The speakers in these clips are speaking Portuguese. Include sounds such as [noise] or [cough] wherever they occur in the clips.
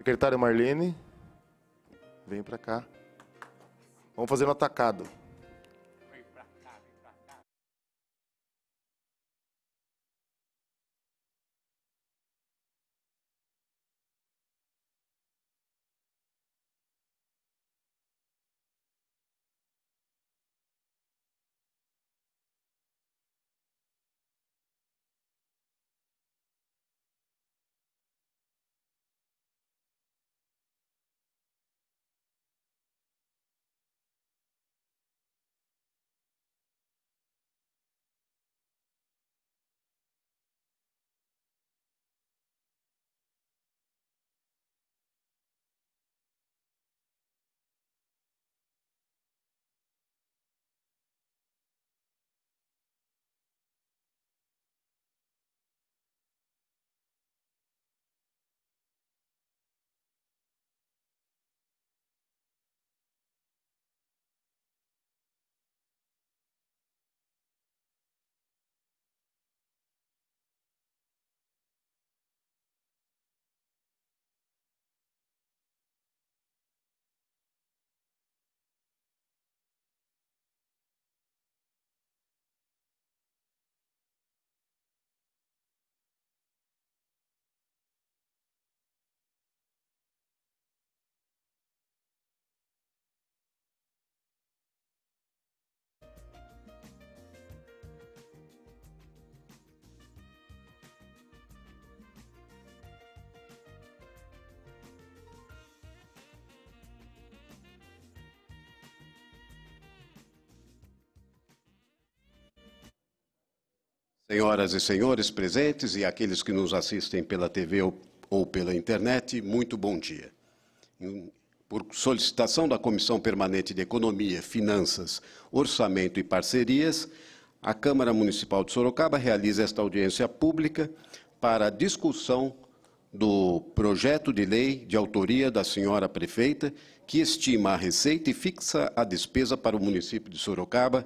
Secretária Marlene, vem para cá. Vamos fazer um atacado. Senhoras e senhores presentes e aqueles que nos assistem pela TV ou, ou pela internet, muito bom dia. Por solicitação da Comissão Permanente de Economia, Finanças, Orçamento e Parcerias, a Câmara Municipal de Sorocaba realiza esta audiência pública para a discussão do projeto de lei de autoria da senhora prefeita, que estima a receita e fixa a despesa para o município de Sorocaba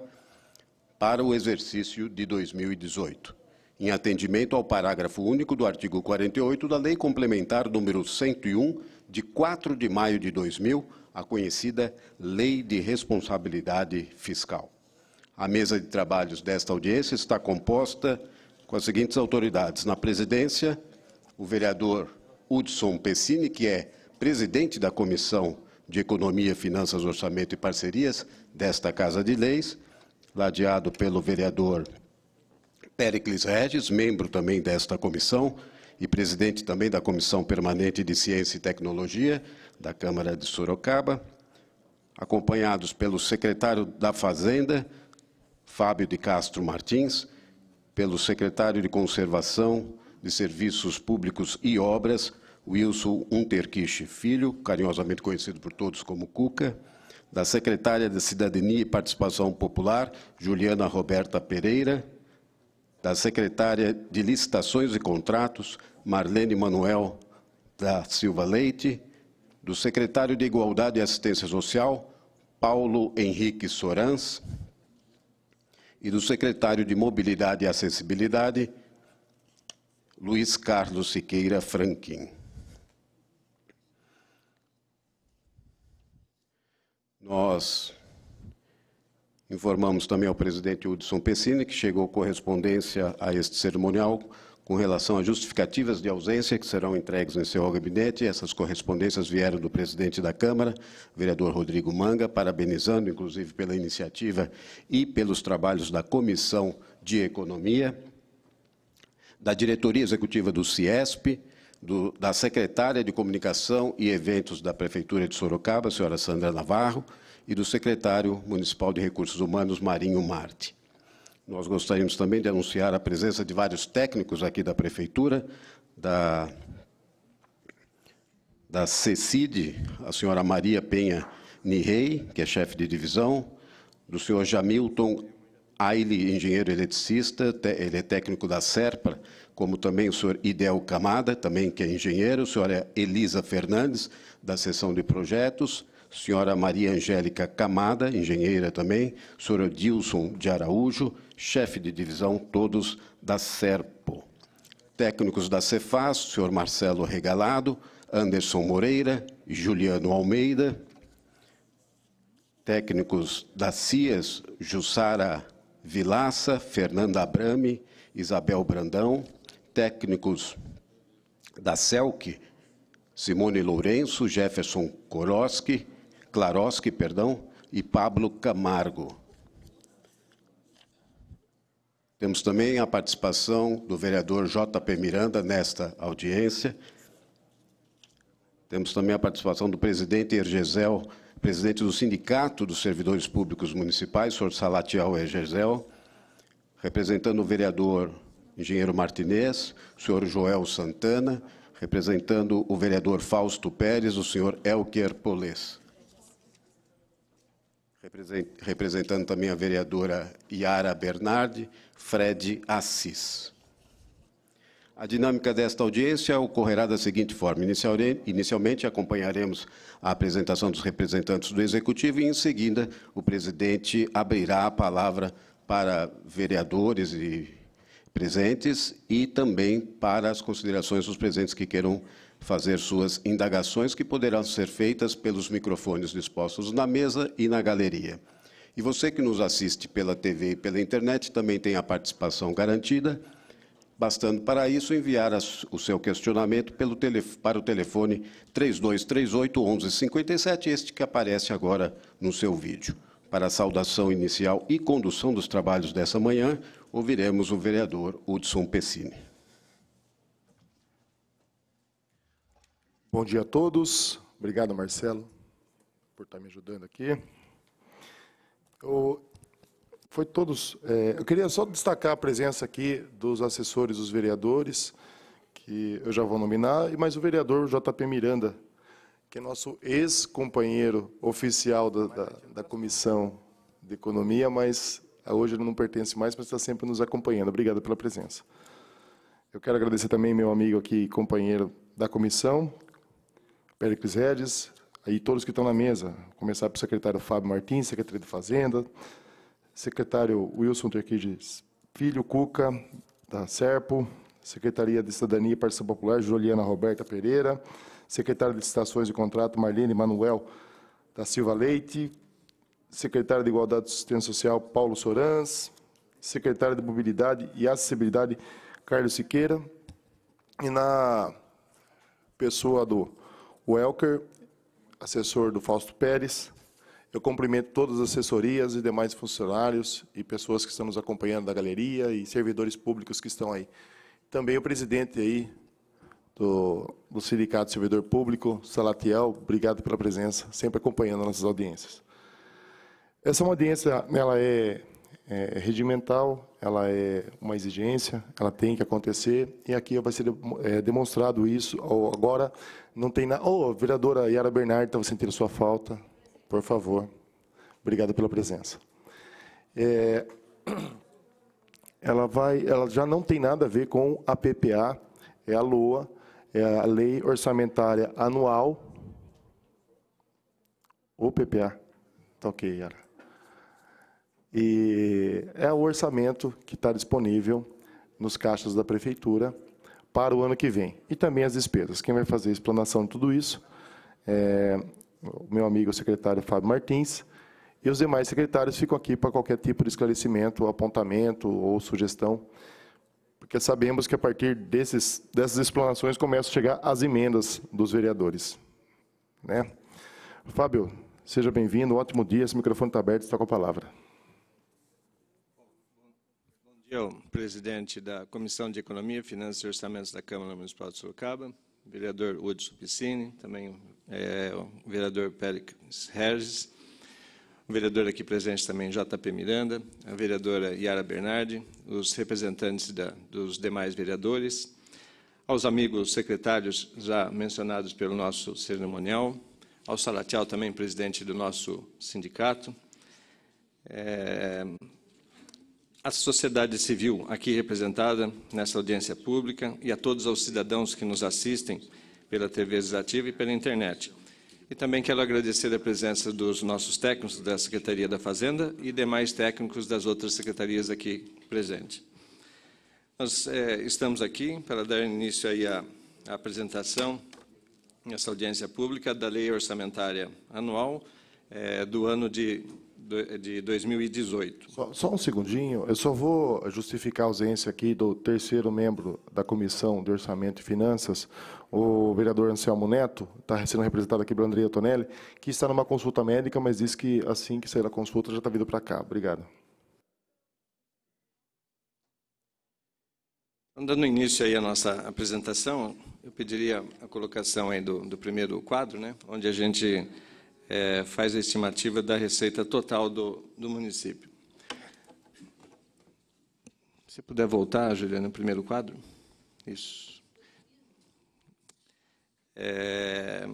para o exercício de 2018, em atendimento ao parágrafo único do artigo 48 da Lei Complementar número 101, de 4 de maio de 2000, a conhecida Lei de Responsabilidade Fiscal. A mesa de trabalhos desta audiência está composta com as seguintes autoridades. Na presidência, o vereador Hudson Pessini, que é presidente da Comissão de Economia, Finanças, Orçamento e Parcerias desta Casa de Leis, ladeado pelo vereador Pericles Regis, membro também desta comissão e presidente também da Comissão Permanente de Ciência e Tecnologia da Câmara de Sorocaba, acompanhados pelo secretário da Fazenda, Fábio de Castro Martins, pelo secretário de Conservação de Serviços Públicos e Obras, Wilson Unterkirch Filho, carinhosamente conhecido por todos como Cuca, da secretária de Cidadania e Participação Popular, Juliana Roberta Pereira, da secretária de Licitações e Contratos, Marlene Manuel da Silva Leite, do secretário de Igualdade e Assistência Social, Paulo Henrique Sorans, e do secretário de Mobilidade e Acessibilidade, Luiz Carlos Siqueira Franquin. Nós informamos também ao presidente Hudson Pessini que chegou correspondência a este cerimonial com relação a justificativas de ausência que serão entregues em seu gabinete. Essas correspondências vieram do presidente da Câmara, vereador Rodrigo Manga, parabenizando, inclusive, pela iniciativa e pelos trabalhos da Comissão de Economia, da Diretoria Executiva do CIESP, do, da secretária de Comunicação e Eventos da Prefeitura de Sorocaba, senhora Sandra Navarro, e do secretário municipal de Recursos Humanos, Marinho Marte. Nós gostaríamos também de anunciar a presença de vários técnicos aqui da Prefeitura, da, da CECID, a senhora Maria Penha Nirei, que é chefe de divisão, do senhor Jamilton Aile, engenheiro eletricista, ele é técnico da SERPRA, como também o senhor Ideal Camada, também que é engenheiro, a senhora é Elisa Fernandes, da seção de projetos, a senhora Maria Angélica Camada, engenheira também, o senhor Odilson de Araújo, chefe de divisão, todos da SERPO. Técnicos da Cefaz, o senhor Marcelo Regalado, Anderson Moreira, Juliano Almeida, técnicos da CIAS, Jussara Vilaça, Fernanda Abrame, Isabel Brandão, técnicos da CELC, Simone Lourenço, Jefferson Koroski, Klaroski, perdão, e Pablo Camargo. Temos também a participação do vereador JP Miranda nesta audiência. Temos também a participação do presidente Ergesel, presidente do Sindicato dos Servidores Públicos Municipais, Sr. Salatiel Ergesel, representando o vereador engenheiro Martinez, o senhor Joel Santana, representando o vereador Fausto Pérez, o senhor Elker Polês. Representando também a vereadora Yara Bernardi, Fred Assis. A dinâmica desta audiência ocorrerá da seguinte forma. Inicialmente, acompanharemos a apresentação dos representantes do Executivo e, em seguida, o presidente abrirá a palavra para vereadores e presentes e também para as considerações dos presentes que queiram fazer suas indagações, que poderão ser feitas pelos microfones dispostos na mesa e na galeria. E você que nos assiste pela TV e pela internet também tem a participação garantida, bastando para isso enviar as, o seu questionamento pelo tele, para o telefone 3238 1157, este que aparece agora no seu vídeo. Para a saudação inicial e condução dos trabalhos dessa manhã, ouviremos o vereador Hudson Pessini. Bom dia a todos. Obrigado, Marcelo, por estar me ajudando aqui. Eu, foi todos. É, eu queria só destacar a presença aqui dos assessores dos vereadores, que eu já vou nominar, e mais o vereador JP Miranda, que é nosso ex-companheiro oficial da, da, da Comissão de Economia, mas ah, hoje ele não pertence mais, mas está sempre nos acompanhando. Obrigado pela presença. Eu quero agradecer também meu amigo aqui, companheiro da comissão, Péricles Redes, aí todos que estão na mesa, começar pelo secretário Fábio Martins, secretário de Fazenda, secretário Wilson Terquides Filho, Cuca, da SERPO, Secretaria de Cidadania e Participação Popular, Juliana Roberta Pereira, secretário de Licitações e Contrato, Marlene Manuel da Silva Leite, secretário de Igualdade e Assistência Social, Paulo Sorans, secretário de Mobilidade e Acessibilidade, Carlos Siqueira, e na pessoa do Welker, assessor do Fausto Pérez. Eu cumprimento todas as assessorias e demais funcionários e pessoas que estão nos acompanhando da galeria e servidores públicos que estão aí. Também o presidente aí do, do Sindicato Servidor Público, Salatiel, obrigado pela presença, sempre acompanhando nossas audiências. Essa é audiência ela é, é, regimental, ela é uma exigência, ela tem que acontecer, e aqui vai ser é, demonstrado isso. Agora não tem nada. Ô, oh, vereadora Yara Bernard estava tá sentindo sua falta. Por favor. Obrigado pela presença. É, [clears throat] ela, vai, ela já não tem nada a ver com a PPA, é a LOA, é a Lei Orçamentária Anual. Ou PPA. Tá ok, Yara. E é o orçamento que está disponível nos caixas da prefeitura para o ano que vem. E também as despesas. Quem vai fazer a explanação de tudo isso é o meu amigo o secretário Fábio Martins. E os demais secretários ficam aqui para qualquer tipo de esclarecimento, apontamento ou sugestão, porque sabemos que a partir desses, dessas explanações começam a chegar as emendas dos vereadores. Né? Fábio, seja bem-vindo, ótimo dia, esse microfone está aberto, está com a palavra. Eu, presidente da Comissão de Economia, Finanças e Orçamentos da Câmara Municipal de Sorocaba, vereador Hudson Piscine, também é, o vereador Pérez Herges, o vereador aqui presente também, JP Miranda, a vereadora Yara Bernardi, os representantes da, dos demais vereadores, aos amigos secretários já mencionados pelo nosso cerimonial, ao Salatiel, também presidente do nosso sindicato, é, à sociedade civil aqui representada nessa audiência pública e a todos os cidadãos que nos assistem pela TV Exativa e pela internet. E também quero agradecer a presença dos nossos técnicos da Secretaria da Fazenda e demais técnicos das outras secretarias aqui presentes. Nós é, estamos aqui para dar início aí à, à apresentação nessa audiência pública da Lei Orçamentária Anual é, do ano de de 2018. Só, só, um segundinho, eu só vou justificar a ausência aqui do terceiro membro da Comissão de Orçamento e Finanças, o vereador Anselmo Neto, está sendo representado aqui pelo André Tonelli, que está numa consulta médica, mas disse que assim que sair da consulta já está vindo para cá. Obrigado. Então, dando início aí à nossa apresentação, eu pediria a colocação aí do, do primeiro quadro, né, onde a gente é, faz a estimativa da receita total do, do município. Se puder voltar, Juliana, no primeiro quadro. Isso. É,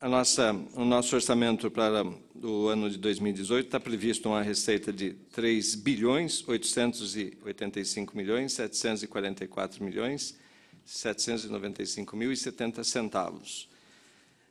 a nossa, o nosso orçamento para o ano de 2018 está previsto uma receita de 3 bilhões 885 milhões 744 milhões 795 mil e 70 centavos.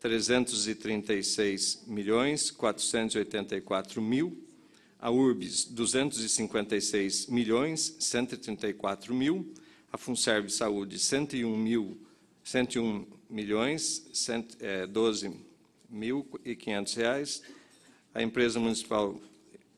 336 milhões 484 mil, a URBS 256 milhões 134 mil, a Funserv Saúde 101 mil 101 milhões 112 eh, mil e 500 reais, a empresa municipal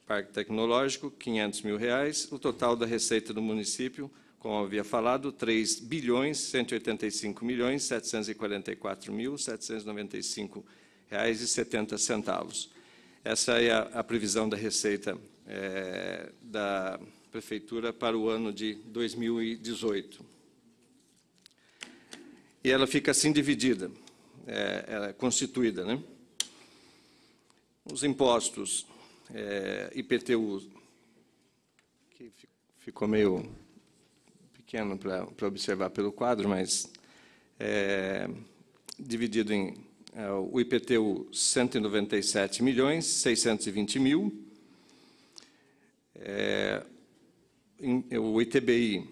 Parque Tecnológico 500 mil reais, o total da receita do município como havia falado, 3 bilhões 185 milhões 744 mil 795 reais e 70 centavos. Essa é a, a previsão da receita é, da prefeitura para o ano de 2018. E ela fica assim dividida, é, ela é constituída, né? Os impostos é, eh, IPTU, que ficou meio pequeno para observar pelo quadro, mas é, dividido em é, o IPTU 197 milhões 620 mil, é, em, o ITBI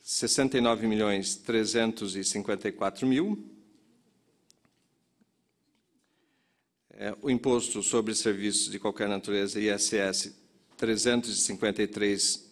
69 milhões 354 mil, é, o imposto sobre serviços de qualquer natureza ISS 353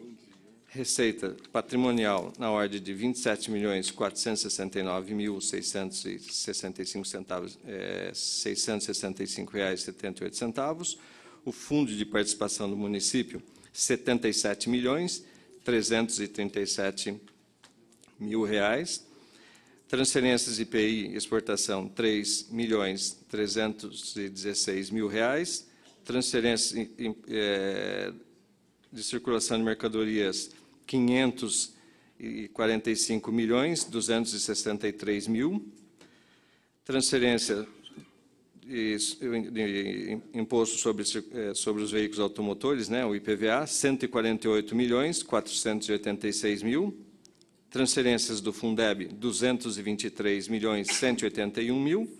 receita patrimonial na ordem de 27 milhões 469 mil 665 é, reais 78 centavos. O fundo de participação do município 77 milhões 337 mil reais. Transferências IPI IPI exportação 3 milhões 316 mil reais. Transferências de é, circulação de mercadorias 545 milhões 263 mil. Transferência de, imposto sobre, é, sobre os veículos automotores, né, o IPVA, 148 milhões 486 mil. Transferências do Fundeb, 223 milhões 181 mil.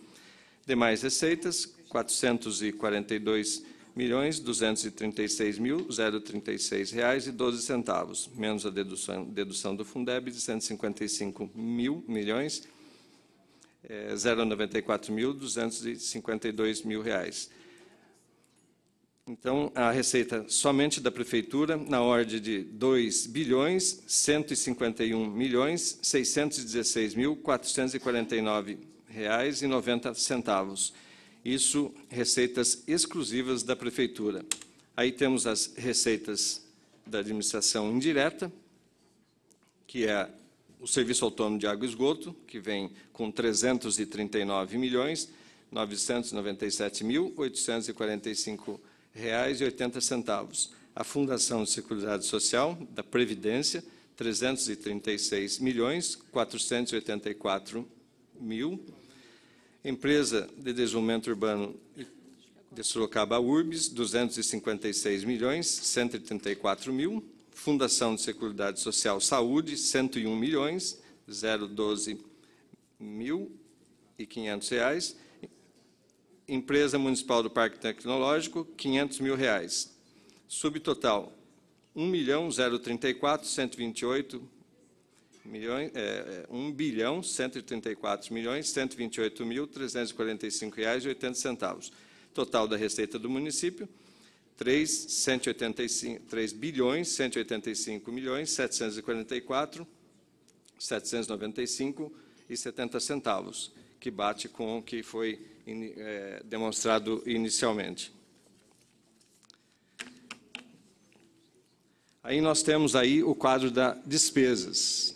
Demais receitas, 442 milhões milhões 236 mil reais e centavos, menos a dedução, dedução do Fundeb de 155 mil milhões é, eh, 094 mil mil reais. Então, a receita somente da prefeitura na ordem de 2 bilhões 151 milhões 616 mil 449 reais e 90 centavos isso, receitas exclusivas da prefeitura. Aí temos as receitas da administração indireta, que é o Serviço Autônomo de Água e Esgoto, que vem com 339 milhões, 997 mil, 845 reais e 80 centavos. A Fundação de Seguridade Social, da Previdência, 336 milhões, 484 mil, Empresa de Desenvolvimento Urbano de Sorocaba Urbis 256 milhões, 134 mil. Fundação de Seguridade Social Saúde, 101 milhões, 012 mil e 500 reais. Empresa Municipal do Parque Tecnológico, 500 mil reais. Subtotal, 1 milhão 034 128 milhões, é, 1 é, bilhão 134 milhões 128 mil 345 reais e 80 centavos. Total da receita do município 3, 185, 3 bilhões 185 milhões 744 795 e 70 centavos, que bate com o que foi é, demonstrado inicialmente. Aí nós temos aí o quadro das despesas.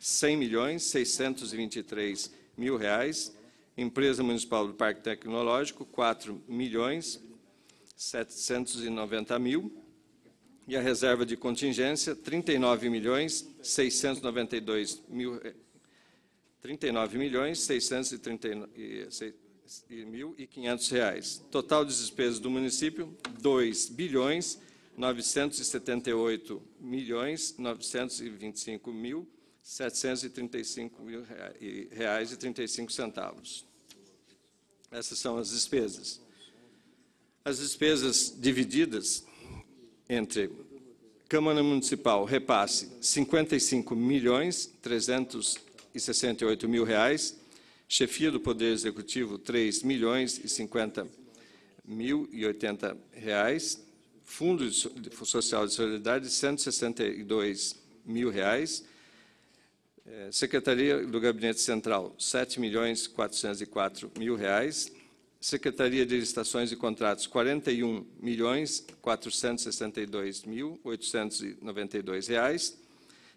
100 milhões 623 mil reais. Empresa Municipal do Parque Tecnológico, 4 milhões 790 mil. E a reserva de contingência, 39 milhões 692 mil, 39 eh, milhões 639 mil e reais. Total de despesas do município, 2 bilhões 978 milhões 925 mil 735.035 reais e 35 centavos. Essas são as despesas. As despesas divididas entre Câmara Municipal repasse R$ milhões mil reais, chefia do Poder Executivo R$ milhões e mil e reais, Fundo Social de Solidariedade R$ mil reais, é, Secretaria do Gabinete Central, R$ milhões mil reais. Secretaria de Licitações e Contratos, R$ milhões mil reais.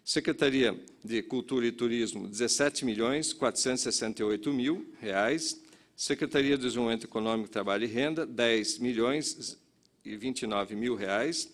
Secretaria de Cultura e Turismo, R$ milhões mil reais. Secretaria do Desenvolvimento Econômico, Trabalho e Renda, R$ milhões e mil reais.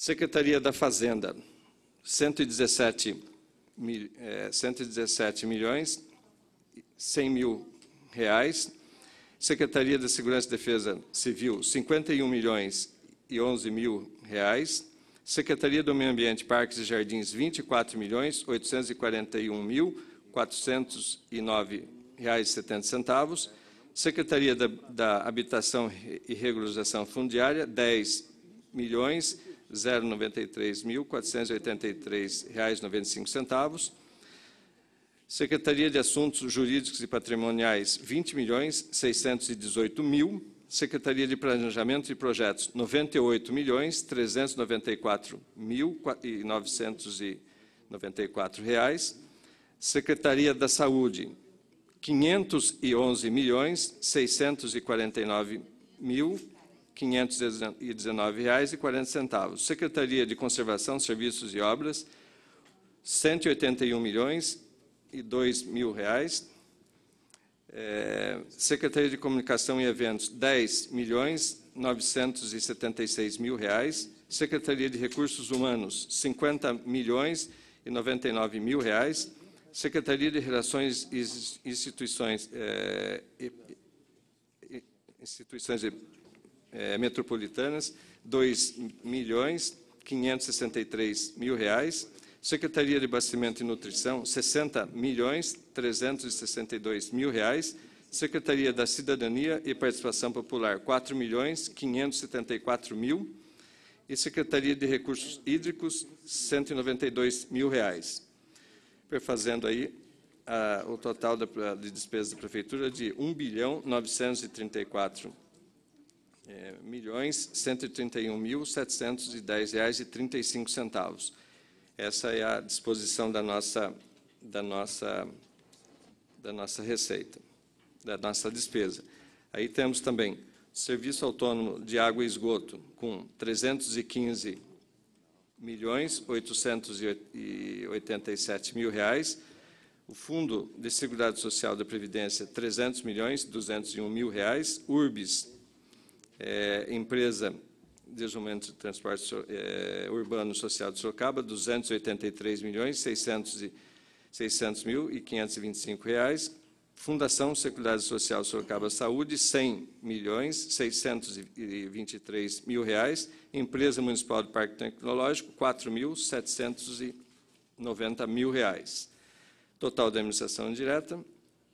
Secretaria da Fazenda, 117, mil, é, 117 milhões, 100 mil reais. Secretaria da Segurança e Defesa Civil, 51 milhões e 11 mil reais. Secretaria do Meio Ambiente, Parques e Jardins, 24 milhões 841 mil 409 reais 70 centavos. Secretaria da, da Habitação e Regularização Fundiária, 10 milhões 093.483,95 reais. Secretaria de Assuntos Jurídicos e Patrimoniais, 20 milhões 618 mil. Secretaria de Planejamento e Projetos, 98 milhões 394 mil e 994 reais. Secretaria da Saúde, 511 milhões 649 mil R$ 519,40. Secretaria de Conservação, Serviços e Obras, R$ 181 milhões e 2 mil reais. É, Secretaria de Comunicação e Eventos, 10 milhões 976 mil reais. Secretaria de Recursos Humanos, 50 milhões e 99 mil reais. Secretaria de Relações e Instituições, é, instituições é, metropolitanas, R$ milhões 563 mil reais. Secretaria de Abastecimento e Nutrição, 60 milhões 362 mil reais. Secretaria da Cidadania e Participação Popular, 4 milhões 574 mil. E Secretaria de Recursos Hídricos, 192 mil reais. Perfazendo aí o total da, de despesa da Prefeitura de 1 bilhão 934 mil é, milhões reais e centavos. Essa é a disposição da nossa da nossa da nossa receita, da nossa despesa. Aí temos também serviço autônomo de água e esgoto com 315 milhões 887 mil reais, o Fundo de Seguridade Social da Previdência 300 milhões 201 mil reais, URBS é, empresa desenvolvimento de transporte é, urbano associado de Sorocaba, 283 milhões 600, e, 600 mil e 525 reais. Fundação Seguridade Social Sorocaba Saúde, 100 milhões 623 mil reais. Empresa Municipal do Parque Tecnológico, 4 mil 790 mil reais. Total da administração direta,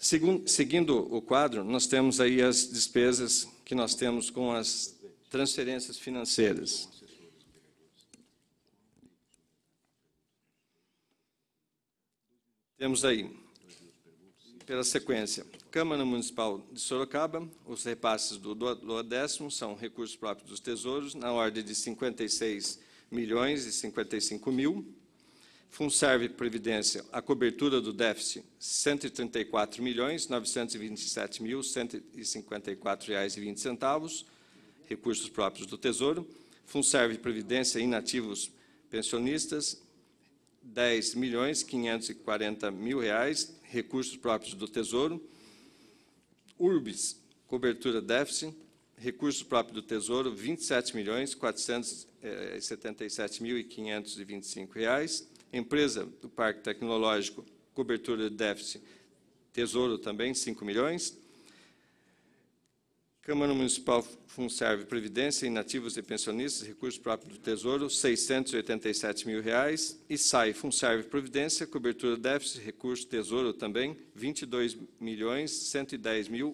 Seguindo o quadro, nós temos aí as despesas que nós temos com as transferências financeiras. Temos aí, pela sequência, Câmara Municipal de Sorocaba, os repasses do décimo são recursos próprios dos tesouros, na ordem de 56 milhões e 55 mil. Funserve Previdência, a cobertura do déficit, R$ 134.927.154,20, recursos próprios do Tesouro. Funserve Previdência, inativos pensionistas, R$ 10.540.000, recursos próprios do Tesouro. URBS, cobertura déficit, recursos próprios do Tesouro, R$ 27.477.525,00, eh, Empresa do Parque Tecnológico, cobertura de déficit, Tesouro também, 5 milhões. Câmara Municipal Funserve Previdência, inativos e pensionistas, recursos próprios do Tesouro, 687 mil reais. E SAI Funserve Previdência, cobertura déficit, recurso Tesouro também, 22 milhões mil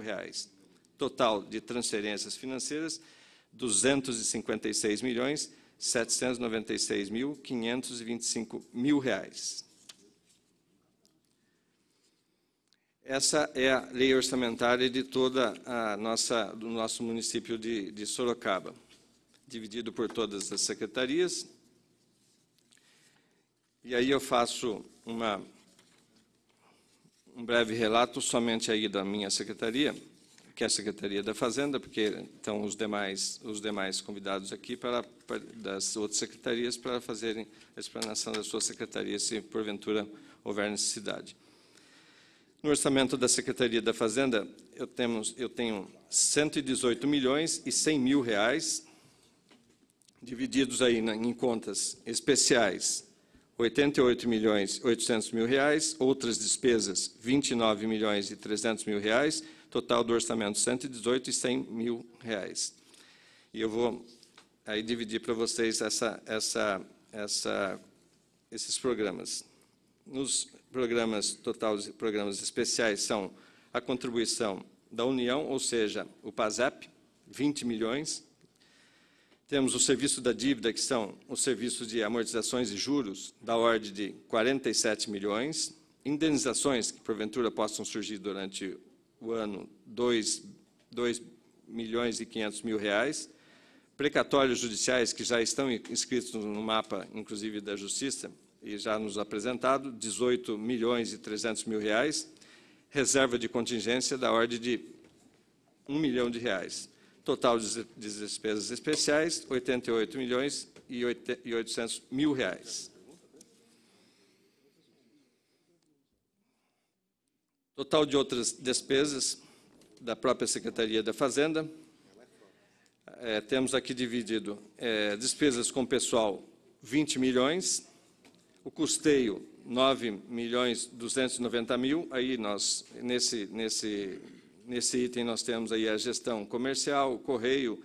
reais. Total de transferências financeiras, 256 milhões 796.525 mil reais. Essa é a lei orçamentária de toda a nossa, do nosso município de, de Sorocaba, dividido por todas as secretarias. E aí eu faço uma, um breve relato somente aí da minha secretaria que é a Secretaria da Fazenda, porque estão os demais, os demais convidados aqui para, para das outras secretarias para fazerem a explanação da sua secretaria, se porventura houver necessidade. No orçamento da Secretaria da Fazenda, eu, temos, eu tenho 118 milhões e 100 mil reais, divididos aí em contas especiais, 88 milhões 800 mil reais, outras despesas 29 milhões e 300 mil reais total do orçamento, 118 e 100 mil reais. E eu vou aí dividir para vocês essa, essa, essa, esses programas. Nos programas totais, programas especiais são a contribuição da União, ou seja, o PASEP, 20 milhões. Temos o serviço da dívida, que são os serviços de amortizações e juros, da ordem de 47 milhões. Indenizações que, porventura, possam surgir durante o ano 2, 2 milhões e 500 mil reais, precatórios judiciais que já estão inscritos no mapa, inclusive da Justiça, e já nos apresentado, 18 milhões e 300 mil reais, reserva de contingência da ordem de 1 milhão de reais. Total de despesas especiais, 88 milhões e 800 mil reais. Total de outras despesas da própria Secretaria da Fazenda, é, temos aqui dividido é, despesas com pessoal 20 milhões, o custeio 9 milhões 290 mil, aí nós, nesse, nesse, nesse item nós temos aí a gestão comercial, o correio,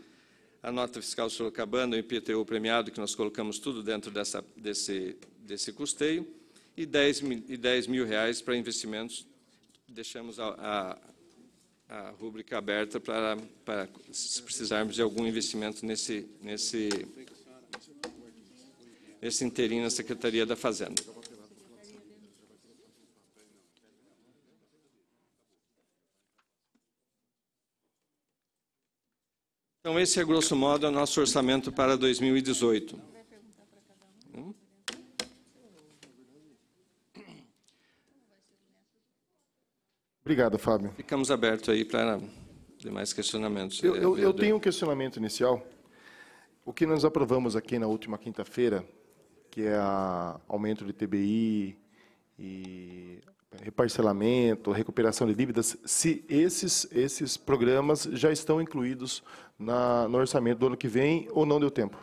a nota fiscal Sorocabana, o IPTU premiado, que nós colocamos tudo dentro dessa, desse, desse custeio, e 10, e 10 mil reais para investimentos deixamos a, a, a rúbrica aberta para, para se precisarmos de algum investimento nesse, nesse, nesse inteirinho na Secretaria da Fazenda. Então, esse é, grosso modo, o nosso orçamento para 2018. Obrigado, Fábio. Ficamos abertos aí para demais questionamentos. Eu, eu, é, eu tenho um questionamento inicial. O que nós aprovamos aqui na última quinta-feira, que é a aumento de TBI e reparcelamento, recuperação de dívidas, se esses, esses programas já estão incluídos na, no orçamento do ano que vem ou não deu tempo?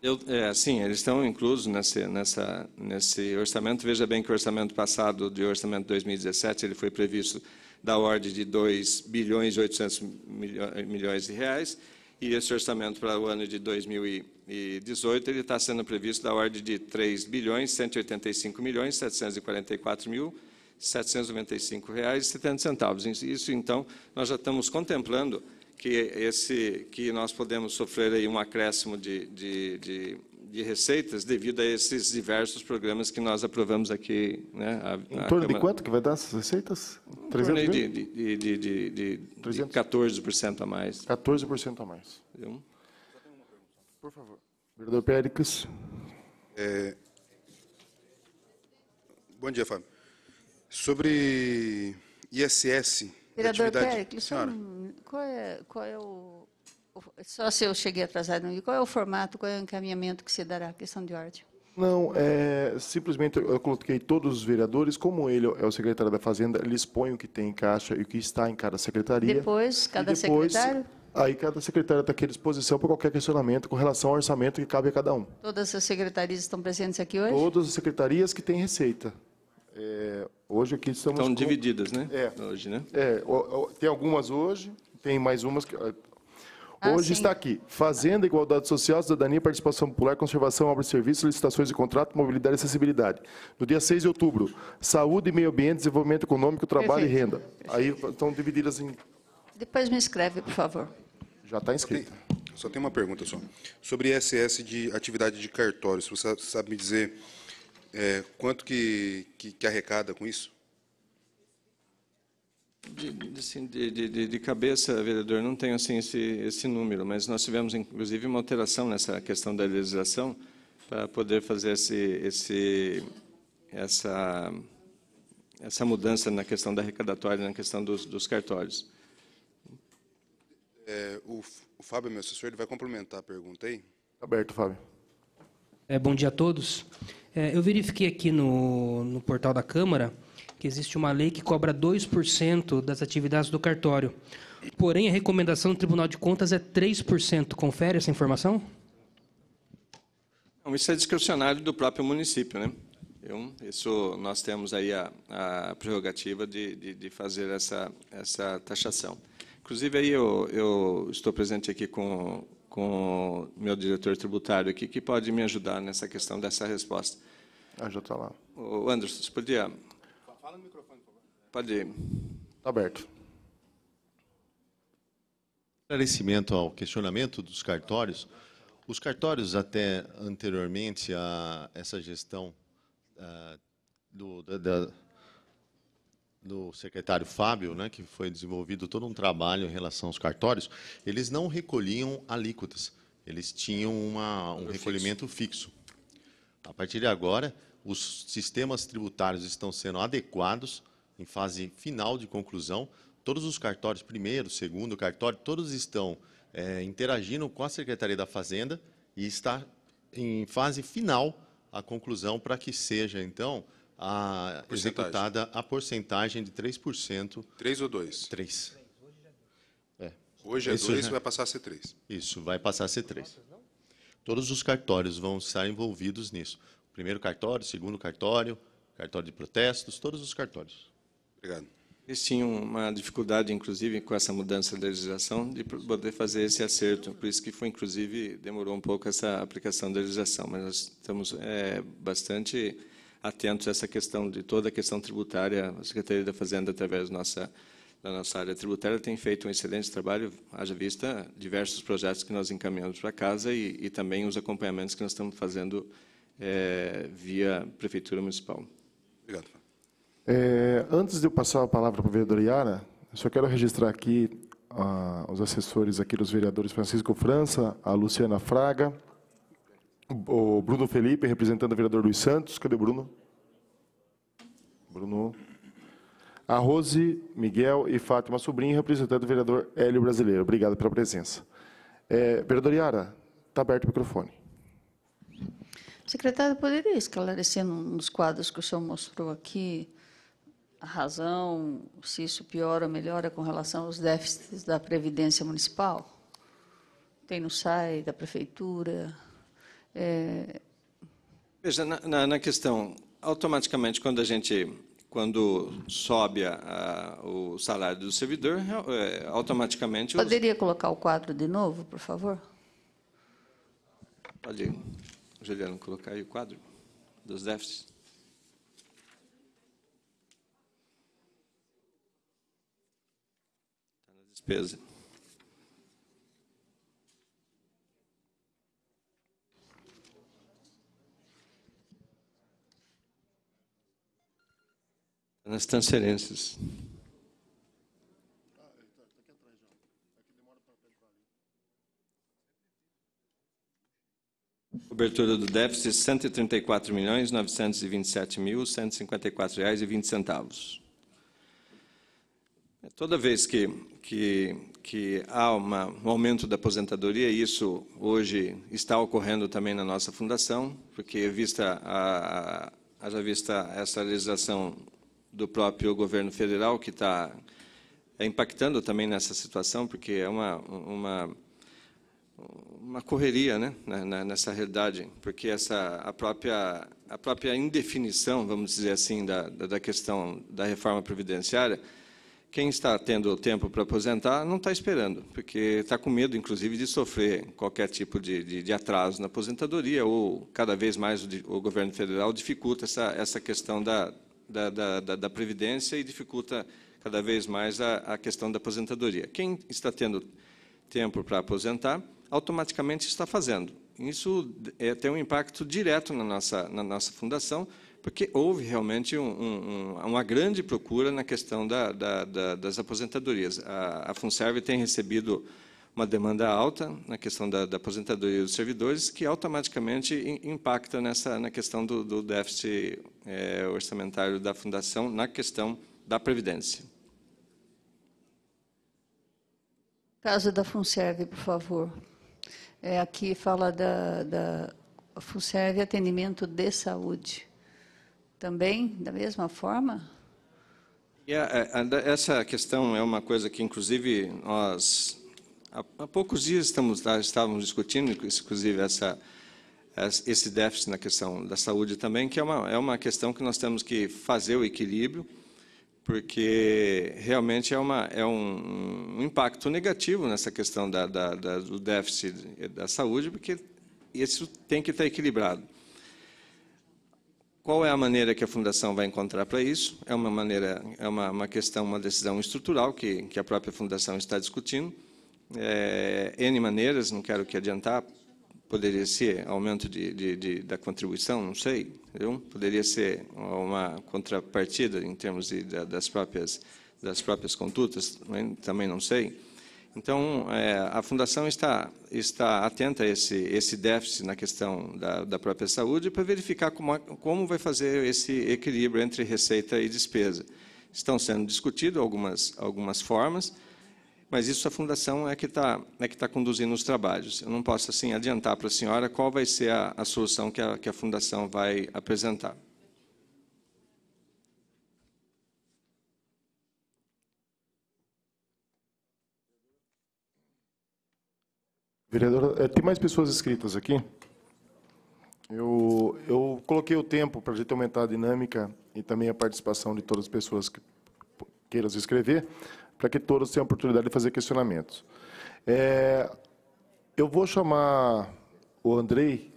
Eu, é, sim, eles estão inclusos nesse, nessa, nesse orçamento. Veja bem que o orçamento passado, de orçamento 2017, ele foi previsto da ordem de 2 bilhões e 800 milhões de reais, e esse orçamento para o ano de 2018, ele está sendo previsto da ordem de 3 bilhões 185 milhões 744 mil 795 reais e 70 centavos. Isso, então, nós já estamos contemplando que, esse, que nós podemos sofrer aí um acréscimo de, de, de, de receitas devido a esses diversos programas que nós aprovamos aqui. Né, a, em torno de quanto que vai dar essas receitas? 300 mil? De, de, de, de, de 14% a mais. 14% a mais. Um. Por favor. Vereador Péricles. É... Bom dia, Fábio. Sobre ISS, Vereador Péricles, qual é, qual é o, o, Só se eu cheguei atrasado, qual é o formato, qual é o encaminhamento que se dará à questão de ordem? Não, é, simplesmente eu coloquei todos os vereadores, como ele é o secretário da Fazenda, ele expõe o que tem em caixa e o que está em cada secretaria. Depois, cada depois, secretário? Aí cada secretária está aqui à disposição para qualquer questionamento com relação ao orçamento que cabe a cada um. Todas as secretarias estão presentes aqui hoje? Todas as secretarias que têm receita. É, hoje aqui estamos. Estão com... divididas, né? É. Hoje, né? É, o, o, tem algumas hoje, tem mais umas que. É. Ah, hoje está aqui. Fazenda, Igualdade Social, Cidadania, Participação Popular, Conservação, Obras e Serviços, Licitações e Contrato, Mobilidade e Acessibilidade. No dia 6 de outubro, Saúde, e Meio Ambiente, Desenvolvimento Econômico, Trabalho Perfeito. e Renda. Perfeito. Aí estão divididas em... Depois me escreve, por favor. Já está inscrito. Só tem, só tem uma pergunta só. Sobre ISS de atividade de cartório, se você sabe me dizer é, quanto que, que, que, arrecada com isso? Assim, de, de, de, de, cabeça, vereador, não tenho assim, esse, esse número, mas nós tivemos, inclusive, uma alteração nessa questão da legislação para poder fazer esse, esse, essa, essa mudança na questão da arrecadatória, na questão dos, dos cartórios. É, o, o Fábio, meu assessor, ele vai complementar a pergunta aí. Tá aberto, Fábio. É, bom dia a todos. É, eu verifiquei aqui no, no portal da Câmara que existe uma lei que cobra 2% das atividades do cartório. Porém, a recomendação do Tribunal de Contas é 3%. Confere essa informação? Não, isso é discricionário do próprio município, né? Eu, isso, nós temos aí a, a prerrogativa de, de, de, fazer essa, essa taxação. Inclusive, aí eu, eu estou presente aqui com com o meu diretor tributário aqui, que pode me ajudar nessa questão dessa resposta. Ah, já está lá. O Anderson, você podia... Fala no microfone, por favor. Pode ir. Está aberto. Esclarecimento ao questionamento dos cartórios. Os cartórios, até anteriormente a essa gestão ah, do, da, da do secretário Fábio, né, que foi desenvolvido todo um trabalho em relação aos cartórios, eles não recolhiam alíquotas, eles tinham uma, um recolhimento fixo. A partir de agora, os sistemas tributários estão sendo adequados em fase final de conclusão. Todos os cartórios, primeiro, segundo cartório, todos estão é, interagindo com a Secretaria da Fazenda e está em fase final a conclusão para que seja, então, a executada a porcentagem de 3%. 3 ou 2? 3. É. Hoje é 2, né? vai passar a ser 3. Isso, vai passar a ser 3. Todos os cartórios vão estar envolvidos nisso. Primeiro cartório, segundo cartório, cartório de protestos, todos os cartórios. Obrigado. Eles tinham uma dificuldade, inclusive, com essa mudança da legislação, de poder fazer esse acerto. Por isso que foi, inclusive, demorou um pouco essa aplicação da legislação. Mas nós estamos é, bastante atentos a essa questão de toda a questão tributária. A Secretaria da Fazenda, através da nossa, da nossa área tributária, tem feito um excelente trabalho, haja vista diversos projetos que nós encaminhamos para casa e, e também os acompanhamentos que nós estamos fazendo é, via Prefeitura Municipal. Obrigado. É, antes de eu passar a palavra para o vereador Iara, só quero registrar aqui ah, os assessores aqui dos vereadores Francisco França, a Luciana Fraga, o Bruno Felipe, representando o vereador Luiz Santos. Cadê o Bruno? Bruno. A Rose, Miguel e Fátima Sobrinho, representando o vereador Hélio Brasileiro. Obrigado pela presença. É, vereador Yara, está aberto o microfone. Secretário, poderia esclarecer nos quadros que o senhor mostrou aqui a razão, se isso piora ou melhora com relação aos déficits da Previdência Municipal? Tem no SAI, da Prefeitura, é... Veja, na, na, na, questão, automaticamente, quando a gente quando sobe a, a, o salário do servidor, é, é automaticamente... Poderia os... colocar o quadro de novo, por favor? Pode, Juliano, colocar aí o quadro dos déficits. Está na despesa. nas transferências. Cobertura do déficit, R$ milhões mil reais e centavos. É, toda vez que, que, que há uma, um aumento da aposentadoria, isso hoje está ocorrendo também na nossa fundação, porque vista a, a, haja vista essa legislação do próprio governo federal que está é impactando também nessa situação, porque é uma, uma, uma correria né, nessa realidade, porque essa, a, própria, a própria indefinição, vamos dizer assim, da, da questão da reforma previdenciária, quem está tendo tempo para aposentar não está esperando, porque está com medo, inclusive, de sofrer qualquer tipo de, de, de atraso na aposentadoria, ou cada vez mais o, o governo federal dificulta essa, essa questão da, da, da, da Previdência e dificulta cada vez mais a, a questão da aposentadoria. Quem está tendo tempo para aposentar, automaticamente está fazendo. Isso é, tem um impacto direto na nossa, na nossa fundação, porque houve realmente um, um, uma grande procura na questão da, da, da, das aposentadorias. A, a FUNSERV tem recebido uma demanda alta na questão da, da aposentadoria dos servidores, que automaticamente in, impacta nessa, na questão do, do déficit é, orçamentário da Fundação, na questão da Previdência. Caso da FUNSERV, por favor. É, aqui fala da, da FUNSERV Atendimento de Saúde. Também, da mesma forma? Yeah, essa questão é uma coisa que, inclusive, nós Há, poucos dias estamos, estávamos discutindo, inclusive, essa, esse déficit na questão da saúde também, que é uma, é uma questão que nós temos que fazer o equilíbrio, porque realmente é, uma, é um, um impacto negativo nessa questão da, da, da, do déficit da saúde, porque isso tem que estar equilibrado. Qual é a maneira que a Fundação vai encontrar para isso? É uma maneira, é uma, uma questão, uma decisão estrutural que, que a própria Fundação está discutindo é, N maneiras, não quero que adiantar, poderia ser aumento de, de, de, da contribuição, não sei, poderia ser uma contrapartida em termos das, próprias, das próprias condutas, também não sei. Então, é, a Fundação está, está atenta a esse, esse déficit na questão da, da própria saúde para verificar como, como vai fazer esse equilíbrio entre receita e despesa. Estão sendo discutidas algumas, algumas formas, mas isso a fundação é que está é que está conduzindo os trabalhos. Eu não posso assim adiantar para a senhora qual vai ser a, a solução que a, que a fundação vai apresentar. Vereadora, eh, tem mais pessoas inscritas aqui? Eu, eu coloquei o tempo para a gente aumentar a dinâmica e também a participação de todas as pessoas que queiram se inscrever para que todos tenham a oportunidade de fazer questionamentos. É, eu vou chamar o Andrei,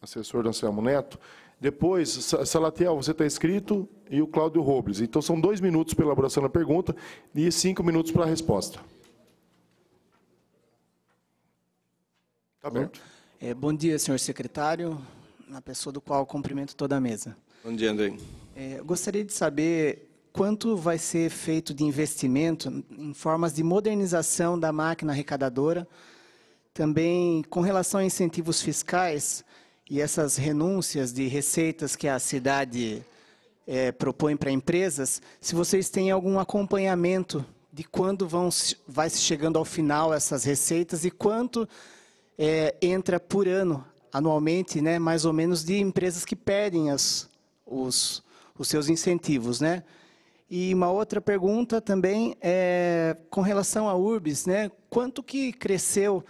assessor do Anselmo Neto, depois, Salatiel, você está inscrito, e o Cláudio Robles. Então, são dois minutos para elaboração da pergunta e cinco minutos para a resposta. Está aberto. É, bom dia, senhor secretário, na pessoa do qual cumprimento toda a mesa. Bom dia, André. É, gostaria de saber quanto vai ser feito de investimento em formas de modernização da máquina arrecadadora, também com relação a incentivos fiscais e essas renúncias de receitas que a cidade é, propõe para empresas, se vocês têm algum acompanhamento de quando vão vai chegando ao final essas receitas e quanto é, entra por ano, anualmente, né, mais ou menos, de empresas que perdem as, os, os seus incentivos, né? E uma outra pergunta também é com relação à URBS, né? Quanto que cresceu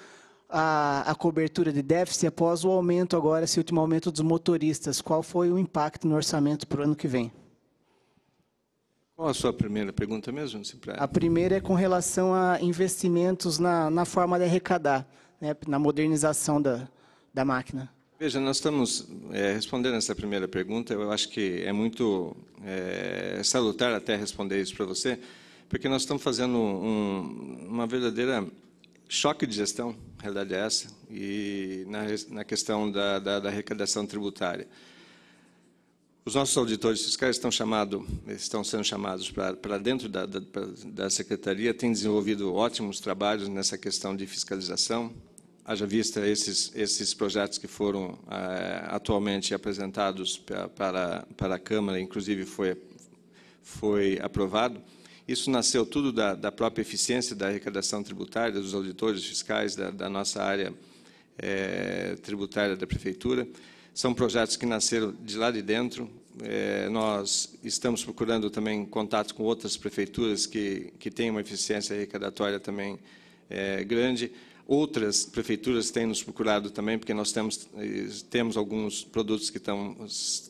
a, a, cobertura de déficit após o aumento agora, esse último aumento dos motoristas? Qual foi o impacto no orçamento para o ano que vem? Qual a sua primeira pergunta mesmo, Cipriano? A primeira é com relação a investimentos na, na forma de arrecadar, né? na modernização da, da máquina. Veja, nós estamos é, respondendo essa primeira pergunta. Eu acho que é muito é, salutar até responder isso para você, porque nós estamos fazendo um, uma verdadeira choque de gestão, a realidade é essa, e na, na questão da, da, da arrecadação tributária. Os nossos auditores fiscais estão, chamado, estão sendo chamados para, para dentro da, da, da Secretaria, têm desenvolvido ótimos trabalhos nessa questão de fiscalização, haja vista esses, esses projetos que foram é, atualmente apresentados para, para a Câmara, inclusive foi, foi aprovado, isso nasceu tudo da, da própria eficiência da arrecadação tributária, dos auditores fiscais da, da nossa área é, tributária da Prefeitura. São projetos que nasceram de lá de dentro. É, nós estamos procurando também contato com outras prefeituras que, que têm uma eficiência arrecadatória também é, grande Outras prefeituras têm nos procurado também, porque nós temos, eh, temos alguns produtos que estão,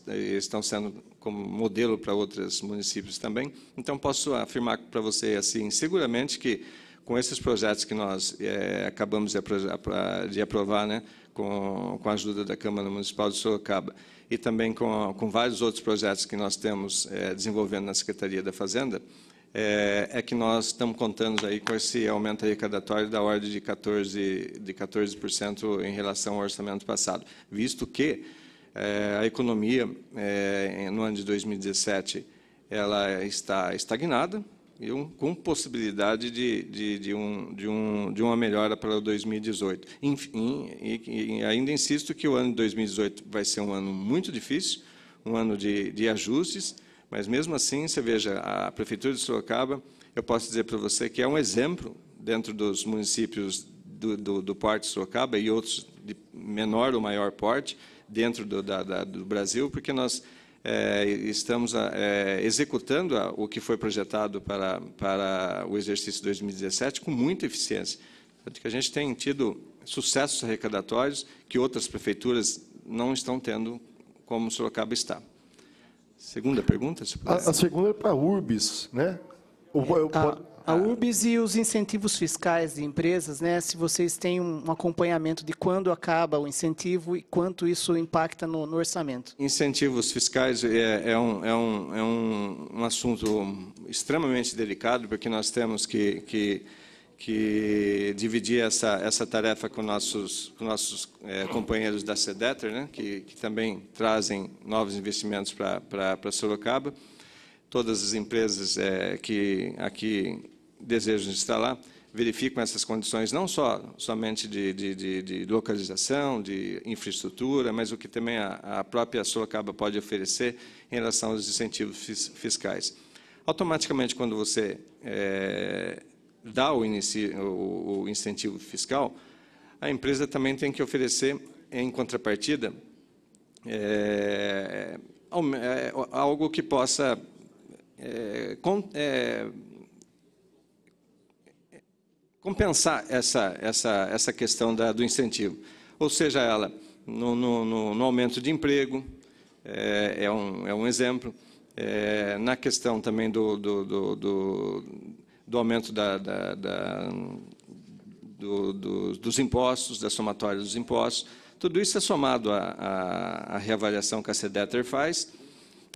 eh, estão sendo como modelo para outros municípios também. Então, posso afirmar para você, assim, seguramente que com esses projetos que nós é, acabamos de, de aprovar, né, com, com a ajuda da Câmara Municipal de Sorocaba, e também com, com vários outros projetos que nós temos é, desenvolvendo na Secretaria da Fazenda, é, é, que nós estamos contando aí com esse aumento arrecadatório da ordem de 14%, de 14 em relação ao orçamento passado, visto que é, a economia é, no ano de 2017 ela está estagnada, e um, com possibilidade de, de, de, um, de, um, de uma melhora para 2018. Enfim, e, e, ainda insisto que o ano de 2018 vai ser um ano muito difícil, um ano de, de ajustes, mas mesmo assim, você veja, a Prefeitura de Sorocaba, eu posso dizer para você que é um exemplo dentro dos municípios do, do, do porte de Sorocaba e outros de menor ou maior porte dentro do, da, da, do Brasil, porque nós é, estamos é, executando o que foi projetado para, para o exercício 2017 com muita eficiência. Tanto que a gente tem tido sucessos arrecadatórios que outras prefeituras não estão tendo como Sorocaba está. Segunda pergunta, se a, a, segunda é para a URBIS, né? O, eu, a, pode... a URBIS e os incentivos fiscais de empresas, né? Se vocês têm um acompanhamento de quando acaba o incentivo e quanto isso impacta no, no orçamento. Incentivos fiscais é, é, um, é, um, é um, um assunto extremamente delicado, porque nós temos que, que que dividir essa, essa tarefa com nossos, com nossos é, companheiros da SEDETER, né, que, que também trazem novos investimentos para Sorocaba. Todas as empresas é, que aqui desejam instalar verificam essas condições, não só somente de, de, de, de localização, de infraestrutura, mas o que também a, a própria Sorocaba pode oferecer em relação aos incentivos fiscais. Automaticamente, quando você é, dá o, inicio, o, incentivo fiscal, a empresa também tem que oferecer, em contrapartida, é, é, algo que possa é, com, é, compensar essa, essa, essa questão da, do incentivo. Ou seja, ela, no, no, no aumento de emprego, é, é, um, é um exemplo, é, na questão também do, do, do, do do aumento da, da, da, do, do, dos impostos, da somatória dos impostos. Tudo isso é somado à, à, à reavaliação que a SEDETER faz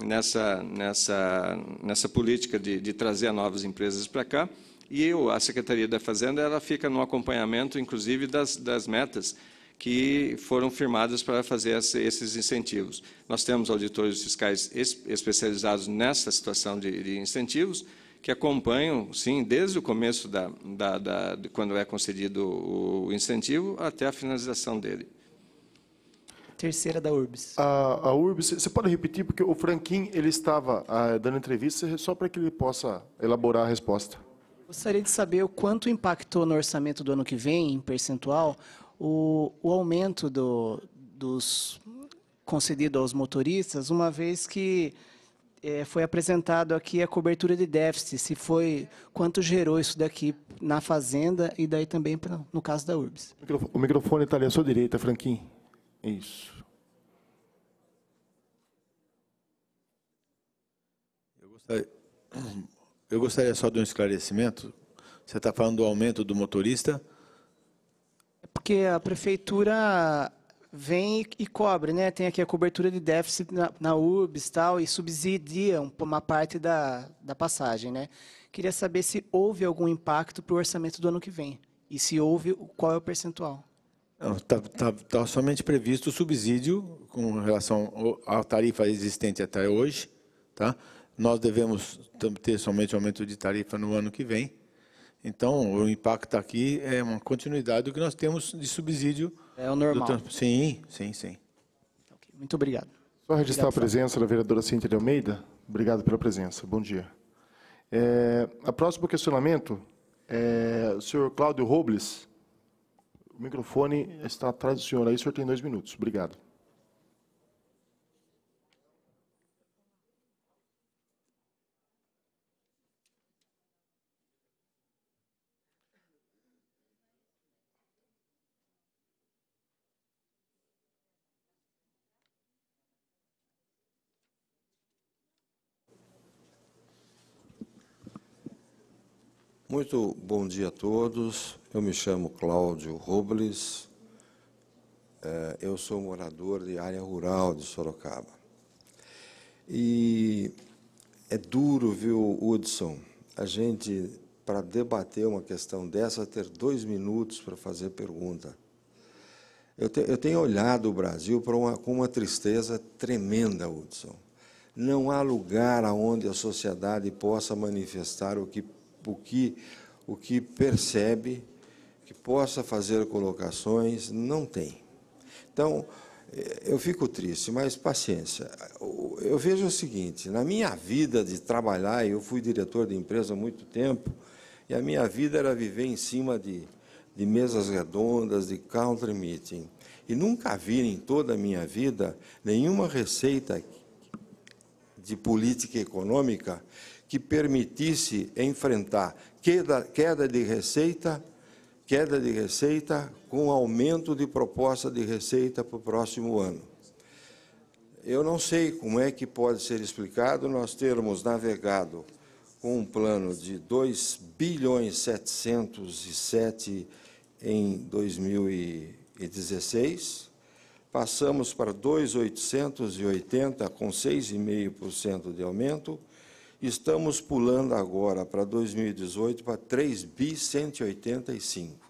nessa, nessa, nessa política de, de trazer novas empresas para cá. E eu, a Secretaria da Fazenda ela fica no acompanhamento, inclusive, das, das metas que foram firmadas para fazer esses incentivos. Nós temos auditores fiscais especializados nessa situação de incentivos, que acompanham, sim, desde o começo da, da, da de quando é concedido o incentivo até a finalização dele. Terceira da URBS. A, a URBS, você pode repetir, porque o Franquin ele estava ah, dando entrevista é só para que ele possa elaborar a resposta. Gostaria de saber o quanto impactou no orçamento do ano que vem, em percentual, o, o aumento do, dos concedido aos motoristas, uma vez que é, foi apresentado aqui a cobertura de déficit, se foi quanto gerou isso daqui na fazenda e daí também pra, no caso da URBS. O microfone está ali à sua direita, Franquim. Isso. Eu gostaria, [clears throat] eu gostaria só de um esclarecimento. Você está falando do aumento do motorista? É porque a prefeitura vem e cobre, né? Tem aqui a cobertura de déficit na, na URBS tal, e subsidia uma parte da, da passagem, né? Queria saber se houve algum impacto para o orçamento do ano que vem. E se houve, qual é o percentual? Está tá, tá somente previsto o subsídio com relação à tarifa existente até hoje. Tá? Nós devemos ter somente aumento de tarifa no ano que vem. Então, o impacto aqui é uma continuidade do que nós temos de subsídio é o normal. Sim, sim, sim. Okay, muito obrigado. Só registrar obrigado, a presença senhor. da vereadora Cintia de Almeida. Obrigado pela presença. Bom dia. É, a próximo questionamento é o senhor Cláudio Robles. O microfone está atrás do senhor aí, o senhor tem dois minutos. Obrigado. Muito bom dia a todos. Eu me chamo Cláudio Robles. É, eu sou morador de área rural de Sorocaba. E é duro, viu, Hudson, a gente, para debater uma questão dessa, ter dois minutos para fazer pergunta. Eu, te, eu tenho olhado o Brasil uma, com uma tristeza tremenda, Hudson. Não há lugar aonde a sociedade possa manifestar o que o que, o que percebe que possa fazer colocações, não tem. Então, eh, eu fico triste, mas paciência. Eu vejo o seguinte: na minha vida de trabalhar, eu fui diretor de empresa há muito tempo, e a minha vida era viver em cima de, de mesas redondas, de country meeting. E nunca vi em toda a minha vida nenhuma receita de política econômica que permitisse enfrentar queda, queda de receita, queda de receita com aumento de proposta de receita para o próximo ano. Eu não sei como é que pode ser explicado nós termos navegado com um plano de 2 bilhões 707 em 2016, passamos para 2,880 com 6,5% de aumento, estamos pulando agora para 2018 para 3 185.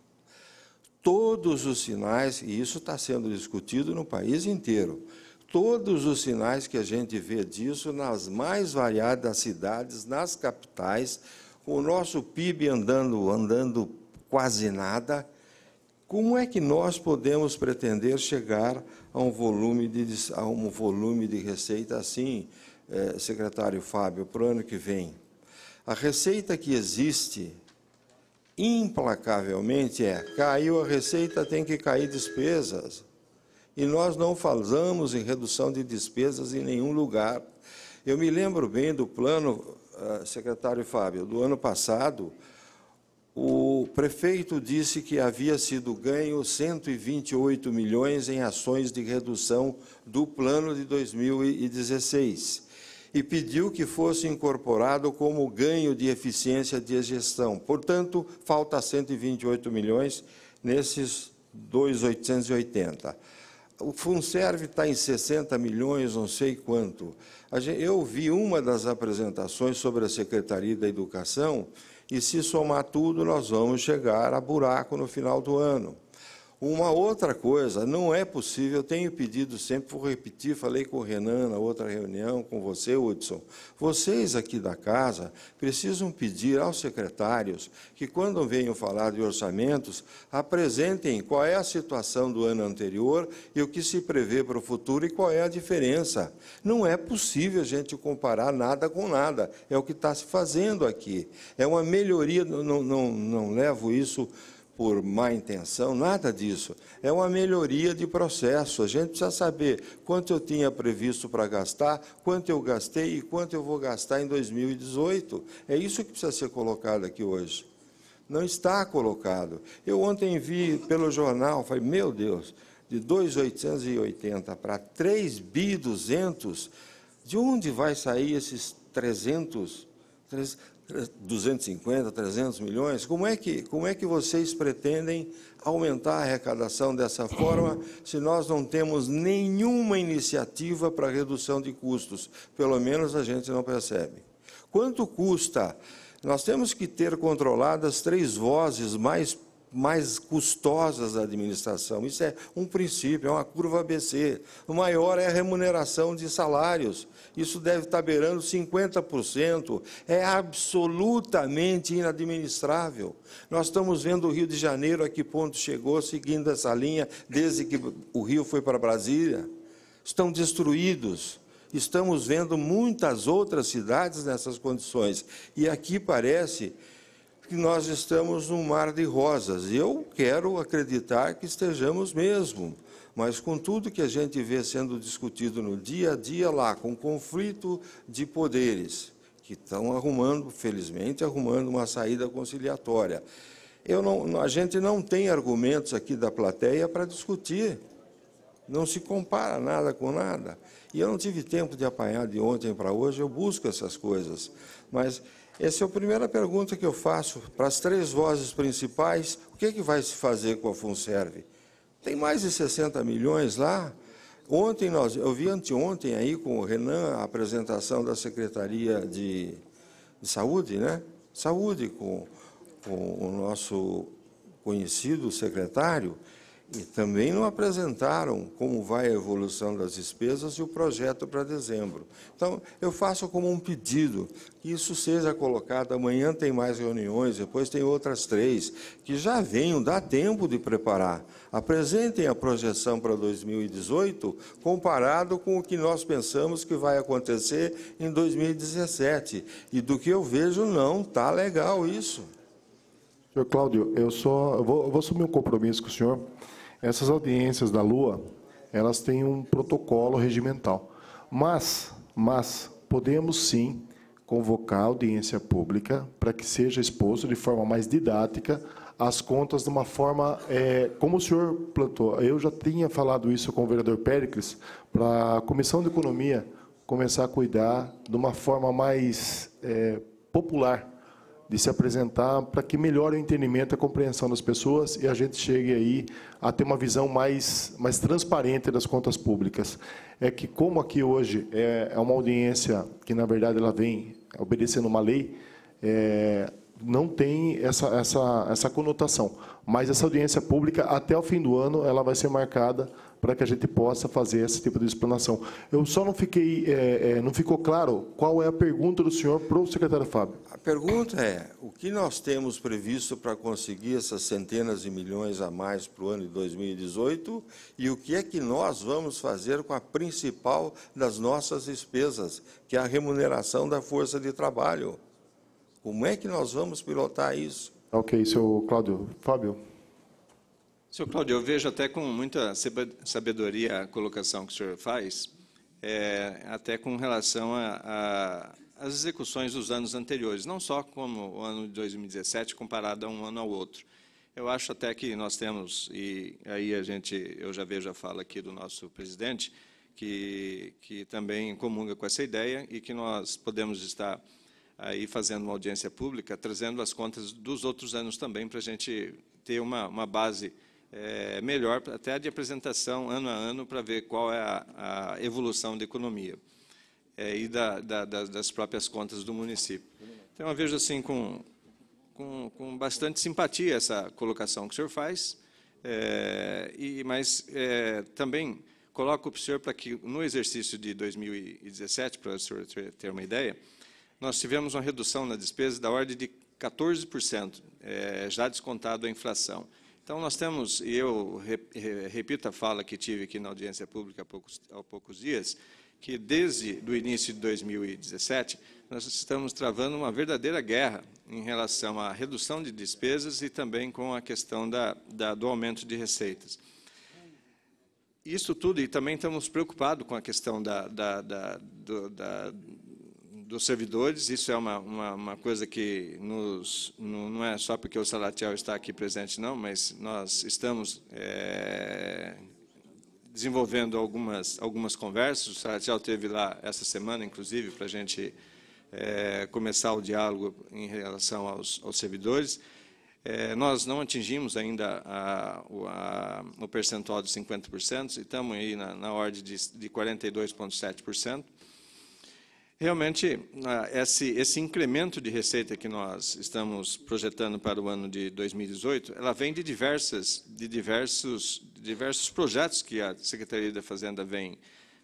Todos os sinais, e isso está sendo discutido no país inteiro, todos os sinais que a gente vê disso nas mais variadas cidades, nas capitais, o nosso PIB andando, andando quase nada, como é que nós podemos pretender chegar a um volume de, a um volume de receita assim? eh, secretário Fábio, para o ano que vem, a receita que existe implacavelmente é: caiu a receita, tem que cair despesas. E nós não falamos em redução de despesas em nenhum lugar. Eu me lembro bem do plano, eh, secretário Fábio, do ano passado, o prefeito disse que havia sido ganho 128 milhões em ações de redução do plano de 2016 e pediu que fosse incorporado como ganho de eficiência de gestão. Portanto, falta 128 milhões nesses 2,880. O Funserv está em 60 milhões, não sei quanto. Eu vi uma das apresentações sobre a Secretaria da Educação e, se somar tudo, nós vamos chegar a buraco no final do ano. Uma outra coisa, não é possível, eu tenho pedido sempre, vou repetir, falei com o Renan na outra reunião, com você, Hudson. Vocês aqui da casa precisam pedir aos secretários que, quando venham falar de orçamentos, apresentem qual é a situação do ano anterior e o que se prevê para o futuro e qual é a diferença. Não é possível a gente comparar nada com nada, é o que está se fazendo aqui. É uma melhoria, não, não, não levo isso por má intenção, nada disso. É uma melhoria de processo. A gente precisa saber quanto eu tinha previsto para gastar, quanto eu gastei e quanto eu vou gastar em 2018. É isso que precisa ser colocado aqui hoje. Não está colocado. Eu ontem vi pelo jornal, falei, meu Deus, de 2,880 para 3,200, de onde vai sair esses 300? 300 250, 300 milhões, como é, que, como é que vocês pretendem aumentar a arrecadação dessa forma se nós não temos nenhuma iniciativa para redução de custos? Pelo menos a gente não percebe. Quanto custa? Nós temos que ter controladas três vozes mais mais custosas da administração. Isso é um princípio, é uma curva ABC. O maior é a remuneração de salários. Isso deve estar beirando 50%. É absolutamente inadministrável. Nós estamos vendo o Rio de Janeiro a que ponto chegou, seguindo essa linha, desde que o Rio foi para Brasília. Estão destruídos estamos vendo muitas outras cidades nessas condições. E aqui parece que nós estamos num mar de rosas. E eu quero acreditar que estejamos mesmo. Mas com tudo que a gente vê sendo discutido no dia a dia lá, com conflito de poderes, que estão arrumando, felizmente, arrumando uma saída conciliatória. Eu não, a gente não tem argumentos aqui da plateia para discutir. Não se compara nada com nada. E eu não tive tempo de apanhar de ontem para hoje, eu busco essas coisas. Mas essa é a primeira pergunta que eu faço para as três vozes principais. O que, é que vai se fazer com a Funserve? Tem mais de 60 milhões lá. Ontem nós, eu vi anteontem aí com o Renan a apresentação da Secretaria de, de Saúde, né? Saúde com, com o nosso conhecido secretário e também não apresentaram como vai a evolução das despesas e o projeto para dezembro. Então, eu faço como um pedido que isso seja colocado. Amanhã tem mais reuniões, depois tem outras três, que já venham, dá tempo de preparar. Apresentem a projeção para 2018 comparado com o que nós pensamos que vai acontecer em 2017. E do que eu vejo, não está legal isso. Senhor Cláudio, eu só vou, eu vou assumir um compromisso com o senhor essas audiências da Lua, elas têm um protocolo regimental. Mas, mas podemos sim convocar a audiência pública para que seja exposto de forma mais didática as contas de uma forma, é, como o senhor plantou, eu já tinha falado isso com o vereador Péricles, para a Comissão de Economia começar a cuidar de uma forma mais é, popular de se apresentar para que melhore o entendimento e a compreensão das pessoas e a gente chegue aí a ter uma visão mais, mais transparente das contas públicas. É que, como aqui hoje é, é uma audiência que, na verdade, ela vem obedecendo uma lei, é, não tem essa, essa, essa conotação. Mas essa audiência pública, até o fim do ano, ela vai ser marcada para que a gente possa fazer esse tipo de explanação. Eu só não fiquei, é, é, não ficou claro qual é a pergunta do senhor para o secretário Fábio. A pergunta é: o que nós temos previsto para conseguir essas centenas de milhões a mais para o ano de 2018 e o que é que nós vamos fazer com a principal das nossas despesas, que é a remuneração da força de trabalho? Como é que nós vamos pilotar isso? Ok, seu Cláudio. Fábio. Senhor Cláudio, eu vejo até com muita sabedoria a colocação que o senhor faz, é, até com relação às execuções dos anos anteriores, não só como o ano de 2017 comparado a um ano ao outro. Eu acho até que nós temos, e aí a gente, eu já vejo a fala aqui do nosso presidente, que, que também comunga com essa ideia e que nós podemos estar aí fazendo uma audiência pública, trazendo as contas dos outros anos também, para a gente ter uma, uma base é, melhor, até de apresentação ano a ano, para ver qual é a, a evolução da economia é, e da, da, das próprias contas do município. Então, eu vejo assim com, com, com bastante simpatia essa colocação que o senhor faz, é, e, mas é, também coloco para o senhor para que, no exercício de 2017, para o senhor ter uma ideia, nós tivemos uma redução na despesa da ordem de 14%, é, já descontado a inflação. Então, nós temos, e eu repito a fala que tive aqui na audiência pública há poucos, há poucos dias, que desde o início de 2017, nós estamos travando uma verdadeira guerra em relação à redução de despesas e também com a questão da, da, do aumento de receitas. Isso tudo, e também estamos preocupados com a questão da, da, da, do, da dos servidores. Isso é uma, uma, uma coisa que nos, não, não, é só porque o Salatiel está aqui presente, não, mas nós estamos é, desenvolvendo algumas, algumas conversas. O Salatiel teve lá essa semana, inclusive, para a gente é, começar o diálogo em relação aos, aos servidores. É, nós não atingimos ainda a, a, o percentual de 50%, e estamos aí na, na ordem de, de 42,7%. Realmente, ah, esse, esse incremento de receita que nós estamos projetando para o ano de 2018, ela vem de, diversas, de diversos, diversos projetos que a Secretaria da Fazenda vem,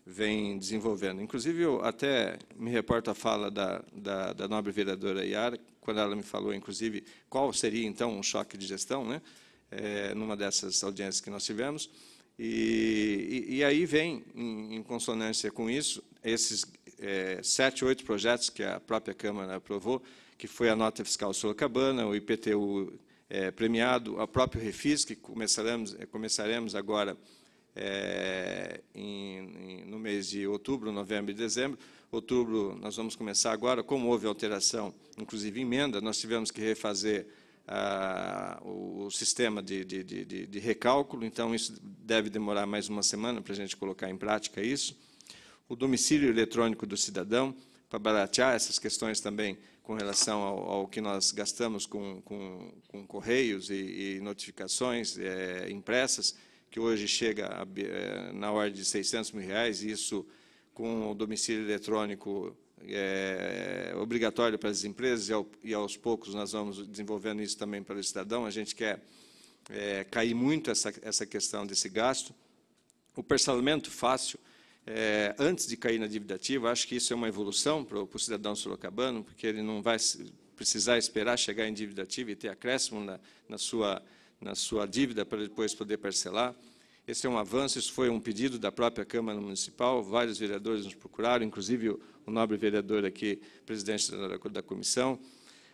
vem desenvolvendo. Inclusive, eu até me reporto à fala da, da, da nobre vereadora Iara, quando ela me falou, inclusive, qual seria, então, um choque de gestão, né? É, numa dessas audiências que nós tivemos. E, e, e aí vem, em, em consonância com isso, esses é, sete, oito projetos que a própria Câmara aprovou, que foi a nota fiscal Sorocabana, o IPTU é, premiado, o próprio Refis, que começaremos, é, começaremos agora é, em, em, no mês de outubro, novembro e dezembro. Outubro nós vamos começar agora, como houve alteração, inclusive emenda, nós tivemos que refazer o, o, sistema de, de, de, de recálculo, então isso deve demorar mais uma semana para a gente colocar em prática isso o domicílio eletrônico do cidadão, para baratear essas questões também com relação ao, ao que nós gastamos com, com, com correios e, e notificações é, impressas, que hoje chega a, é, na ordem de 600 mil reais, e isso com o domicílio eletrônico é, obrigatório para as empresas, e, ao, e, aos poucos nós vamos desenvolvendo isso também para o cidadão. A gente quer é, cair muito essa, essa questão desse gasto. O parcelamento fácil, é, antes de cair na dívida ativa. Acho que isso é uma evolução para o, cidadão sorocabano, porque ele não vai precisar esperar chegar em dívida ativa e ter acréscimo na, na, sua, na sua dívida para depois poder parcelar. Esse é um avanço, isso foi um pedido da própria Câmara Municipal, vários vereadores nos procuraram, inclusive o, o nobre vereador aqui, presidente da, da comissão.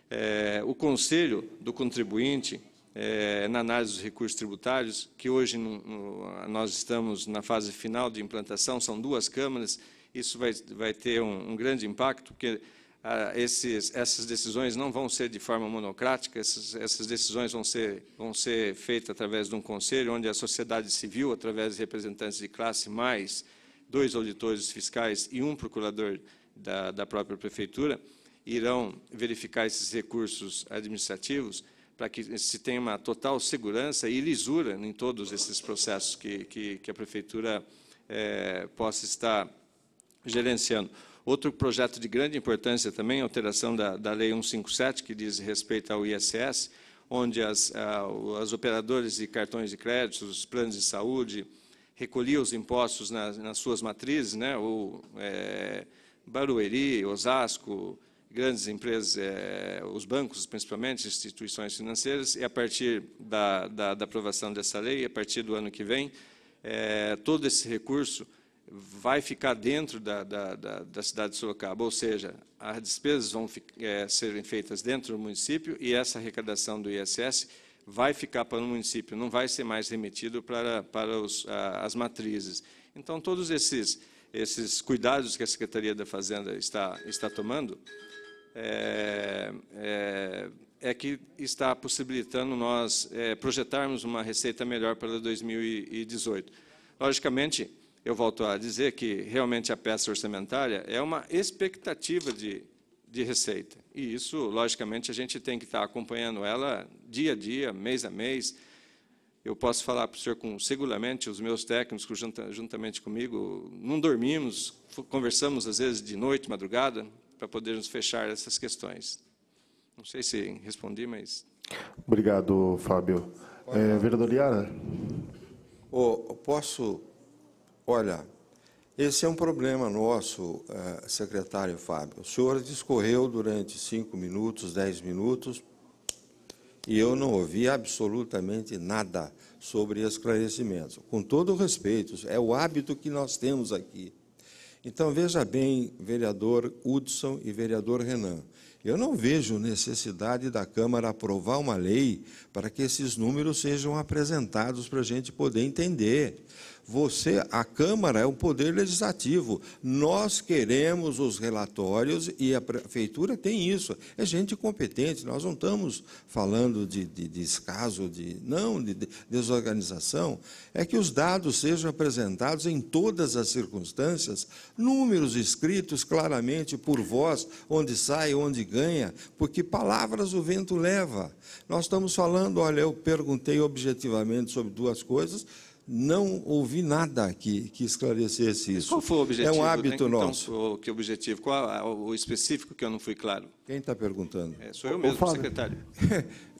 É, o Conselho do Contribuinte, é, na análise dos recursos tributários, que hoje no, no, nós estamos na fase final de implantação, são duas câmaras, isso vai, vai ter um, um grande impacto, porque ah, esses, essas decisões não vão ser de forma monocrática, essas, essas, decisões vão ser, vão ser feitas através de um conselho, onde a sociedade civil, através de representantes de classe, mais dois auditores fiscais e um procurador da, da própria prefeitura, irão verificar esses recursos administrativos, para que se tenha uma total segurança e lisura em todos esses processos que, que, que a Prefeitura é, possa estar gerenciando. Outro projeto de grande importância também, é a alteração da, da Lei 157, que diz respeito ao ISS, onde as, as operadoras de cartões de crédito, os planos de saúde, recolhiam os impostos nas, nas suas matrizes, né? ou é, Barueri, Osasco, grandes empresas, é, os bancos, principalmente, instituições financeiras, e a partir da, da, da, aprovação dessa lei, a partir do ano que vem, é, todo esse recurso vai ficar dentro da, da, da, cidade de Sorocaba, ou seja, as despesas vão é, serem feitas dentro do município e essa arrecadação do ISS vai ficar para o município, não vai ser mais remetido para, para os, a, as matrizes. Então, todos esses, esses cuidados que a Secretaria da Fazenda está, está tomando, é, é, é que está possibilitando nós é, projetarmos uma receita melhor para 2018. Logicamente, eu volto a dizer que realmente a peça orçamentária é uma expectativa de, de receita. E isso, logicamente, a gente tem que estar acompanhando ela dia a dia, mês a mês. Eu posso falar para o senhor com, seguramente, os meus técnicos, juntamente comigo, não dormimos, conversamos às vezes de noite, madrugada, para podermos fechar essas questões. Não sei se respondi, mas. Obrigado, Fábio. É, vereador Liara? Oh, posso. Olha, esse é um problema nosso, é, secretário Fábio. O senhor discorreu durante cinco minutos, dez minutos, e eu não ouvi absolutamente nada sobre esclarecimentos. Com todo respeito, é o hábito que nós temos aqui. Então, veja bem, vereador Hudson e vereador Renan, eu não vejo necessidade da Câmara aprovar uma lei para que esses números sejam apresentados para a gente poder entender. Você, a Câmara é um poder legislativo. Nós queremos os relatórios e a prefeitura tem isso. É gente competente. Nós não estamos falando de, de, de descaso, de não de, de desorganização. É que os dados sejam apresentados em todas as circunstâncias, números escritos claramente por voz, onde sai, onde ganha, porque palavras o vento leva. Nós estamos falando, olha, eu perguntei objetivamente sobre duas coisas não ouvi nada que, que esclarecesse isso. Qual foi o objetivo? É um né? hábito então, nosso. Então, que objetivo? Qual o específico que eu não fui claro? Quem está perguntando? É, sou eu mesmo, secretário. [laughs]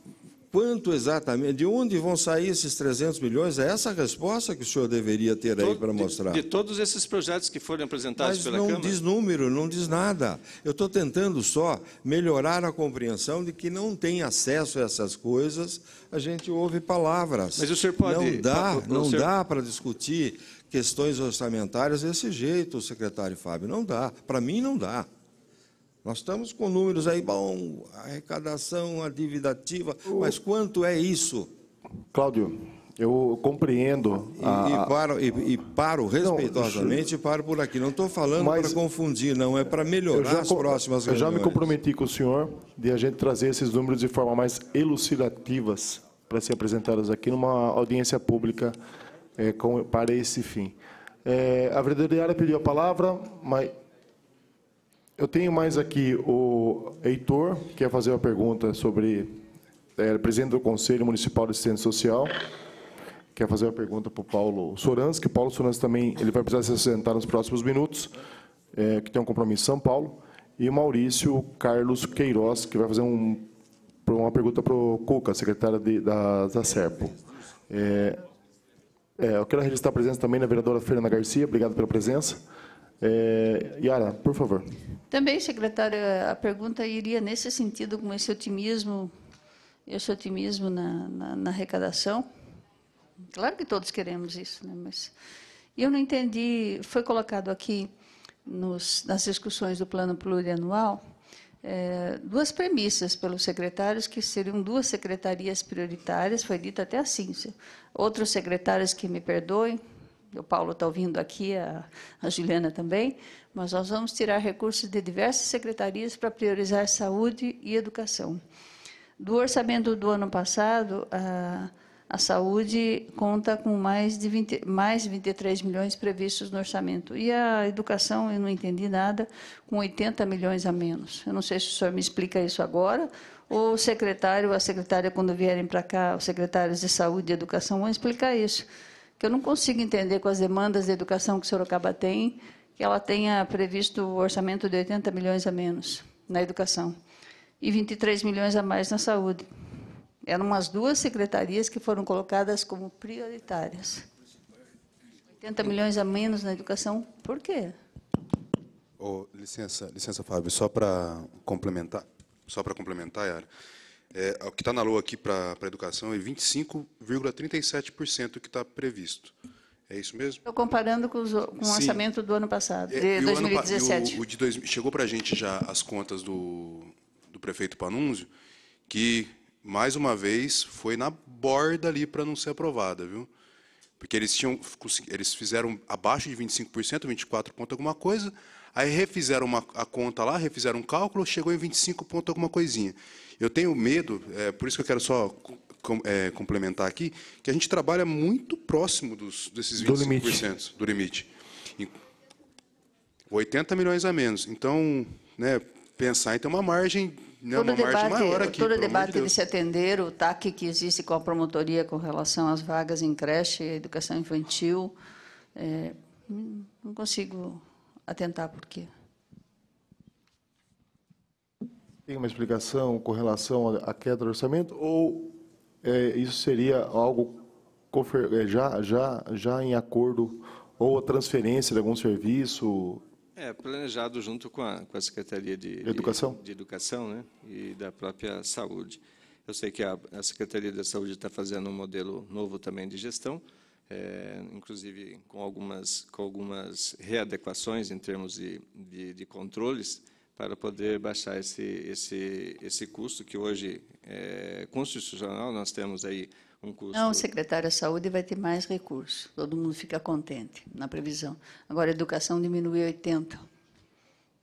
quanto exatamente, de onde vão sair esses 300 milhões? É essa a resposta que o senhor deveria ter aí para mostrar. De, de, todos esses projetos que foram apresentados Mas pela não Câmara? não diz número, não diz nada. Eu estou tentando só melhorar a compreensão de que não tem acesso a essas coisas, a gente ouve palavras. Mas o senhor pode... Não dá, não senhor... dá para discutir questões orçamentárias desse jeito, secretário Fábio, não dá. Para mim, não dá. Nós estamos com números aí, bom, arrecadação, a dívida ativa, o... mas quanto é isso? Cláudio, eu compreendo. E, a... e, paro, e, e paro respeitosamente, não, paro por aqui. Não estou falando mas... para confundir, não, é para melhorar já, as próximas Eu já me comprometi com o senhor de a gente trazer esses números de forma mais elucidativas para serem apresentados aqui numa audiência pública é, com, para esse fim. É, a vereadora pediu a palavra, mas eu tenho mais aqui o Heitor, que quer fazer uma pergunta sobre. É, é presidente do Conselho Municipal de Assistência Social. Quer fazer uma pergunta para o Paulo Sorans, que Paulo Sorans também ele vai precisar se assentar nos próximos minutos, é, que tem um compromisso em São Paulo. E o Maurício Carlos Queiroz, que vai fazer um, uma pergunta para o Cuca, secretário de, da, da SERPO. É, é, eu quero registrar a presença também da vereadora Fernanda Garcia, obrigado pela presença. É, Yara, por favor. Também, secretária, a pergunta iria nesse sentido, com esse otimismo, esse otimismo na, na, na arrecadação. Claro que todos queremos isso, né? mas eu não entendi, foi colocado aqui nos, nas discussões do plano plurianual é, duas premissas pelos secretários, que seriam duas secretarias prioritárias, foi dito até assim, outros secretários que me perdoem, o Paulo está ouvindo aqui, a, a Juliana também, mas nós vamos tirar recursos de diversas secretarias para priorizar saúde e educação. Do orçamento do ano passado, a, a saúde conta com mais de, 20, mais 23 milhões previstos no orçamento. E a educação, eu não entendi nada, com 80 milhões a menos. Eu não sei se o senhor me explica isso agora, ou o secretário ou a secretária, quando vierem para cá, os secretários de saúde e educação, vão explicar isso que eu não consigo entender com as demandas de educação que Sorocaba tem, que ela tenha previsto o orçamento de 80 milhões a menos na educação e 23 milhões a mais na saúde. Eram as duas secretarias que foram colocadas como prioritárias. 80 milhões a menos na educação, por quê? Oh, licença, licença, Fábio, só para complementar, só para complementar, Yara. É, o que está na lua aqui para a educação é 25,37% que está previsto. É isso mesmo? Estou comparando com, os, com o Sim. orçamento do ano passado, é, de e 2017. Ano, o, o de dois, chegou para a gente já as contas do, do prefeito Panunzio, que, mais uma vez, foi na borda ali para não ser aprovada, viu? Porque eles, tinham, eles fizeram abaixo de 25%, 24 ponto alguma coisa, aí refizeram uma, a conta lá, refizeram um cálculo, chegou em 25 ponto alguma coisinha. Eu tenho medo, é, por isso que eu quero só com, é, complementar aqui, que a gente trabalha muito próximo dos, desses 25% do limite. Do limite. 80 milhões a menos. Então, né, pensar em ter uma margem né, todo uma debate, maior aqui. Todo debate de deve se atender, o TAC que existe com a promotoria com relação às vagas em creche, educação infantil. É, não consigo atentar por quê. tem uma explicação com relação à queda do orçamento ou é, isso seria algo é, já, já, já em acordo ou a transferência de algum serviço? É, planejado junto com a, com a Secretaria de Educação, de, de educação né, e da própria Saúde. Eu sei que a, a Secretaria da Saúde está fazendo um modelo novo também de gestão, é, inclusive com algumas, com algumas readequações em termos de, de, de controles, para poder baixar esse, esse, esse custo que hoje é constitucional, nós temos aí um custo... Não, o secretário da Saúde vai ter mais recursos, todo mundo fica contente na previsão. Agora, a educação diminuiu 80.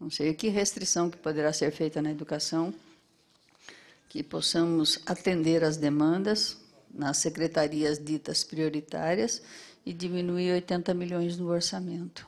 Não sei que restrição que poderá ser feita na educação, que possamos atender as demandas nas secretarias ditas prioritárias e diminuir 80 milhões no orçamento.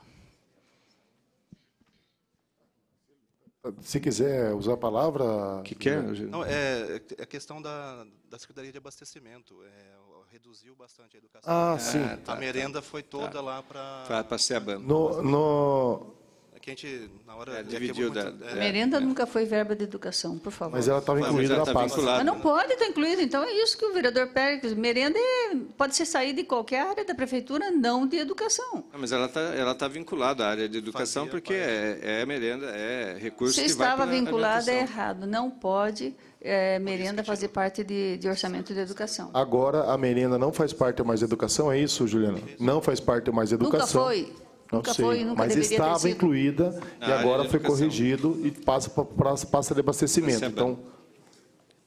se quiser usar a palavra. Que quer? Né? Não, é, é questão da, da Secretaria de Abastecimento. É, reduziu bastante a educação. Ah, é, sim. a tá, merenda tá, foi toda tá. lá para. Para a banda. No, no, que a gente, na hora... É, é dividiu da... é, merenda é. nunca foi verba de educação, por favor. Mas ela estava incluída ela na pasta. Né? Mas não pode estar incluída. Então, é isso que o vereador Pérez... Merenda é, pode ser sair de qualquer área da prefeitura, não de educação. Não, mas ela está ela tá vinculada à área de educação, Fazia, porque é, é, merenda, é recurso Se que estava vinculada, é errado. Não pode... É, merenda fazer parte de, de, orçamento de educação. Agora a merenda não faz parte mais de educação, é isso, Juliana? Não faz parte mais de educação. Nunca foi. Não nunca sei, foi, nunca mas estava incluída na e ah, agora é foi corrigido e passa para passa de abastecimento. Então,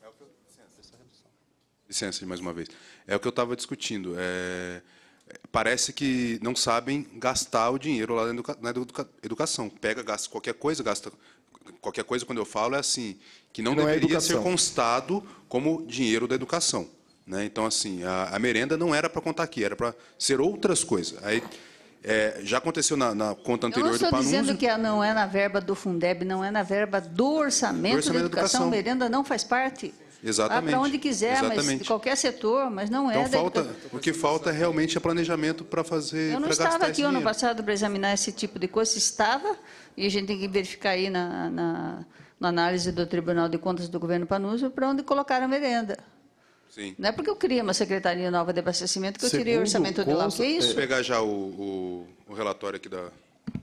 é licença, é licença mais uma vez. É o que eu estava discutindo. É, parece que não sabem gastar o dinheiro lá na educação. Pega, gasta qualquer coisa, gasta qualquer coisa quando eu falo é assim que não, não deveria é ser constado como dinheiro da educação. Né? Então, assim, a, a merenda não era para contar aqui, era para ser outras coisas. Aí é, já aconteceu na, na conta anterior do Panuso. Eu estou dizendo que não é na verba do Fundeb, não é na verba do orçamento, do orçamento da educação. educação. Merenda não faz parte. Exatamente. Para onde quiser, Exatamente. mas de qualquer setor, mas não então é. Então falta, o que falta é realmente é planejamento para fazer. Eu não estava aqui ano passado para examinar esse tipo de coisa, estava e a gente tem que verificar aí na, na, na análise do Tribunal de Contas do Governo Panuso para onde colocar a merenda. Sim. Não é porque eu queria uma Secretaria Nova de Abastecimento que eu tirei o orçamento de lá. O que é isso? Vou pegar já o, o, o relatório aqui da,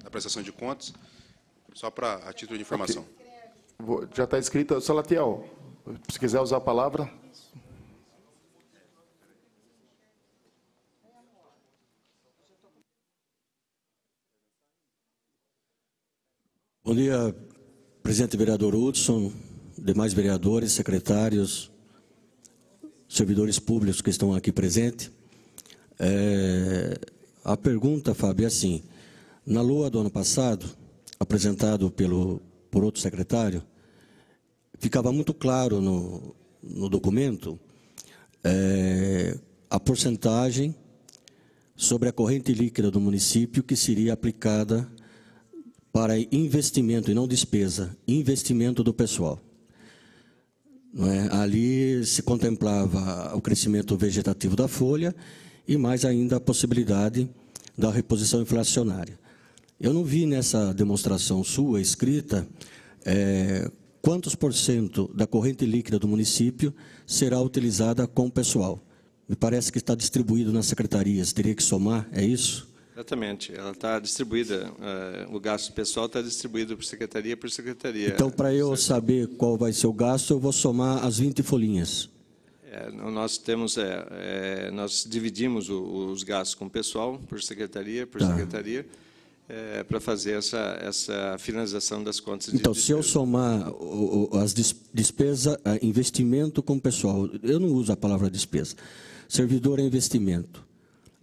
da, prestação de contas, só para a título de informação. Okay. Já está escrito. Salatiel, se quiser usar a palavra. Bom dia, presidente vereador Hudson, demais vereadores, secretários, servidores públicos que estão aqui presentes. É, a pergunta, Fábio, é assim: na lua do ano passado, apresentado pelo, por outro secretário, ficava muito claro no, no documento é, a porcentagem sobre a corrente líquida do município que seria aplicada para investimento e não despesa, investimento do pessoal. É? Ali se contemplava o crescimento vegetativo da folha e mais ainda a possibilidade da reposição inflacionária. Eu não vi nessa demonstração sua escrita é, quantos por cento da corrente líquida do município será utilizada com o pessoal. Me parece que está distribuído nas secretarias, teria que somar, é isso? Exatamente. Ela está distribuída, eh, o gasto pessoal está distribuído por secretaria por secretaria. Então, para eu saber qual vai ser o gasto, eu vou somar as 20 folhinhas. É, nós temos, é, é, nós dividimos o, os gastos com o pessoal por secretaria, por tá. secretaria, para fazer essa, essa finalização das contas. então, se eu somar o, o, as despesas, investimento com pessoal, eu não uso a palavra despesa. Servidor é investimento.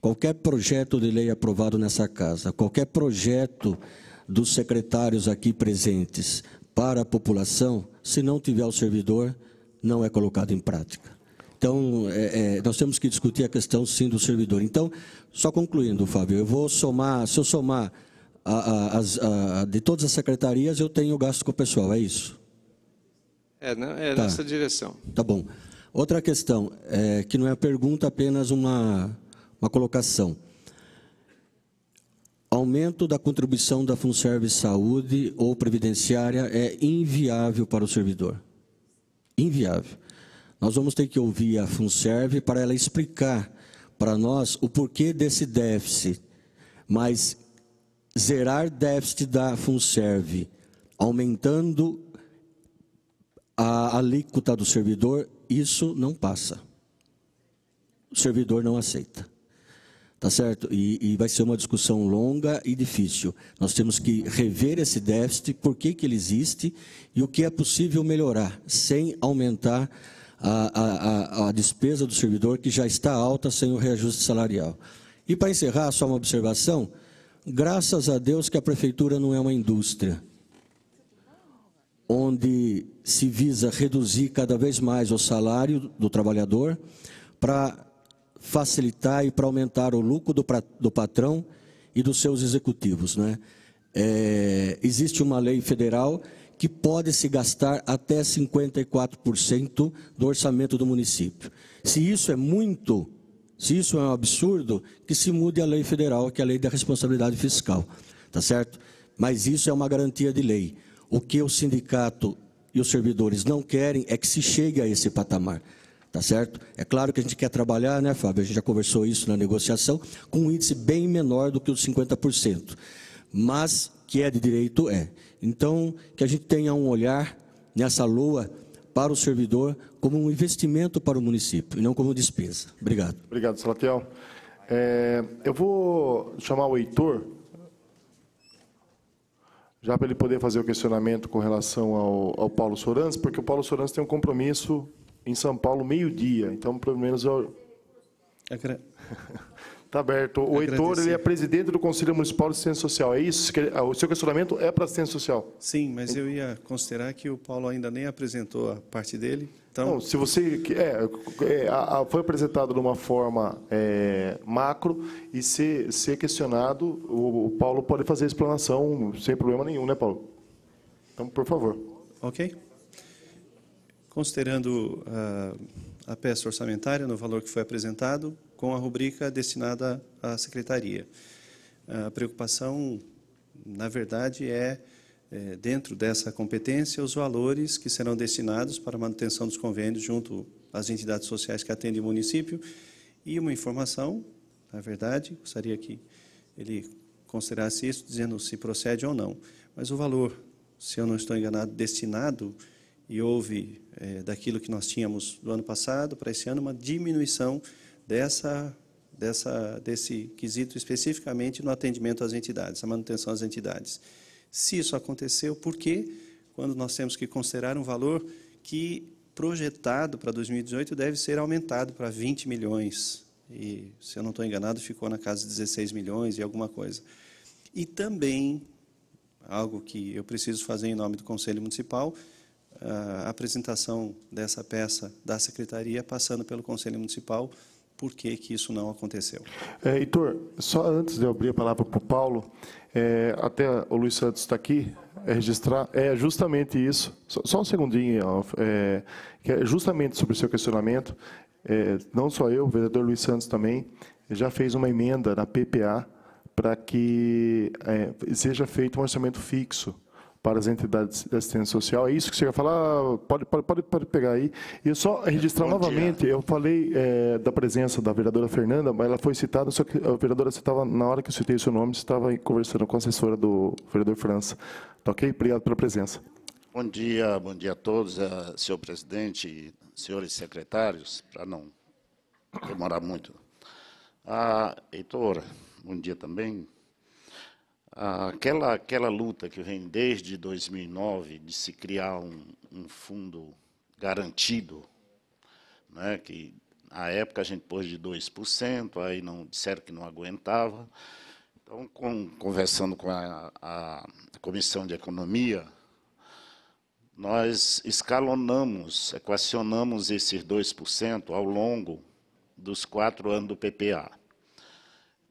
Qualquer projeto de lei aprovado nessa casa, qualquer projeto dos secretários aqui presentes para a população, se não tiver o servidor, não é colocado em prática. Então, é, é, nós temos que discutir a questão, sim, do servidor. Então, só concluindo, Fábio, eu vou somar, se eu somar a, a, a, de todas as secretarias, eu tenho gasto com o pessoal, é isso? É, não, né, é tá. nessa direção. Tá bom. Outra questão, é, que não é pergunta, apenas uma uma colocação. Aumento da contribuição da Funserve Saúde ou Previdenciária é inviável para o servidor. Inviável. Nós vamos ter que ouvir a Funserve para ela explicar para nós o porquê desse déficit. Mas zerar déficit da Funserve, aumentando a alíquota do servidor, isso não passa. O servidor não aceita tá certo? E, e, vai ser uma discussão longa e difícil. Nós temos que rever esse déficit, por que, que ele existe e o que é possível melhorar, sem aumentar a, a, a despesa do servidor, que já está alta sem o reajuste salarial. E para encerrar, só uma observação: graças a Deus que a prefeitura não é uma indústria onde se visa reduzir cada vez mais o salário do trabalhador para facilitar e para aumentar o lucro do, do, patrão e dos seus executivos. Né? É, existe uma lei federal que pode se gastar até 54% do orçamento do município. Se isso é muito, se isso é um absurdo, que se mude a lei federal, que é a lei da responsabilidade fiscal, tá certo? Mas isso é uma garantia de lei. O que o sindicato e os servidores não querem é que se chegue a esse patamar. Tá certo? É claro que a gente quer trabalhar, né, Fábio? A gente já conversou isso na negociação, com um índice bem menor do que os 50%. Mas que é de direito é. Então, que a gente tenha um olhar nessa LOA para o servidor como um investimento para o município e não como despesa. Obrigado. Obrigado, Salatiel. É, eu vou chamar o Heitor, já para ele poder fazer o questionamento com relação ao, ao Paulo Sorans, porque o Paulo Sorans tem um compromisso em São Paulo, meio-dia. Então, pelo menos eu. Agra... [laughs] Está aberto. O Heitor ele é presidente do Conselho Municipal de Ciência Social. É isso? Ah, o seu questionamento é para a ciência social? Sim, mas eu ia considerar que o Paulo ainda nem apresentou a parte dele. Então... Não, se você. É, é foi apresentado de uma forma é, macro e ser, questionado, o, o Paulo pode fazer a explanação sem problema nenhum, né, Paulo? Então, por favor. Ok considerando a, ah, a peça orçamentária no valor que foi apresentado, com a rubrica destinada à secretaria. A preocupação, na verdade, é, é, dentro dessa competência, os valores que serão destinados para a manutenção dos convênios junto às entidades sociais que atendem o município. E uma informação, na verdade, gostaria que ele considerasse isso, dizendo se procede ou não. Mas o valor, se eu não estou enganado, destinado e houve é, daquilo que nós tínhamos do ano passado para esse ano, uma diminuição dessa, dessa, desse quesito especificamente no atendimento às entidades, a manutenção às entidades. Se isso aconteceu, por quê? Quando nós temos que considerar um valor que projetado para 2018 deve ser aumentado para 20 milhões. E, se eu não estou enganado, ficou na casa de 16 milhões e alguma coisa. E também, algo que eu preciso fazer em nome do Conselho Municipal, a apresentação dessa peça da secretaria, passando pelo Conselho Municipal, por que, que isso não aconteceu. É, Heitor, só antes de eu abrir a palavra para o Paulo, é, até o Luiz Santos está aqui, é registrar, é justamente isso, só, só um segundinho, é, que é justamente sobre o seu questionamento, é, não só eu, o vereador Luiz Santos também, já fez uma emenda na PPA para que é, seja feito um orçamento fixo para as entidades de assistência social. É isso que você ia falar? Pode, pode, pode pegar aí. E só registrar Bom novamente, dia. eu falei é, da presença da vereadora Fernanda, mas ela foi citada, só que a vereadora estava, na hora que eu citei o seu nome, estava conversando com a assessora do vereador França. Tá ok? Obrigado pela presença. Bom dia, bom dia a todos, eh, senhor presidente, senhores secretários, para não demorar muito. Ah, Heitor, bom dia também. Ah, aquela, aquela luta que vem desde 2009 de se criar um, um fundo garantido, né, que na época a gente pôs de 2%, aí não disseram que não aguentava. Então, com, conversando com a, a, Comissão de Economia, nós escalonamos, equacionamos esses 2% ao longo dos quatro anos do PPA.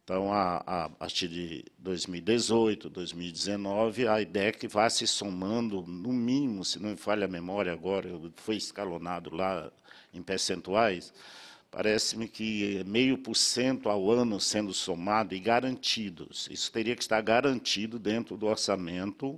Então, a, a, partir de 2018, 2019, a IDEC vai se somando, no mínimo, se não me falha a memória agora, foi escalonado lá em percentuais, parece-me que meio por cento ao ano sendo somado e garantidos. Isso teria que estar garantido dentro do orçamento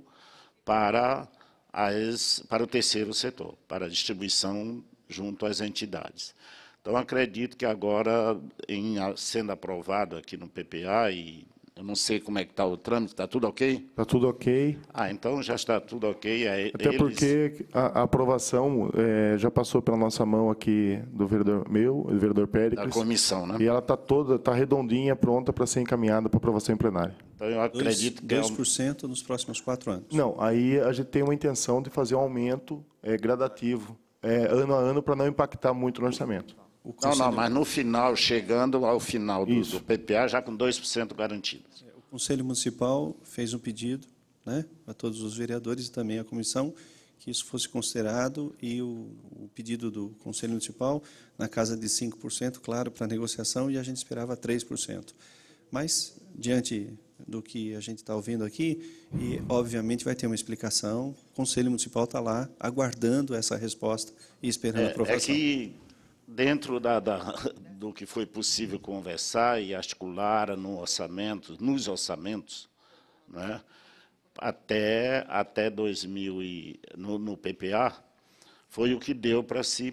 para, as, para o terceiro setor, para a distribuição junto às entidades. Então, acredito que agora, em, sendo aprovado aqui no PPA, e eu não sei como é que está o trâmite, está tudo ok? Está tudo ok. Ah, então já está tudo ok. É, Até eles... porque a, a aprovação é, já passou pela nossa mão aqui do vereador meu, do vereador Pérez. Da comissão, né? E ela está toda, está redondinha, pronta para ser encaminhada para aprovação em plenário. Então eu acredito é Dois, que... 2% é nos próximos quatro anos. Não, aí a gente tem uma intenção de fazer um aumento é, gradativo, é, ano a ano, para não impactar muito no orçamento o Não, não, mas no final, chegando ao final do, do PPA, já com 2% garantidos. É, o Conselho Municipal fez um pedido né, a todos os vereadores e também à comissão que isso fosse considerado e o, o pedido do Conselho Municipal na casa de 5%, claro, para negociação, e a gente esperava 3%. Mas, diante do que a gente está ouvindo aqui, e obviamente vai ter uma explicação, o Conselho Municipal está lá aguardando essa resposta e esperando é, a é aprovação. É que dentro da, da, do que foi possível conversar e articular no orçamento, nos orçamentos, né, até, até 2000 e, no, no PPA, foi o que deu para se,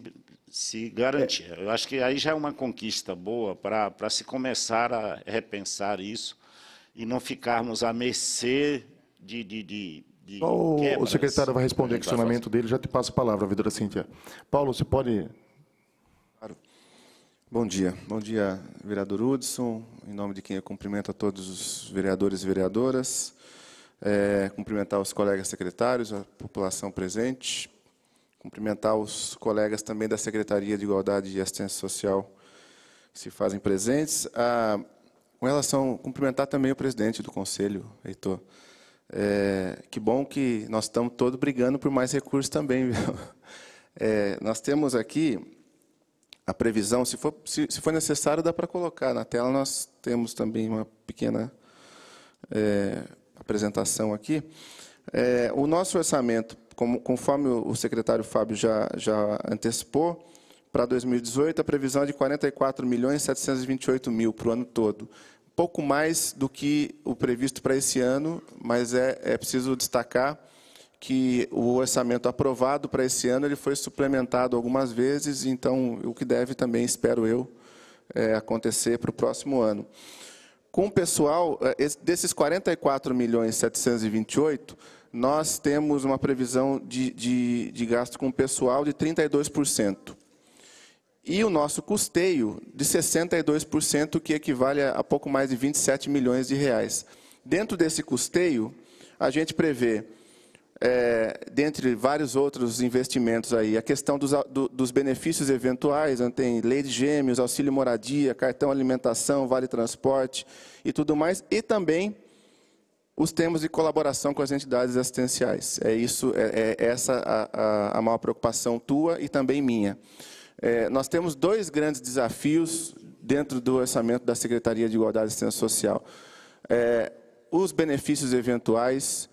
se garantir. É. Eu acho que aí já é uma conquista boa para se começar a repensar isso e não ficarmos à mercê de, de, de o, secretário vai responder é, o questionamento dele, já te passo a palavra, Vidra Cíntia. Paulo, você pode Bom dia. Bom dia, vereador Hudson. Em nome de quem eu cumprimento a todos os vereadores e vereadoras. É, cumprimentar os colegas secretários, a população presente. Cumprimentar os colegas também da Secretaria de Igualdade e Assistência Social que se fazem presentes. Ah, com relação, cumprimentar também o presidente do Conselho, Heitor. É, que bom que nós estamos todos brigando por mais recursos também. [laughs] É, nós temos aqui a previsão, se for, se, se for necessário, dá para colocar. Na tela nós temos também uma pequena é, apresentação aqui. É, o nosso orçamento, como, conforme o secretário Fábio já, já antecipou, para 2018 a previsão é de 44 milhões 728 mil para o ano todo. Pouco mais do que o previsto para esse ano, mas é, é preciso destacar que o orçamento aprovado para esse ano ele foi suplementado algumas vezes, então o que deve também, espero eu, é, acontecer para o próximo ano. Com o pessoal, é, desses 44 milhões 728, nós temos uma previsão de, de, de gasto com o pessoal de 32%. E o nosso custeio de 62%, que equivale a pouco mais de 27 milhões de reais. Dentro desse custeio, a gente prevê é, dentre vários outros investimentos aí, a questão dos, do, dos benefícios eventuais, né, tem lei de gêmeos, auxílio moradia, cartão alimentação, vale transporte e tudo mais, e também os termos de colaboração com as entidades assistenciais. É isso, é, é essa a, a, a, maior preocupação tua e também minha. É, nós temos dois grandes desafios dentro do orçamento da Secretaria de Igualdade e Assistência Social. É, os benefícios eventuais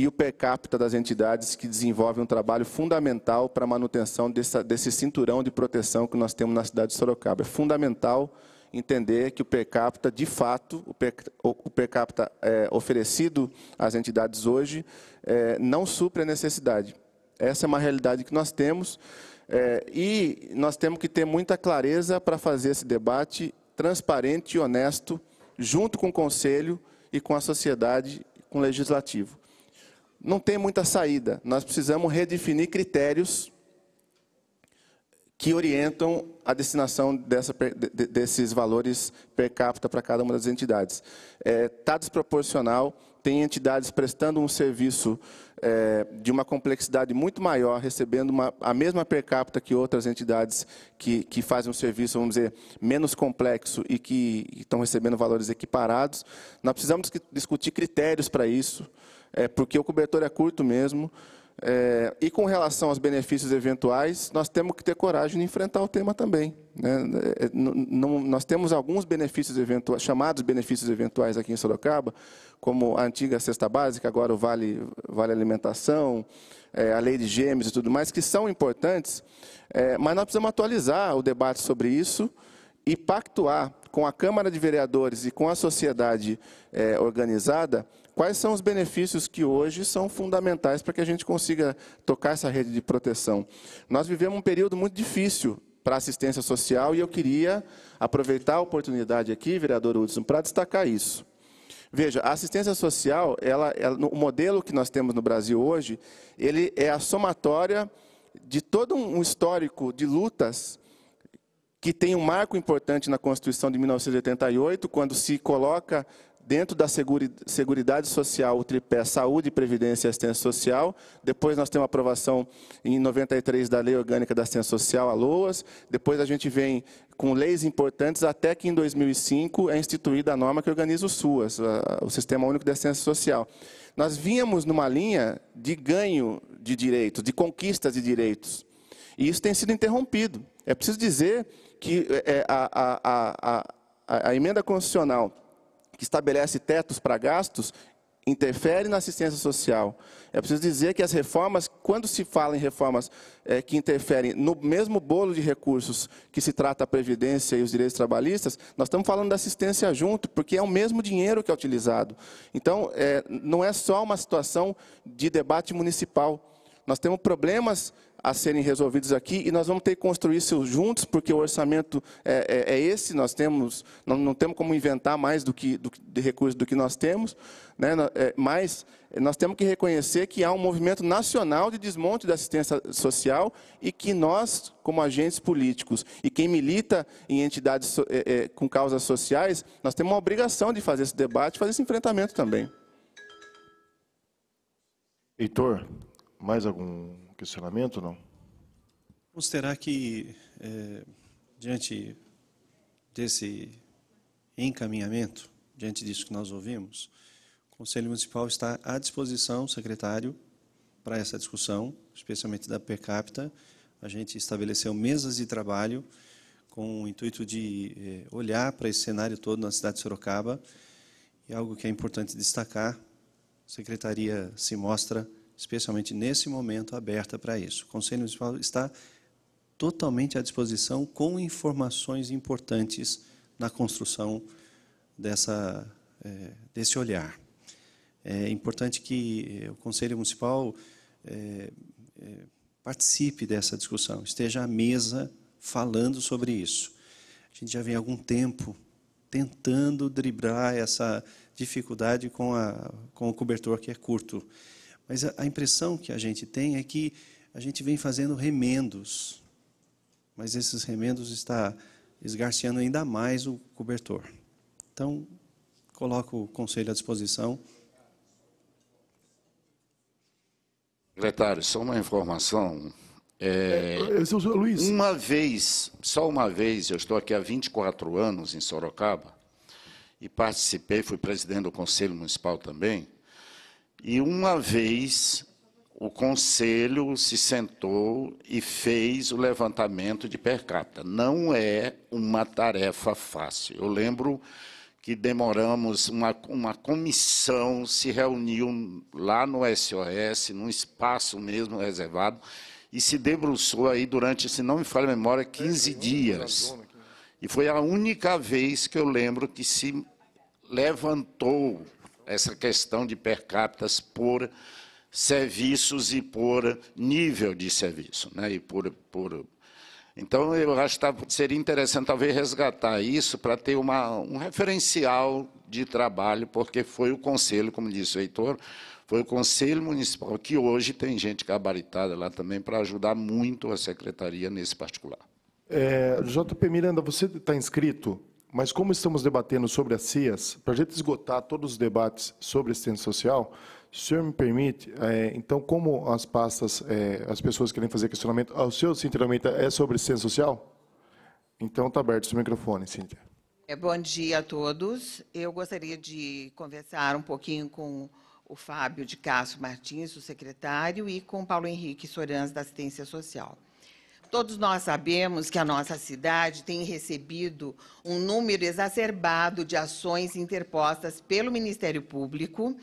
e o per capita das entidades que desenvolvem um trabalho fundamental para a manutenção dessa, desse cinturão de proteção que nós temos na cidade de Sorocaba. É fundamental entender que o per capita, de fato, o per, o per capita é, oferecido às entidades hoje é, não supre a necessidade. Essa é uma realidade que nós temos é, e nós temos que ter muita clareza para fazer esse debate transparente e honesto, junto com o Conselho e com a sociedade, com o Legislativo não tem muita saída. Nós precisamos redefinir critérios que orientam a destinação dessa, desses valores per capita para cada uma das entidades. Está é, tá desproporcional, tem entidades prestando um serviço é, de uma complexidade muito maior, recebendo uma, a mesma per capita que outras entidades que, que fazem um serviço, vamos dizer, menos complexo e que estão recebendo valores equiparados. Nós precisamos discutir critérios para isso é, porque o cobertor é curto mesmo. É, e com relação aos benefícios eventuais, nós temos que ter coragem de enfrentar o tema também. Né? É, nós temos alguns benefícios eventuais, chamados benefícios eventuais aqui em Sorocaba, como a antiga cesta básica, agora o Vale, vale Alimentação, é, a lei de gêmeos e tudo mais, que são importantes, é, mas nós precisamos atualizar o debate sobre isso e pactuar com a Câmara de Vereadores e com a sociedade é, organizada Quais são os benefícios que hoje são fundamentais para que a gente consiga tocar essa rede de proteção? Nós vivemos um período muito difícil para a assistência social e eu queria aproveitar a oportunidade aqui, vereador Hudson, para destacar isso. Veja, a assistência social, ela, ela, o modelo que nós temos no Brasil hoje, ele é a somatória de todo um histórico de lutas que tem um marco importante na Constituição de 1988, quando se coloca dentro da Seguridade Social, o tripé Saúde, Previdência e Assistência Social. Depois nós temos a aprovação em 93 da Lei Orgânica da Assistência Social, a LOAS. Depois a gente vem com leis importantes, até que em 2005 é instituída a norma que organiza o SUAS, o Sistema Único de Assistência Social. Nós vínhamos numa linha de ganho de direitos, de conquistas de direitos. E isso tem sido interrompido. É preciso dizer que é, é, a, a, a, a emenda constitucional que estabelece tetos para gastos, interfere na assistência social. É preciso dizer que as reformas, quando se fala em reformas é, que interferem no mesmo bolo de recursos que se trata a Previdência e os direitos trabalhistas, nós estamos falando da assistência junto, porque é o mesmo dinheiro que é utilizado. Então, é, não é só uma situação de debate municipal, nós temos problemas a serem resolvidos aqui e nós vamos ter que construir isso juntos, porque o orçamento é, é, é esse, nós temos, não, não, temos como inventar mais do que, do, de recursos do que nós temos, né? É, mas nós temos que reconhecer que há um movimento nacional de desmonte da assistência social e que nós, como agentes políticos e quem milita em entidades é, é, com causas sociais, nós temos uma obrigação de fazer esse debate, fazer esse enfrentamento também. Heitor, mais algum questionamento, não? Considerar que, é, diante desse encaminhamento, diante disso que nós ouvimos, o Conselho Municipal está à disposição, secretário, para essa discussão, especialmente da per capita. A gente estabeleceu mesas de trabalho com o intuito de é, olhar para esse cenário todo na cidade de Sorocaba. E algo que é importante destacar, a secretaria se mostra especialmente nesse momento, aberta para isso. O Conselho Municipal está totalmente à disposição com informações importantes na construção dessa, é, desse olhar. É importante que eh, o Conselho Municipal é, é, participe dessa discussão, esteja à mesa falando sobre isso. A gente já vem há algum tempo tentando driblar essa dificuldade com, a, com o cobertor que é curto. Mas a, impressão que a gente tem é que a gente vem fazendo remendos, mas esses remendos está esgarciando ainda mais o cobertor. Então, coloco o conselho à disposição. Secretário, só uma informação. É, é, é, Luiz. Uma vez, só uma vez, eu estou aqui há 24 anos em Sorocaba e participei, fui presidente do Conselho Municipal também. E uma vez o conselho se sentou e fez o levantamento de per capita. Não é uma tarefa fácil. Eu lembro que demoramos, uma, uma comissão se reuniu lá no SOS, num espaço mesmo reservado, e se debruçou aí durante, se não me falha a memória, 15 é, dias. E foi a única vez que eu lembro que se levantou essa questão de per capita por serviços e por nível de serviço, né? E por, por então eu acho que tá, seria interessante talvez resgatar isso para ter uma, um referencial de trabalho, porque foi o conselho, como disse o Heitor, foi o conselho municipal que hoje tem gente gabaritada lá também para ajudar muito a secretaria nesse particular. É, JP Miranda, você está inscrito mas como estamos debatendo sobre as CIAs, para a gente esgotar todos os debates sobre assistência social, se o senhor me permite, é, então, como as pastas, é, as pessoas querem fazer questionamento, ah, o seu, Cíntia, é sobre assistência social? Então, está aberto o seu microfone, Cíntia. É, bom dia a todos. Eu gostaria de conversar um pouquinho com o Fábio de Castro Martins, o secretário, e com Paulo Henrique Sorans, da Assistência Social. Todos nós sabemos que a nossa cidade tem recebido um número exacerbado de ações interpostas pelo Ministério Público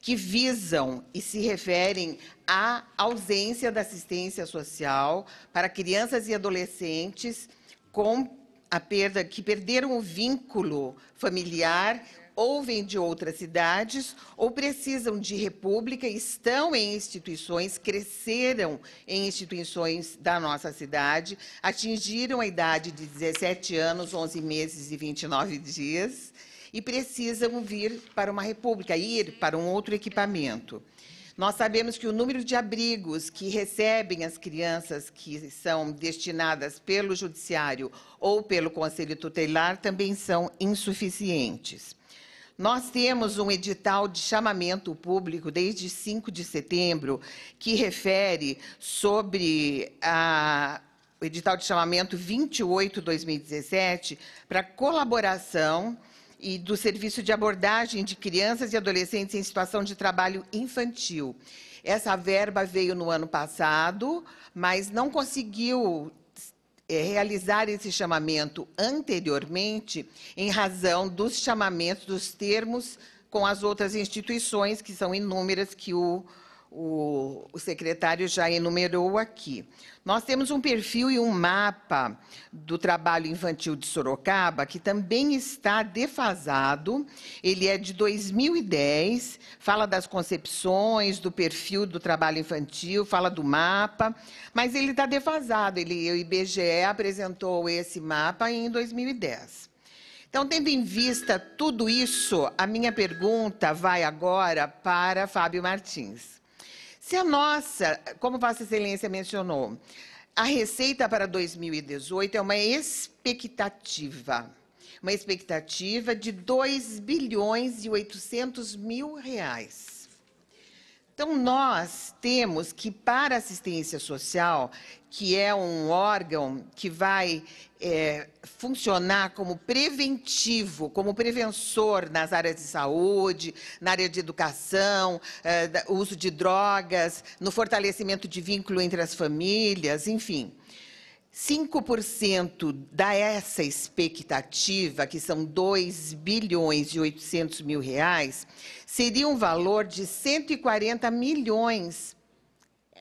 que visam e se referem à ausência da assistência social para crianças e adolescentes com a perda que perderam o vínculo familiar ou vêm de outras cidades ou precisam de república, estão em instituições, cresceram em instituições da nossa cidade, atingiram a idade de 17 anos, 11 meses e 29 dias e precisam vir para uma república, ir para um outro equipamento. Nós sabemos que o número de abrigos que recebem as crianças que são destinadas pelo Judiciário ou pelo Conselho Tutelar também são insuficientes. Nós temos um edital de chamamento público desde 5 de setembro que refere sobre a ah, o edital de chamamento 28/2017 para colaboração e do serviço de abordagem de crianças e adolescentes em situação de trabalho infantil. Essa verba veio no ano passado, mas não conseguiu é, realizar esse chamamento anteriormente, em razão dos chamamentos, dos termos com as outras instituições, que são inúmeras, que o o, o, secretário já enumerou aqui. Nós temos um perfil e um mapa do trabalho infantil de Sorocaba, que também está defasado. Ele é de 2010, fala das concepções, do perfil do trabalho infantil, fala do mapa, mas ele está defasado. Ele, o IBGE apresentou esse mapa em 2010. Então, tendo em vista tudo isso, a minha pergunta vai agora para Fábio Martins. Se a nossa, como Vossa Excelência mencionou, a receita para 2018 é uma expectativa, uma expectativa de 2 bilhões e 800 mil reais. Então, nós temos que, para a assistência social, que é um órgão que vai é, funcionar como preventivo, como prevençor nas áreas de saúde, na área de educação, é, uso de drogas, no fortalecimento de vínculo entre as famílias, enfim. 5% dessa expectativa, que são 2 bilhões e 800 mil reais, seria um valor de 140 milhões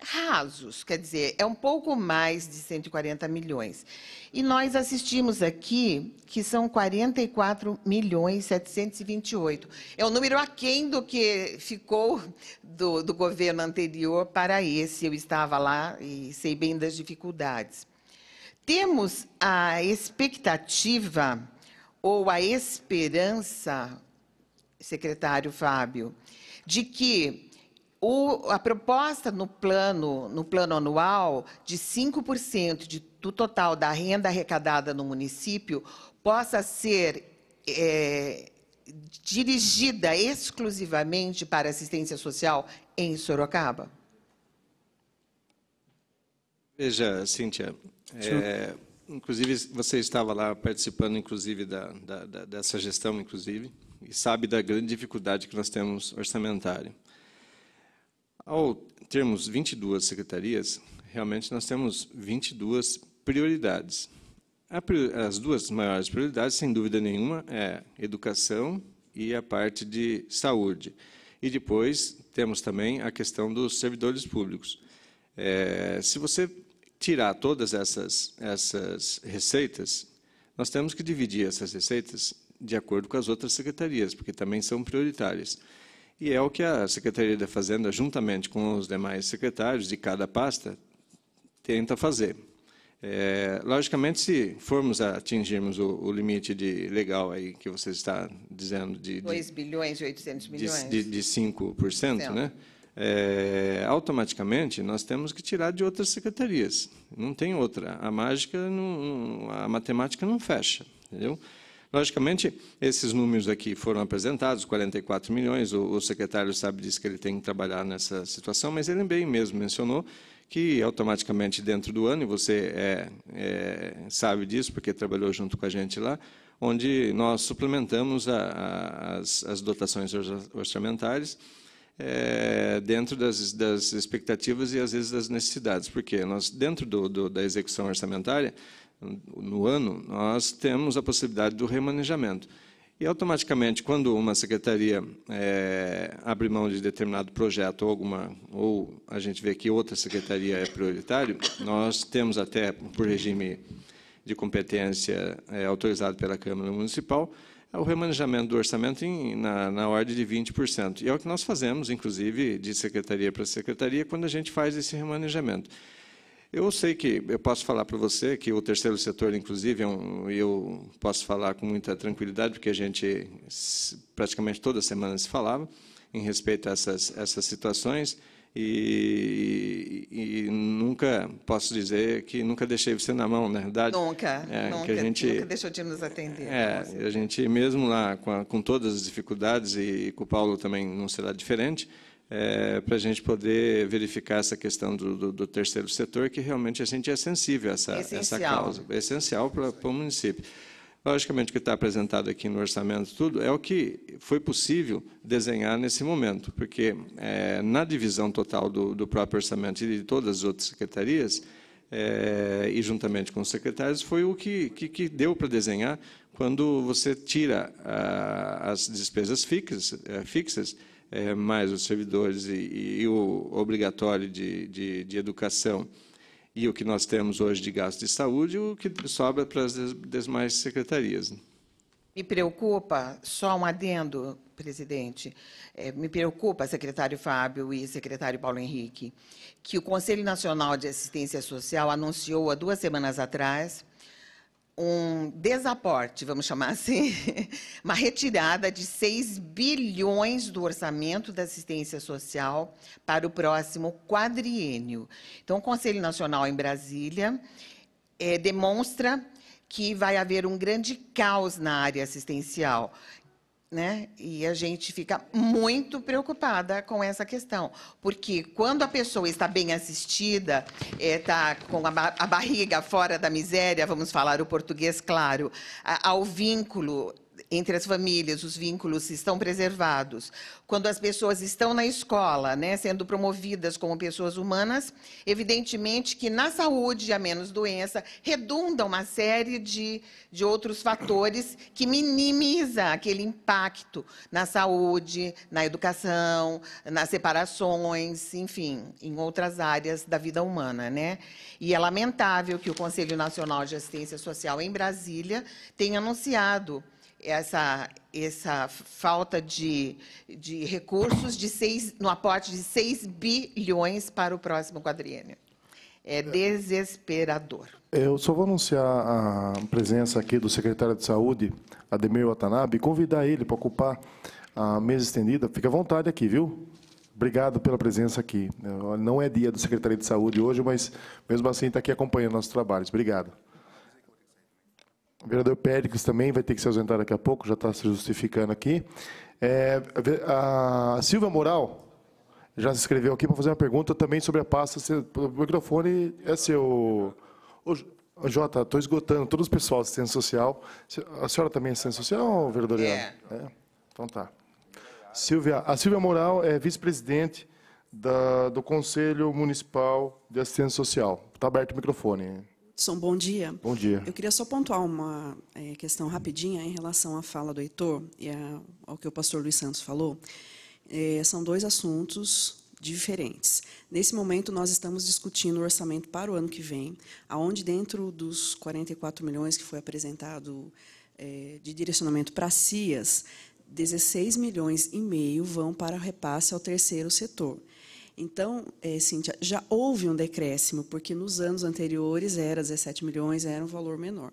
rasos, quer dizer, é um pouco mais de 140 milhões. E nós assistimos aqui que são 44 milhões 728. É um número aquém do que ficou do, do governo anterior para esse. Eu estava lá e sei bem das dificuldades. Temos a expectativa ou a esperança, secretário Fábio, de que o, a proposta no plano, no plano anual de 5% de, do total da renda arrecadada no município possa ser é, dirigida exclusivamente para assistência social em Sorocaba? Veja, Cíntia, é, inclusive, você estava lá participando, inclusive, da, da, da, dessa gestão, inclusive, e sabe da grande dificuldade que nós temos orçamentária. Ao termos 22 secretarias, realmente nós temos 22 prioridades. As duas maiores prioridades, sem dúvida nenhuma, é educação e a parte de saúde. E depois temos também a questão dos servidores públicos. É, se você tirar todas essas, essas receitas, nós temos que dividir essas receitas de acordo com as outras secretarias, porque também são prioritárias. E é o que a Secretaria da Fazenda, juntamente com os demais secretários de cada pasta, tenta fazer. É, logicamente, se formos atingirmos o, o, limite de legal aí que você está dizendo de... 2 bilhões e 800 milhões. De, de, de 5%, 100%. né? é, automaticamente nós temos que tirar de outras secretarias. Não tem outra. A mágica, não, a matemática não fecha. Entendeu? Logicamente, esses números aqui foram apresentados, 44 milhões, o, o secretário sabe disso que ele tem que trabalhar nessa situação, mas ele bem mesmo mencionou que automaticamente dentro do ano, e você é, é, sabe disso porque trabalhou junto com a gente lá, onde nós suplementamos a, a, as, as dotações orçamentárias, é, dentro das, das, expectativas e às vezes das necessidades, porque nós dentro do, do, da execução orçamentária no ano nós temos a possibilidade do remanejamento e automaticamente quando uma secretaria é, abre mão de determinado projeto ou alguma ou a gente vê que outra secretaria é prioritário, nós temos até por regime de competência é, autorizado pela Câmara Municipal é o remanejamento do orçamento em, na, na ordem de 20%. E é o que nós fazemos, inclusive, de secretaria para secretaria, quando a gente faz esse remanejamento. Eu sei que eu posso falar para você que o terceiro setor, inclusive, é um, eu posso falar com muita tranquilidade, porque a gente praticamente toda semana se falava em respeito a essas, essas situações. E, e, nunca posso dizer que nunca deixei você na mão, na verdade. Nunca, é, nunca, que a gente, nunca deixou de nos atender. É, a gente mesmo lá com, a, com todas as dificuldades e, e, com o Paulo também não será diferente. É, para a gente poder verificar essa questão do, do, do, terceiro setor, que realmente a gente é sensível a essa, essa causa, essencial para, para o município. Logicamente, o que está apresentado aqui no orçamento, tudo, é o que foi possível desenhar nesse momento, porque é, na divisão total do, do, próprio orçamento e de todas as outras secretarias, é, e juntamente com os secretários, foi o que, que, que deu para desenhar quando você tira a, as despesas fixas, é, fixas é, mais os servidores e, e o obrigatório de, de, de educação, e o que nós temos hoje de gasto de saúde, o que sobra para as demais secretarias. Me preocupa, só um adendo, presidente, é, me preocupa, secretário Fábio e secretário Paulo Henrique, que o Conselho Nacional de Assistência Social anunciou há duas semanas atrás um desaporte, vamos chamar assim, [laughs] uma retirada de 6 bilhões do orçamento da assistência social para o próximo quadriênio. Então, o Conselho Nacional em Brasília é, demonstra que vai haver um grande caos na área assistencial, né? E a gente fica muito preocupada com essa questão, porque quando a pessoa está bem assistida, está eh, é, com a, a, barriga fora da miséria, vamos falar o português claro, a, ao vínculo entre as famílias, os vínculos estão preservados. Quando as pessoas estão na escola, né, sendo promovidas como pessoas humanas, evidentemente que na saúde há menos doença, redunda uma série de, de outros fatores que minimiza aquele impacto na saúde, na educação, nas separações, enfim, em outras áreas da vida humana, né? E é lamentável que o Conselho Nacional de Assistência Social em Brasília tenha anunciado essa, essa falta de, de recursos de seis, no aporte de 6 bilhões para o próximo quadriênio. É, é desesperador. Eu só vou anunciar a presença aqui do secretário de Saúde, Ademir Watanabe, e convidar ele para ocupar a mesa estendida. Fica à vontade aqui, viu? Obrigado pela presença aqui. Não é dia do secretário de Saúde hoje, mas mesmo assim está aqui acompanhando nossos trabalhos. Obrigado. O vereador Péricles também vai ter que se ausentar daqui a pouco, já está se justificando aqui. É, a Silvia Moral já se inscreveu aqui para fazer uma pergunta também sobre a pasta. O microfone é seu. Ô, Jota, estou esgotando todos os pessoal de assistência social. A senhora também é assistência social, vereador? É. é. Então tá. Silvia, a Silvia Moral é vice-presidente do Conselho Municipal de Assistência Social. Está aberto o microfone. Som, bom dia. Bom dia. Eu queria só pontuar uma é, questão rapidinha em relação à fala do Heitor e a, ao que o pastor Luiz Santos falou. É, são dois assuntos diferentes. Nesse momento, nós estamos discutindo o orçamento para o ano que vem, aonde dentro dos 44 milhões que foi apresentado é, de direcionamento para CIAS, 16 milhões e meio vão para repasse ao terceiro setor. Então, é, Cíntia, já houve um decréscimo, porque nos anos anteriores era 17 milhões, era um valor menor.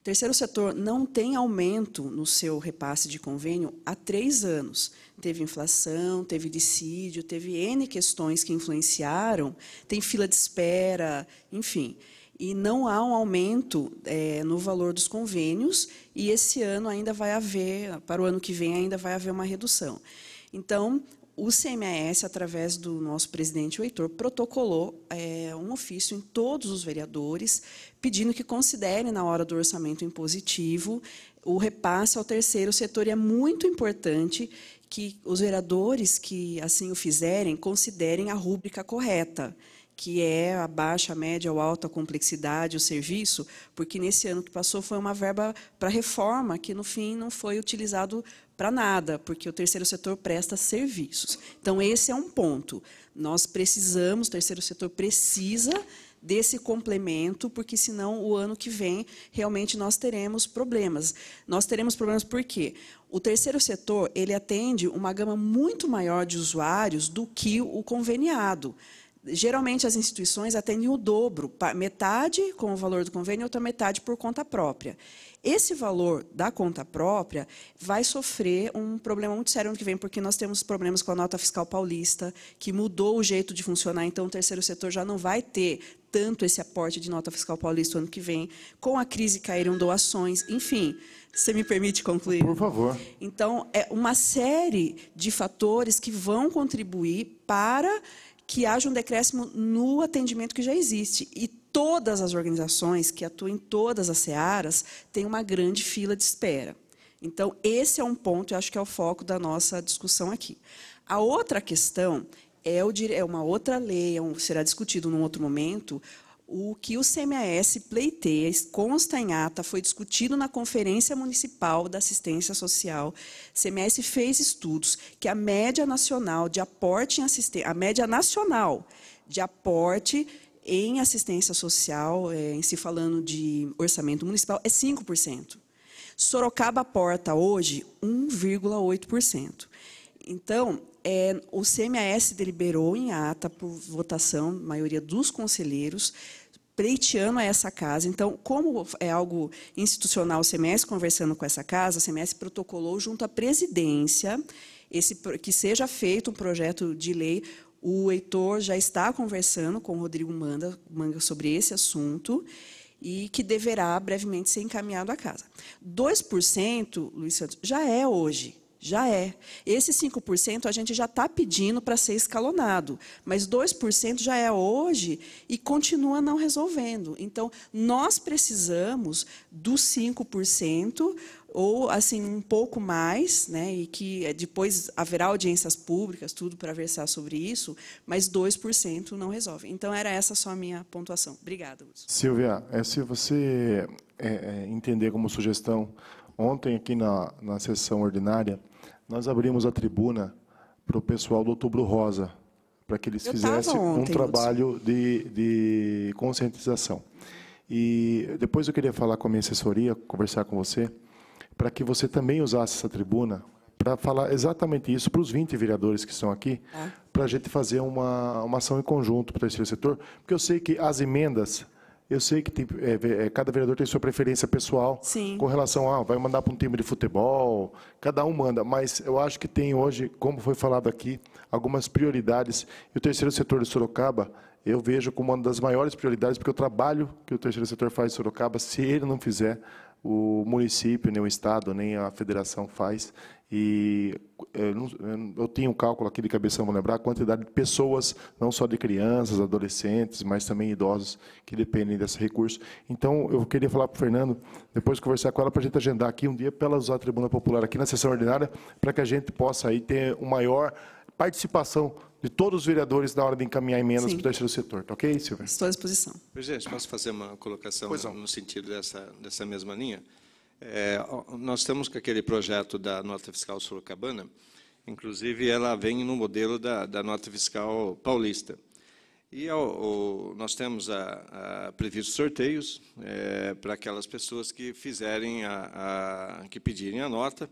O terceiro setor não tem aumento no seu repasse de convênio há três anos. Teve inflação, teve dissídio, teve N questões que influenciaram, tem fila de espera, enfim. E não há um aumento é, no valor dos convênios, e esse ano ainda vai haver, para o ano que vem, ainda vai haver uma redução. Então, o CMAS, através do nosso presidente, o Heitor, protocolou é, um ofício em todos os vereadores, pedindo que considerem na hora do orçamento impositivo, o repasse ao terceiro setor. E é muito importante que os vereadores que assim o fizerem considerem a rúbrica correta que é a baixa, a média ou alta complexidade, o serviço, porque nesse ano que passou foi uma verba para reforma que no fim não foi utilizado para nada, porque o terceiro setor presta serviços. Então, esse é um ponto. Nós precisamos, o terceiro setor precisa desse complemento, porque senão o ano que vem realmente nós teremos problemas. Nós teremos problemas por quê? O terceiro setor, ele atende uma gama muito maior de usuários do que o conveniado geralmente as instituições atendem o dobro, metade com o valor do convênio, outra metade por conta própria. Esse valor da conta própria vai sofrer um problema muito sério ano que vem, porque nós temos problemas com a nota fiscal paulista, que mudou o jeito de funcionar, então o terceiro setor já não vai ter tanto esse aporte de nota fiscal paulista ano que vem. Com a crise caíram doações, enfim. Você me permite concluir? Por favor. Então, é uma série de fatores que vão contribuir para que haja um decréscimo no atendimento que já existe. E todas as organizações que atuam em todas as searas têm uma grande fila de espera. Então, esse é um ponto, eu acho que é o foco da nossa discussão aqui. A outra questão é, o, é uma outra lei, é um, será discutido num outro momento, o que o CMAS pleiteia, consta em ata, foi discutido na Conferência Municipal da Assistência Social. O CMS fez estudos que a média nacional de aporte em assistência, a média nacional de aporte em assistência social, é, em se falando de orçamento municipal, é 5%. Sorocaba aporta hoje 1,8%. Então, é, o CMAS deliberou em ata, por votação, maioria dos conselheiros, pleiteando a essa casa. Então, como é algo institucional, o CMS conversando com essa casa, o CMS protocolou junto à presidência esse, que seja feito um projeto de lei. O Heitor já está conversando com o Rodrigo Manda, Manga sobre esse assunto e que deverá brevemente ser encaminhado à casa. 2%, Luiz Santos, já é hoje. Já é. Esse 5% a gente já está pedindo para ser escalonado, mas 2% já é hoje e continua não resolvendo. Então, nós precisamos dos 5% ou assim um pouco mais, né, e que depois haverá audiências públicas, tudo para versar sobre isso, mas 2% não resolve. Então era essa só a minha pontuação. Obrigada, Lúcio. Silvia, é, se você é, é, entender como sugestão, ontem aqui na, na sessão ordinária, nós abrimos a tribuna para o pessoal do Outubro Rosa, para que eles fizessem um trabalho de, de conscientização. E depois eu queria falar com a minha assessoria, conversar com você, para que você também usasse essa tribuna para falar exatamente isso para os 20 vereadores que estão aqui, tá. para a gente fazer uma, uma ação em conjunto para o terceiro setor, porque eu sei que as emendas eu sei que tem, é, é, cada vereador tem sua preferência pessoal Sim. com relação a vai mandar para um time de futebol, cada um manda, mas eu acho que tem hoje, como foi falado aqui, algumas prioridades. E o terceiro setor de Sorocaba, eu vejo como uma das maiores prioridades, porque o trabalho que o terceiro setor faz em Sorocaba, se ele não fizer, o município, nem o Estado, nem a federação faz. E eh, eh, eu tenho um cálculo aqui de cabeça, vou lembrar, a quantidade de pessoas, não só de crianças, adolescentes, mas também idosos, que dependem desse recurso. Então, eu queria falar para o Fernando, depois conversar com ela, para a gente agendar aqui um dia, para ela usar a Tribuna Popular aqui na sessão ordinária, para que a gente possa aí ter uma maior participação de todos os vereadores na hora de encaminhar emendas para o terceiro setor. Tá ok, Silvia? Estou à disposição. Presidente, posso fazer uma colocação no sentido dessa, dessa mesma linha? É, nós estamos com aquele projeto da nota fiscal Sorocabana, inclusive ela vem no modelo da, da nota fiscal paulista. E ao, nós temos a, a previsto sorteios é, para aquelas pessoas que fizerem a, a que pedirem a nota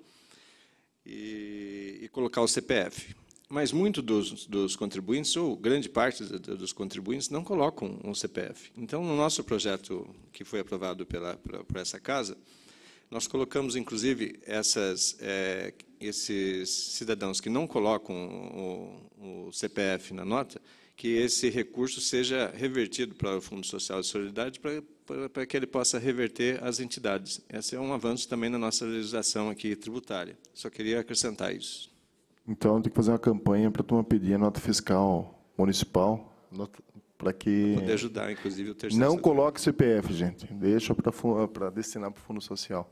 e, e, colocar o CPF. Mas muito dos, dos contribuintes, ou grande parte dos contribuintes, não colocam um CPF. Então, no nosso projeto que foi aprovado pela, por essa casa, nós colocamos, inclusive, essas, é, esses cidadãos que não colocam o, o, CPF na nota, que esse recurso seja revertido para o Fundo Social de Solidariedade para, para, para que ele possa reverter as entidades. Esse é um avanço também na nossa legislação aqui tributária. Só queria acrescentar isso. Então, tem que fazer uma campanha para a turma pedir a nota fiscal municipal, nota para que poder ajudar, inclusive o terceiro. Não setor. coloque CPF, gente. Deixa para destinar para o fundo social.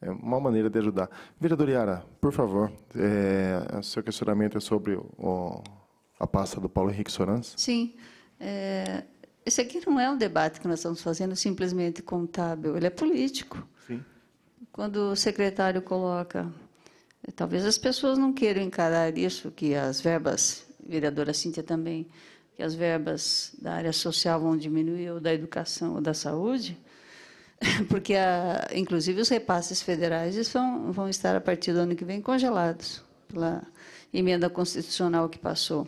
É uma maneira de ajudar. Vereador Iara, por favor, é, seu questionamento é sobre o, a pasta do Paulo Henrique Sorans? Sim. É, esse aqui não é um debate que nós estamos fazendo simplesmente contábil, ele é político. Sim. Quando o secretário coloca, talvez as pessoas não queiram encarar isso, que as verbas, vereadora Cíntia também, que as verbas da área social vão diminuir, ou da educação, ou da saúde, [laughs] porque a, ah, inclusive os repasses federais vão, vão estar a partir do ano que vem congelados pela emenda constitucional que passou.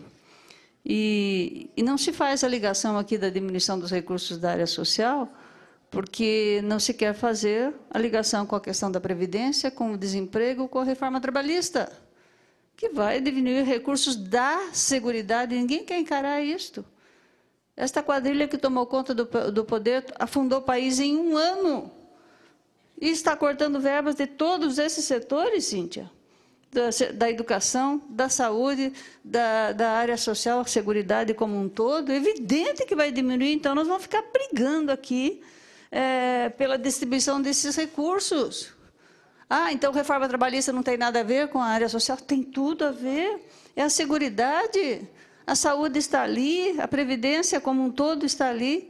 E, e não se faz a ligação aqui da diminuição dos recursos da área social, porque não se quer fazer a ligação com a questão da previdência, com o desemprego, com a reforma trabalhista, que vai diminuir recursos da segurança. Ninguém quer encarar isto. Esta quadrilha que tomou conta do, do poder afundou o país em um ano. E está cortando verbas de todos esses setores, Cíntia. Da, da educação, da saúde, da, da área social, segurança como um todo. Evidente que vai diminuir, então nós vamos ficar brigando aqui é, pela distribuição desses recursos. Ah, então reforma trabalhista não tem nada a ver com a área social? Tem tudo a ver. É a segurança a saúde está ali, a previdência como um todo está ali.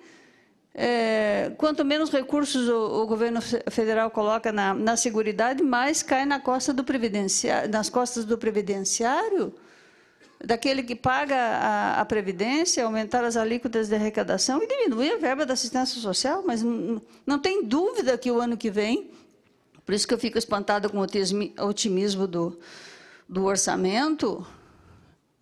É, quanto menos recursos o, o governo federal coloca na, na segurança, mais cai na costa do nas costas do previdenciário, daquele que paga a, a previdência, aumentar as alíquotas de arrecadação e diminuir a verba da assistência social. Mas não, não tem dúvida que o ano que vem, por isso que eu fico espantada com o otimismo do, do orçamento,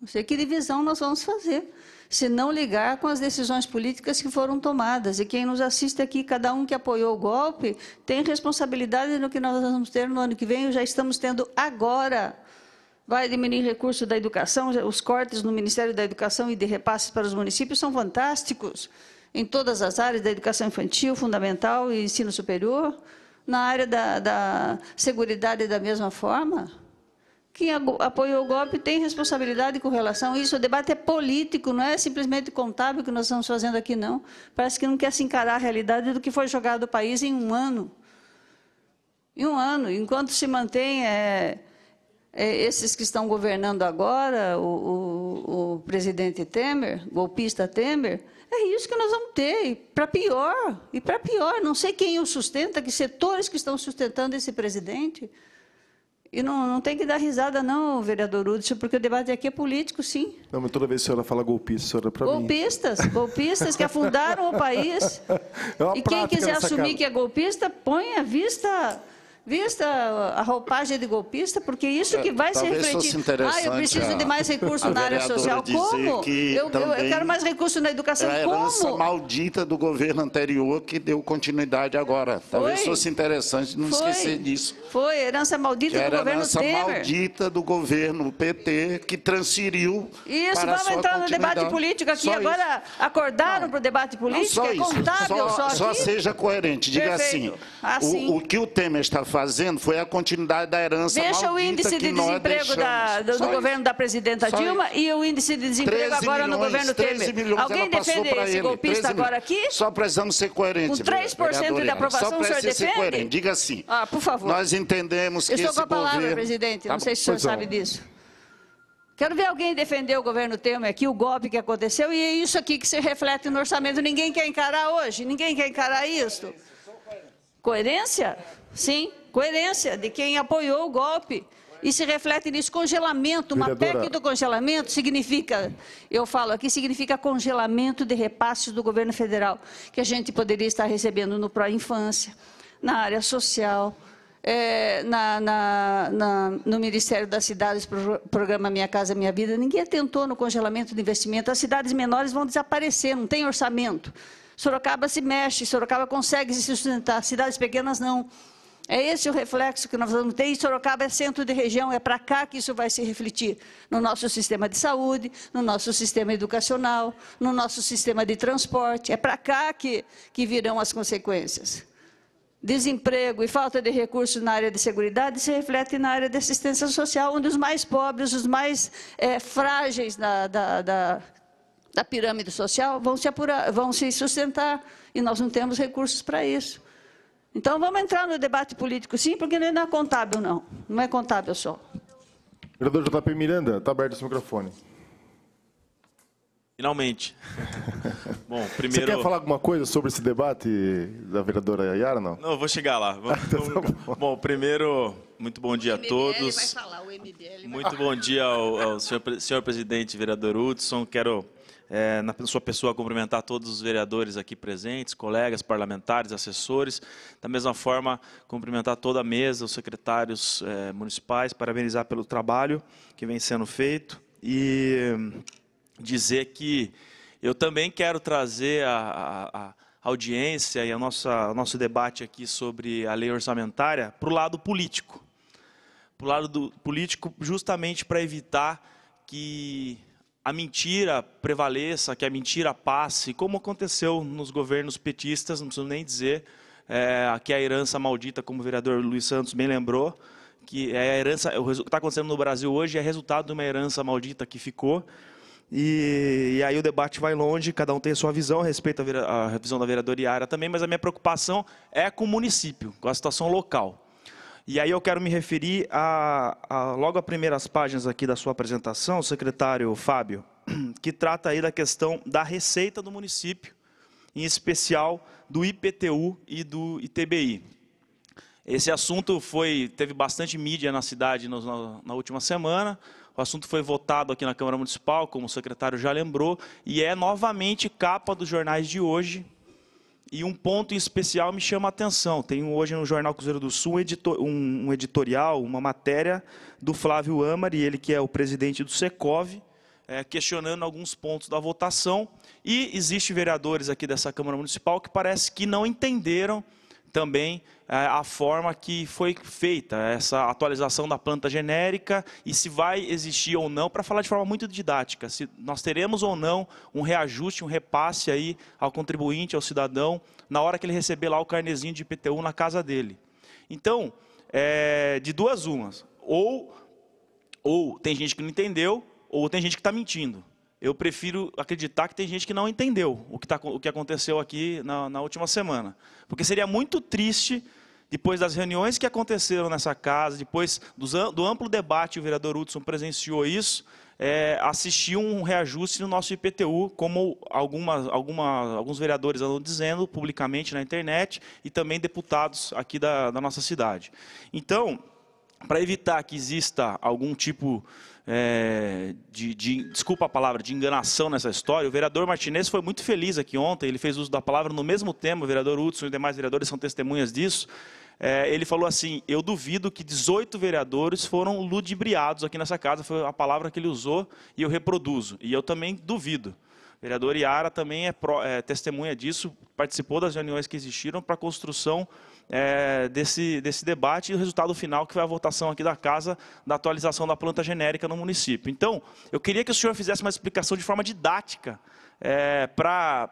não sei que divisão nós vamos fazer, se não ligar com as decisões políticas que foram tomadas. E quem nos assiste aqui, cada um que apoiou o golpe, tem responsabilidade no que nós vamos ter no ano que vem, já estamos tendo agora. Vai diminuir recurso da educação, os cortes no Ministério da Educação e de repasses para os municípios são fantásticos em todas as áreas da educação infantil, fundamental e ensino superior, na área da, da segurança da mesma forma. Quem apoiou o golpe tem responsabilidade com relação a isso. O debate é político, não é simplesmente contábil que nós estamos fazendo aqui, não. Parece que não quer se encarar a realidade do que foi jogado ao país em um ano. Em um ano, enquanto se mantém é, é, esses que estão governando agora, o, o, o presidente Temer, golpista Temer, é isso que nós vamos ter, para pior, e para pior. Não sei quem o sustenta, que setores que estão sustentando esse presidente. E não, não tem que dar risada, não, vereador Hudson, porque o debate aqui é político, sim. Não, mas toda vez que a senhora fala golpista, a senhora é para mim. Golpistas, golpistas que afundaram o país. [laughs] É e quem quiser assumir que é golpista, põe a vista vista a roupagem de golpista, porque isso que é, vai Talvez se refletir. Ah, eu preciso ah, de mais recursos na área social. Como? Eu, eu, quero mais recursos na educação. É a herança essa maldita do governo anterior que deu continuidade agora. Talvez Foi. fosse interessante não Foi. esquecer disso. Foi, herança maldita do governo Temer. herança maldita do governo PT que transferiu Isso, vamos entrar no debate político aqui. Só agora isso. acordaram para o debate político? Não, só é isso. só, só, só seja coerente. Diga assim, assim. O, o que o Temer está fazendo fazendo foi a continuidade da herança Deixa o índice de desemprego da, do, do governo da presidenta Só Dilma isso. e o índice de desemprego agora milhões, no governo Temer. Alguém defende esse ele. golpista agora aqui? Só precisamos ser coerentes. Com 3% de aprovação, Só o senhor defende? Ser coerente. Diga assim. Ah, por favor. Nós entendemos que esse governo... Eu estou com a palavra, presidente. Tá não sei se o senhor é. sabe disso. Quero ver alguém defender o governo Temer aqui, o golpe que aconteceu, e é isso aqui que se reflete no orçamento. Ninguém quer encarar hoje, ninguém quer encarar isso. Coerência? Sim coerência de quem apoiou o golpe. E se reflete nisso congelamento. Uma Vereadora. PEC do congelamento significa, eu falo aqui, significa congelamento de repasses do governo federal, que a gente poderia estar recebendo no pró-infância, na área social, é, na, na, na, no Ministério das Cidades, programa Minha Casa Minha Vida. Ninguém atentou no congelamento de investimento. As cidades menores vão desaparecer, não tem orçamento. Sorocaba se mexe, Sorocaba consegue se sustentar, cidades pequenas não. É esse o reflexo que nós vamos ter. E Sorocaba é centro de região, é para cá que isso vai se refletir no nosso sistema de saúde, no nosso sistema educacional, no nosso sistema de transporte. É para cá que, que virão as consequências. Desemprego e falta de recursos na área de segurança se reflete na área de assistência social, onde os mais pobres, os mais é, frágeis da, da, da, da pirâmide social vão se, apurar, vão se sustentar. E nós não temos recursos para isso. Então, vamos entrar no debate político, sim, porque não é contábil, não. Não é contábil só. Vereador JP Miranda, está aberto esse microfone. Finalmente. [laughs] Bom, primeiro... Você quer falar alguma coisa sobre esse debate da vereadora Yara, não? Não, vou chegar lá. Vamos... [laughs] Então tá bom. bom. primeiro, muito bom dia a todos. Falar, muito bom dia ao, ao senhor, senhor presidente, vereador Hudson. Quero é, na sua pessoa, cumprimentar todos os vereadores aqui presentes, colegas, parlamentares, assessores. Da mesma forma, cumprimentar toda a mesa, os secretários é, municipais, parabenizar pelo trabalho que vem sendo feito e hum, dizer que eu também quero trazer a, a, a audiência e a nossa, o nosso debate aqui sobre a lei orçamentária para o lado político. Para o lado do político, justamente para evitar que a mentira prevaleça, que a mentira passe, como aconteceu nos governos petistas, não preciso nem dizer, é, aqui é a herança maldita, como o vereador Luiz Santos bem lembrou, que é a herança, o que está acontecendo no Brasil hoje é resultado de uma herança maldita que ficou. E, e, aí o debate vai longe, cada um tem a sua visão, respeito a, a visão da vereadora Iara também, mas a minha preocupação é com o município, com a situação local. E aí eu quero me referir a, a logo as primeiras páginas aqui da sua apresentação, secretário Fábio, [clears throat] que trata aí da questão da receita do município, em especial do IPTU e do ITBI. Esse assunto foi teve bastante mídia na cidade na, na última semana. O assunto foi votado aqui na Câmara Municipal, como o secretário já lembrou, e é novamente capa dos jornais de hoje, e um ponto em especial me chama a atenção. Tem hoje no Jornal Cruzeiro do Sul um, editor, um, um editorial, uma matéria do Flávio Amari, ele que é o presidente do Secov, é, questionando alguns pontos da votação. E existe vereadores aqui dessa Câmara Municipal que parece que não entenderam também é, a forma que foi feita essa atualização da planta genérica e se vai existir ou não, para falar de forma muito didática, se nós teremos ou não um reajuste, um repasse aí ao contribuinte, ao cidadão, na hora que ele receber lá o carnezinho de IPTU na casa dele. Então, é, de duas umas, ou, ou tem gente que não entendeu, ou tem gente que está mentindo eu prefiro acreditar que tem gente que não entendeu o que, tá, o que aconteceu aqui na, na, última semana. Porque seria muito triste depois das reuniões que aconteceram nessa casa, depois do amplo debate, o vereador Hudson presenciou isso, é, assistiu um reajuste no nosso IPTU, como algumas, alguma, alguns vereadores andam dizendo publicamente na internet e também deputados aqui da, da nossa cidade. Então, para evitar que exista algum tipo é, de, de, desculpa a palavra, de enganação nessa história, o vereador Martinez foi muito feliz aqui ontem, ele fez uso da palavra no mesmo tema, o vereador Hudson e demais vereadores são testemunhas disso, é, ele falou assim, eu duvido que 18 vereadores foram ludibriados aqui nessa casa, foi a palavra que ele usou e eu reproduzo, e eu também duvido. O vereador Iara também é, pro, é testemunha disso, participou das reuniões que existiram para a construção é, desse, desse debate e o resultado final, que foi a votação aqui da Casa da atualização da planta genérica no município. Então, eu queria que o senhor fizesse uma explicação de forma didática é, para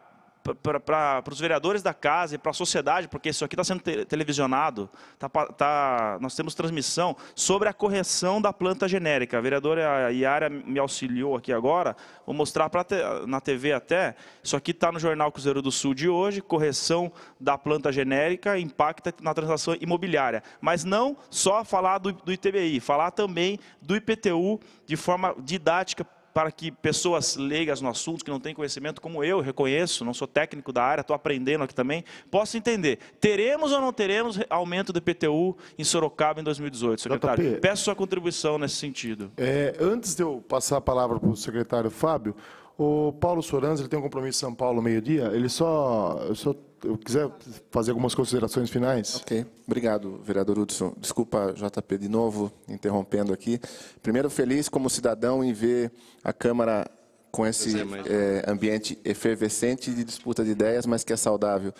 para os vereadores da casa e para a sociedade, porque isso aqui está sendo te, televisionado, tá, tá, nós temos transmissão sobre a correção da planta genérica. A vereadora Iara me auxiliou aqui agora, vou mostrar te, na TV até, isso aqui está no Jornal Cruzeiro do Sul de hoje, correção da planta genérica impacta na transação imobiliária. Mas não só falar do, do ITBI, falar também do IPTU de forma didática, para que pessoas leigas no assunto, que não têm conhecimento, como eu reconheço, não sou técnico da área, estou aprendendo aqui também, possam entender. Teremos ou não teremos aumento do PTU em Sorocaba em 2018, secretário? JP, peço sua contribuição nesse sentido. É, antes de eu passar a palavra para o secretário Fábio, o Paulo Soranzo, ele tem um compromisso em São Paulo meio-dia. Ele só, eu só eu quiser fazer algumas considerações finais. Ok, obrigado, vereador Hudson. Desculpa, JP, de novo, interrompendo aqui. Primeiro, feliz como cidadão em ver a Câmara com esse é, é, ambiente efervescente de disputa de ideias, mas que é saudável.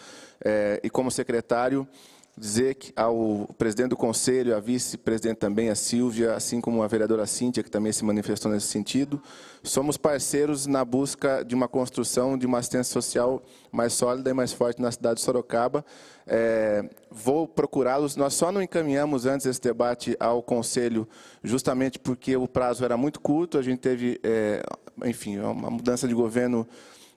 É, e como secretário, dizer ao presidente do conselho, à vice-presidente também, a Silvia, assim como a vereadora Cíntia, que também se manifestou nesse sentido, somos parceiros na busca de uma construção de uma assistência social mais sólida e mais forte na cidade de Sorocaba. É, vou procurá-los. Nós só não encaminhamos antes esse debate ao conselho, justamente porque o prazo era muito curto, a gente teve, é, enfim, uma mudança de governo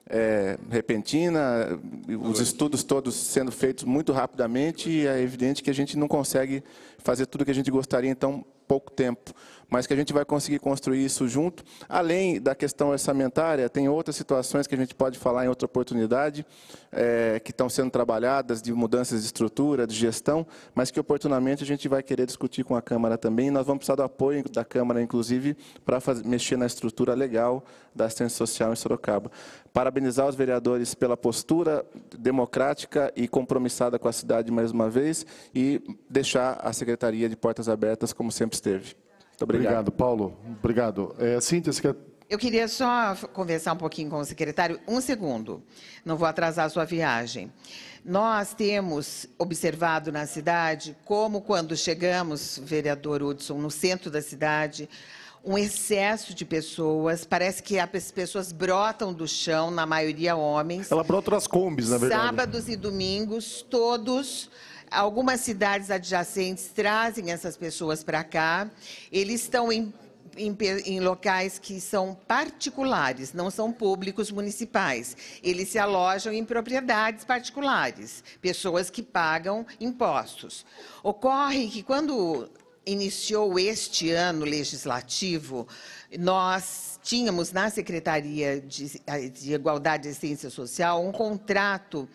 é, repentina, os estudos todos sendo feitos muito rapidamente, e é evidente que a gente não consegue fazer tudo o que a gente gostaria em tão pouco tempo mas que a gente vai conseguir construir isso junto. Além da questão orçamentária, tem outras situações que a gente pode falar em outra oportunidade, é, que estão sendo trabalhadas, de mudanças de estrutura, de gestão, mas que oportunamente a gente vai querer discutir com a Câmara também. Nós vamos precisar do apoio da Câmara, inclusive, para mexer na estrutura legal da assistência social em Sorocaba. Parabenizar os vereadores pela postura democrática e compromissada com a cidade mais uma vez e deixar a Secretaria de Portas Abertas como sempre esteve. Muito obrigado. Obrigado, Paulo. Obrigado. É, Cíntia, você quer eu queria só conversar um pouquinho com o secretário. Um segundo, não vou atrasar a sua viagem. Nós temos observado na cidade como, quando chegamos, vereador Hudson, no centro da cidade, um excesso de pessoas. Parece que as pessoas brotam do chão, na maioria homens. Ela brota nas combis, na verdade. Sábados e domingos, todos algumas cidades adjacentes trazem essas pessoas para cá. Eles estão em, em, em, locais que são particulares, não são públicos municipais. Eles se alojam em propriedades particulares, pessoas que pagam impostos. Ocorre que quando iniciou este ano legislativo, nós tínhamos na Secretaria de, eh, de Igualdade e Assistência Social um contrato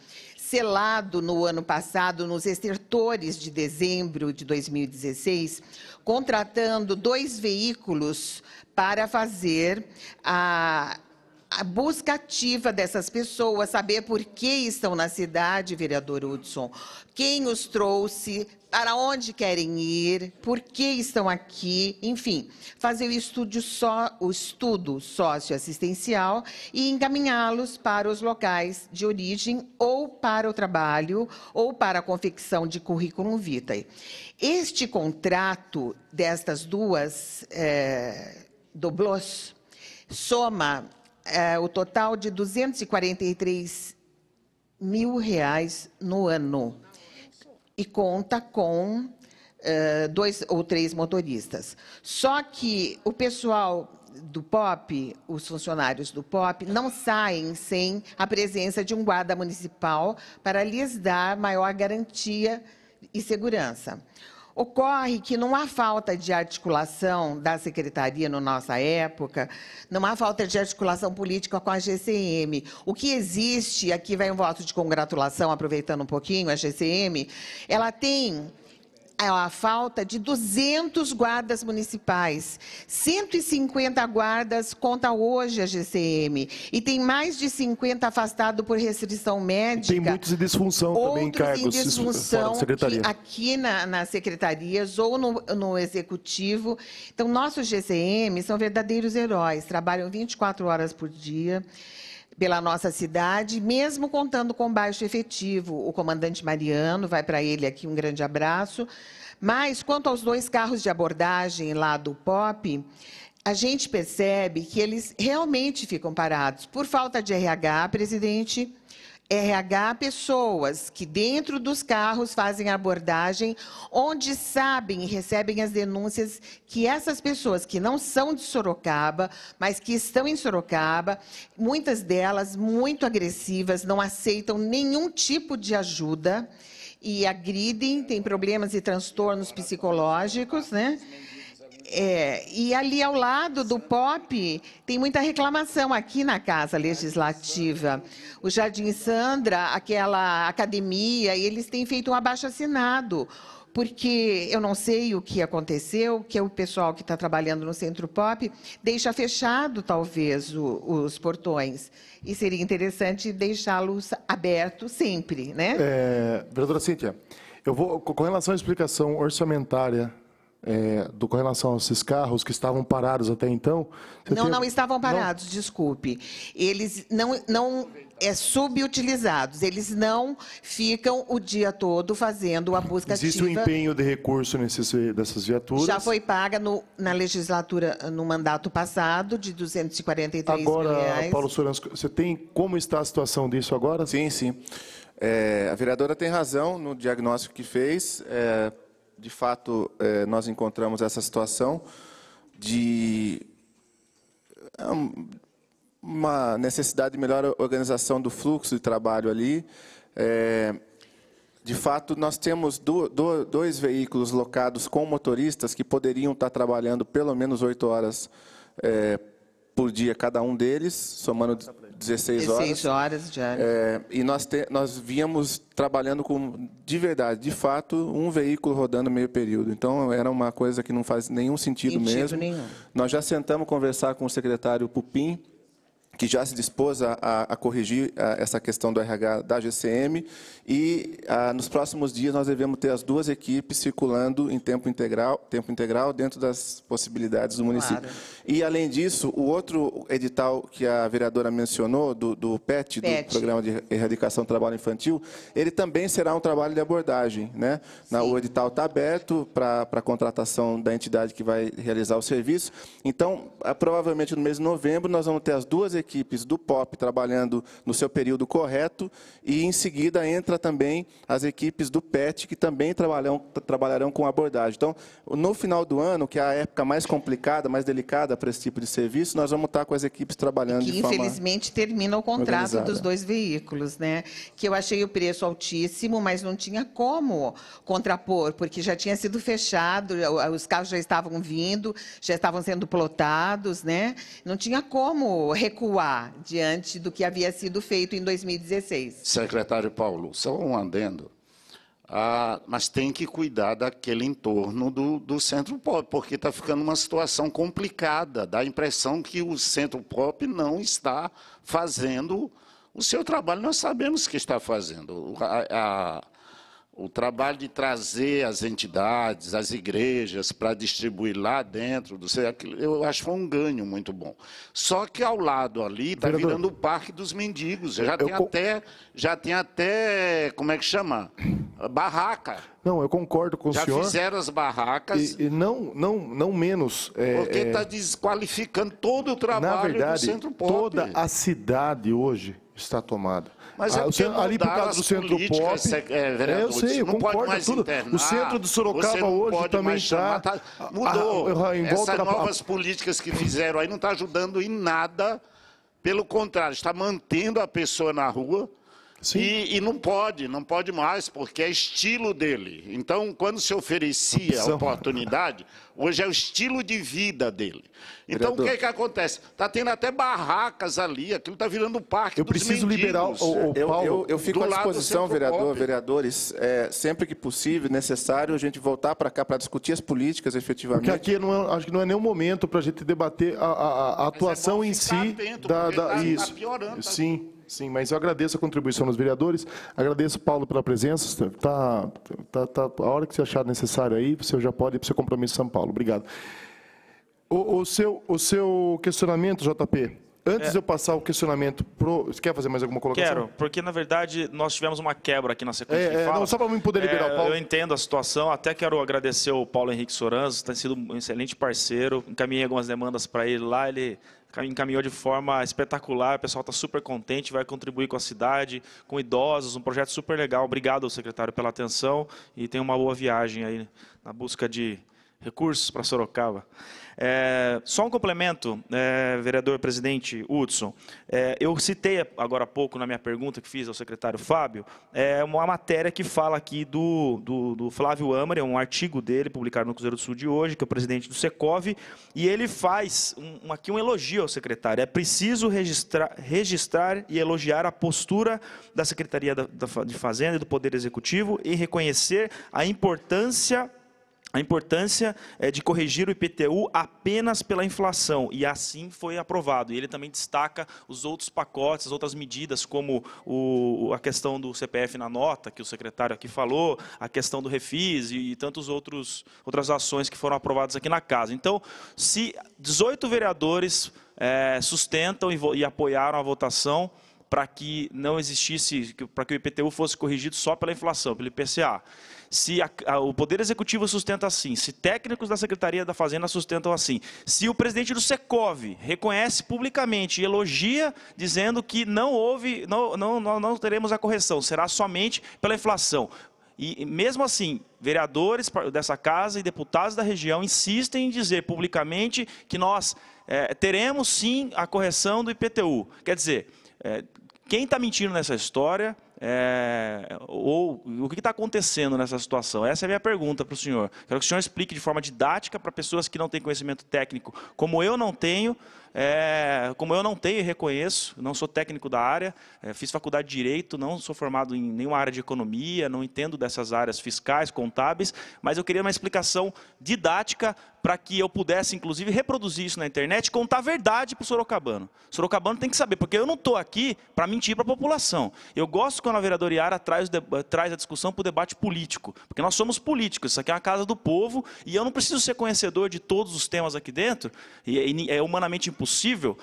selado no ano passado, nos estertores de dezembro de 2016, contratando dois veículos para fazer a a busca ativa dessas pessoas, saber por que estão na cidade, vereador Hudson, quem os trouxe, para onde querem ir, por que estão aqui, enfim, fazer o estudo, só, o estudo socioassistencial e encaminhá-los para os locais de origem ou para o trabalho ou para a confecção de currículo vitae. Este contrato destas duas é, eh, doblos soma é, o total de 243 mil reais no ano. E conta com é, dois ou três motoristas. Só que o pessoal do POP, os funcionários do POP, não saem sem a presença de um guarda municipal para lhes dar maior garantia e segurança. Ocorre que não há falta de articulação da secretaria na no nossa época, não há falta de articulação política com a GCM. O que existe, aqui vai um voto de congratulação, aproveitando um pouquinho, a GCM, ela tem a falta de 200 guardas municipais. 150 guardas conta hoje a GCM. E tem mais de 50 afastados por restrição médica. Tem muitos em disfunção outros também, cargos. em disfunção secretaria. aqui na, nas secretarias ou no, no executivo. Então, nossos GCM são verdadeiros heróis, trabalham 24 horas por dia pela nossa cidade, mesmo contando com baixo efetivo. O comandante Mariano, vai para ele aqui um grande abraço. Mas quanto aos dois carros de abordagem lá do POP, a gente percebe que eles realmente ficam parados por falta de RH, presidente, RH pessoas que dentro dos carros fazem abordagem, onde sabem e recebem as denúncias que essas pessoas que não são de Sorocaba, mas que estão em Sorocaba, muitas delas muito agressivas, não aceitam nenhum tipo de ajuda e agridem, têm problemas e transtornos psicológicos, né? É, e ali ao lado do POP tem muita reclamação aqui na Casa Legislativa. O Jardim Sandra, aquela academia, eles têm feito um abaixo-assinado porque eu não sei o que aconteceu, que é o pessoal que está trabalhando no Centro Pop deixa fechado, talvez, o, os portões. E seria interessante deixá-los abertos sempre, né? É, vereadora Cíntia, eu vou, com relação à explicação orçamentária é, do, com relação a esses carros que estavam parados até então? Não, tem... não estavam parados, não... desculpe. Eles não, não é subutilizados, eles não ficam o dia todo fazendo a busca Existe ativa. Existe um empenho de recurso nesses, dessas viaturas? Já foi paga no, na legislatura, no mandato passado, de 243 agora, mil reais. Paulo Soranco, você tem como está a situação disso agora? Sim, sim. É, a vereadora tem razão no diagnóstico que fez. É de fato, é, nós encontramos essa situação de é uma necessidade de melhor organização do fluxo de trabalho ali. É, de fato, nós temos dois veículos locados com motoristas que poderiam estar trabalhando pelo menos oito horas por dia cada um deles, somando 16 horas. 16 horas diárias. É, e nós, te, nós víamos trabalhando com, de verdade, de fato, um veículo rodando meio período. Então, era uma coisa que não faz nenhum sentido, sentido mesmo. Nenhum. Nós já sentamos conversar com o secretário Pupim, que já se dispôs a, a, a corrigir a, essa questão do RH da GCM e nos próximos dias nós devemos ter as duas equipes circulando em tempo integral, tempo integral dentro das possibilidades do município. Claro. E além disso, o outro edital que a vereadora mencionou do, do PET, PET, do Programa de Erradicação do Trabalho Infantil, ele também será um trabalho de abordagem, né? Na, o edital está aberto para a contratação da entidade que vai realizar o serviço. Então, ah, provavelmente no mês de novembro nós vamos ter as duas equipes equipes do POP trabalhando no seu período correto e, em seguida, entra também as equipes do PET, que também trabalham, trabalharão com abordagem. Então, no final do ano, que é a época mais complicada, mais delicada para esse tipo de serviço, nós vamos estar com as equipes trabalhando que, de forma infelizmente, termina o contrato organizada. dos dois veículos, né? Que eu achei o preço altíssimo, mas não tinha como contrapor, porque já tinha sido fechado, os carros já estavam vindo, já estavam sendo plotados, né? Não tinha como recuar diante do que havia sido feito em 2016. Secretário Paulo, só um adendo. Ah, mas tem que cuidar daquele entorno do, do centro pop, porque está ficando uma situação complicada. Dá a impressão que o centro pop não está fazendo o seu trabalho, nós sabemos que está fazendo. A, a, o trabalho de trazer as entidades, as igrejas, para distribuir lá dentro, do, eu acho que foi um ganho muito bom. Só que ao lado ali está virando o Parque dos Mendigos. Já tem, até, já tem até, como é que chama? Barraca. Não, eu concordo com já o senhor. Já fizeram as barracas. E, e, não, não, não menos. É, porque está é... Tá desqualificando todo o trabalho verdade, do Centro verdade, toda a cidade hoje está tomada mas ah, é ali por causa do centro pop. É, é, vereador, é, eu sei, eu não concordo pode tudo. Internar, o centro de Sorocaba hoje também está. Tá, tá- ah, mudou. Ah, Essas novas políticas que fizeram aí não está ajudando em nada. Pelo contrário, está mantendo a pessoa na rua e, e, não pode, não pode mais, porque é estilo dele. Então, quando se oferecia a oportunidade, hoje é o estilo de vida dele. Então, Vereador. o que, é que acontece? Está tendo até barracas ali, aquilo está virando um parque. Eu preciso mendigos. liberar o, o eu, Paulo. Eu, eu fico à disposição, vereador, Pop. vereadores, é, sempre que possível, necessário, a gente voltar para cá para discutir as políticas efetivamente. Porque aqui não é, acho que não é nenhum momento para a gente debater a, a, a é atuação é em si. Atento, da, da, tá, tá isso. Tá piorando, Sim. Sim, mas eu agradeço a contribuição dos vereadores, agradeço, Paulo, pela presença. Tá, tá, tá, a hora que você achar necessário aí, você já pode ir para o seu compromisso em São Paulo. Obrigado. O, o, seu, o seu questionamento, JP, antes é. de eu passar o questionamento, para você quer fazer mais alguma colocação? Quero, porque na verdade nós tivemos uma quebra aqui na sequência é, de fala. É, não, só para me poder liberar é, o Paulo. Eu entendo a situação, até quero agradecer o Paulo Henrique Soranzo, tem sido um excelente parceiro, encaminhei algumas demandas para ele lá, ele encaminhou de forma espetacular, o pessoal está super contente, vai contribuir com a cidade, com idosos, um projeto super legal. Obrigado, ao secretário, pela atenção e tenha uma boa viagem aí na busca de recursos para Sorocaba. É, só um complemento, é, vereador presidente Hudson. É, eu citei agora há pouco na minha pergunta que fiz ao secretário Fábio, é, uma matéria que fala aqui do, do, do Flávio Amare, é um artigo dele publicado no Cruzeiro do Sul de hoje, que é o presidente do Secov, e ele faz um, aqui um elogio ao secretário. É preciso registrar, registrar e elogiar a postura da Secretaria da, da, de Fazenda e do Poder Executivo e reconhecer a importância a importância é de corrigir o IPTU apenas pela inflação, e assim foi aprovado. E ele também destaca os outros pacotes, as outras medidas, como o, a questão do CPF na nota, que o secretário aqui falou, a questão do refis e, e tantas outras ações que foram aprovadas aqui na casa. Então, se 18 vereadores é, sustentam e, e apoiaram a votação, para que não existisse, para que o IPTU fosse corrigido só pela inflação, pelo IPCA se a, a, o Poder Executivo sustenta assim, se técnicos da Secretaria da Fazenda sustentam assim, se o presidente do SECOV reconhece publicamente e elogia, dizendo que não houve, não, não, não, teremos a correção, será somente pela inflação. E mesmo assim, vereadores dessa casa e deputados da região insistem em dizer publicamente que nós é, teremos sim a correção do IPTU. Quer dizer, é, quem está mentindo nessa história é, ou o que está acontecendo nessa situação? Essa é a minha pergunta para o senhor. Quero que o senhor explique de forma didática para pessoas que não têm conhecimento técnico, como eu não tenho, é, como eu não tenho e reconheço, não sou técnico da área, é, fiz faculdade de Direito, não sou formado em nenhuma área de economia, não entendo dessas áreas fiscais, contábeis, mas eu queria uma explicação didática para que eu pudesse, inclusive, reproduzir isso na internet e contar a verdade para o Sorocabano. O Sorocabano tem que saber, porque eu não estou aqui para mentir para a população. Eu gosto quando a vereadora Iara traz, traz a discussão para o debate político, porque nós somos políticos, isso aqui é uma casa do povo, e eu não preciso ser conhecedor de todos os temas aqui dentro, e é humanamente impossível possível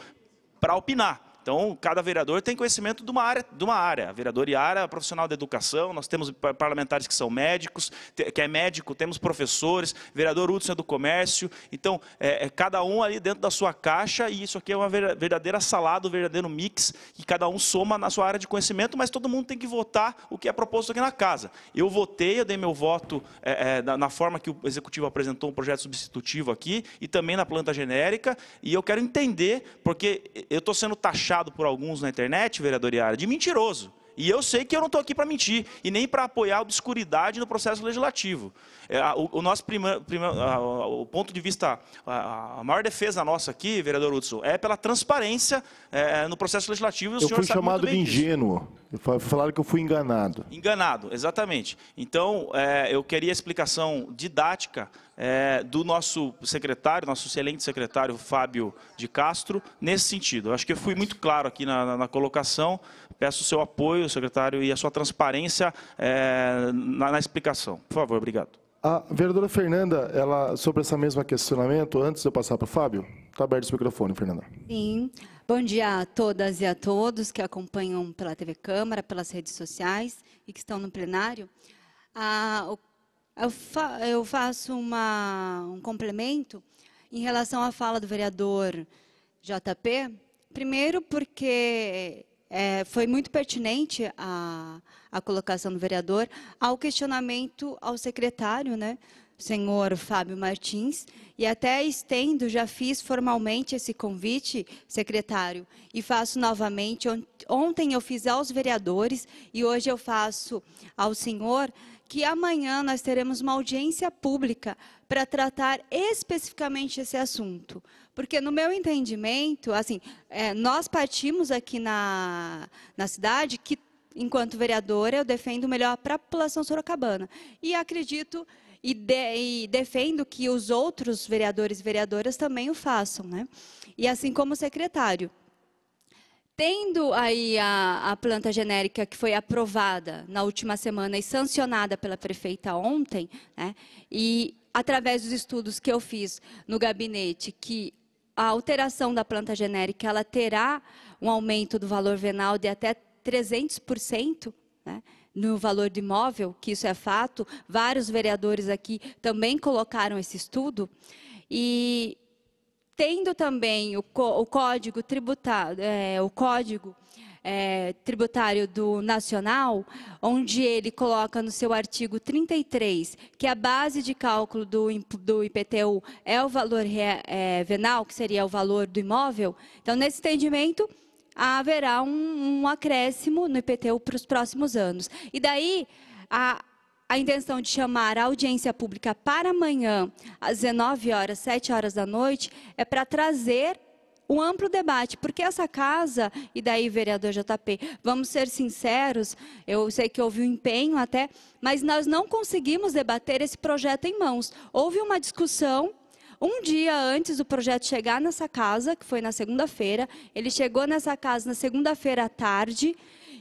para opinar. Então, cada vereador tem conhecimento de uma área. De uma área. Vereador Iara, profissional da educação, nós temos parlamentares que são médicos, que é médico, temos professores, vereador Hudson é do comércio. Então, é, é cada um ali dentro da sua caixa, e isso aqui é uma verdadeira salada, um verdadeiro mix, que cada um soma na sua área de conhecimento, mas todo mundo tem que votar o que é proposto aqui na casa. Eu votei, eu dei meu voto é, é, na forma que o executivo apresentou um projeto substitutivo aqui, e também na planta genérica, e eu quero entender, porque eu estou sendo taxado taxado por alguns na internet, vereador Iara, de mentiroso. E eu sei que eu não estou aqui para mentir e nem para apoiar a obscuridade no processo legislativo. É, o, nosso prima, prima, o ponto de vista, a, maior defesa nossa aqui, vereador Hudson, é pela transparência é, é, no processo legislativo. eu fui chamado de ingênuo. Disso. Falaram que eu fui enganado. Enganado, exatamente. Então, é, eu queria a explicação didática é, do nosso secretário, nosso excelente secretário Fábio de Castro, nesse sentido. Eu acho que eu fui muito claro aqui na, na, na colocação. Peço o seu apoio, secretário, e a sua transparência é, na, na explicação. Por favor, obrigado. A vereadora Fernanda, ela sobre esse mesmo questionamento, antes de eu passar para o Fábio, está aberto o microfone, Fernanda. Sim. Bom dia a todas e a todos que acompanham pela TV Câmara, pelas redes sociais e que estão no plenário. Ah, eu, eu, faço uma, um complemento em relação à fala do vereador JP. Primeiro, porque é, foi muito pertinente a, a colocação do vereador ao questionamento ao secretário, né? senhor Fábio Martins, e até estendo, já fiz formalmente esse convite, secretário, e faço novamente. Ontem eu fiz aos vereadores e hoje eu faço ao senhor que amanhã nós teremos uma audiência pública para tratar especificamente esse assunto. Porque, no meu entendimento, assim, é, nós partimos aqui na, na cidade que, enquanto vereadora, eu defendo o melhor para a população sorocabana. E acredito e, de, e defendo que os outros vereadores e vereadoras também o façam, né? E assim como o secretário. Tendo aí a, a, planta genérica que foi aprovada na última semana e sancionada pela prefeita ontem, né, e através dos estudos que eu fiz no gabinete, que a alteração da planta genérica ela terá um aumento do valor venal de até 300%, né, no valor do imóvel, que isso é fato, vários vereadores aqui também colocaram esse estudo, e tendo também o, o código tributário, é, o código é, tributário do Nacional, onde ele coloca no seu artigo 33 que a base de cálculo do, do IPTU é o valor é, venal, que seria o valor do imóvel. Então, nesse entendimento, haverá um, um acréscimo no IPTU para os próximos anos. E daí, a, a intenção de chamar a audiência pública para amanhã, às 19 horas, 7 horas da noite, é para trazer um amplo debate, porque essa casa, e daí, vereador JP, vamos ser sinceros, eu sei que houve um empenho até, mas nós não conseguimos debater esse projeto em mãos. Houve uma discussão um dia antes do projeto chegar nessa casa, que foi na segunda-feira, ele chegou nessa casa na segunda-feira à tarde.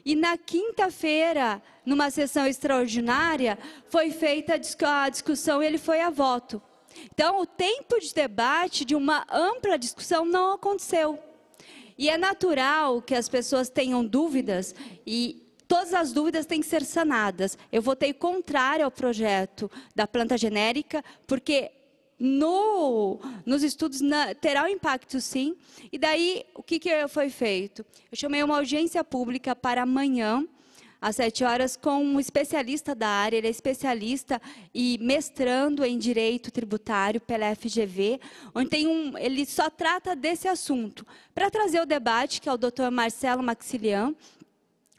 E na quinta-feira, numa sessão extraordinária, foi feita a discussão e ele foi a voto. Então, o tempo de debate, de uma ampla discussão, não aconteceu. E é natural que as pessoas tenham dúvidas e todas as dúvidas têm que ser sanadas. Eu votei contrário ao projeto da planta genérica, porque no, nos estudos na, terá um impacto sim. E daí, o que, que foi feito? Eu chamei uma audiência pública para amanhã, às sete horas, com um especialista da área, ele é especialista e mestrando em Direito Tributário pela FGV, onde tem um, ele só trata desse assunto, para trazer o debate, que é o doutor Marcelo Maxilian,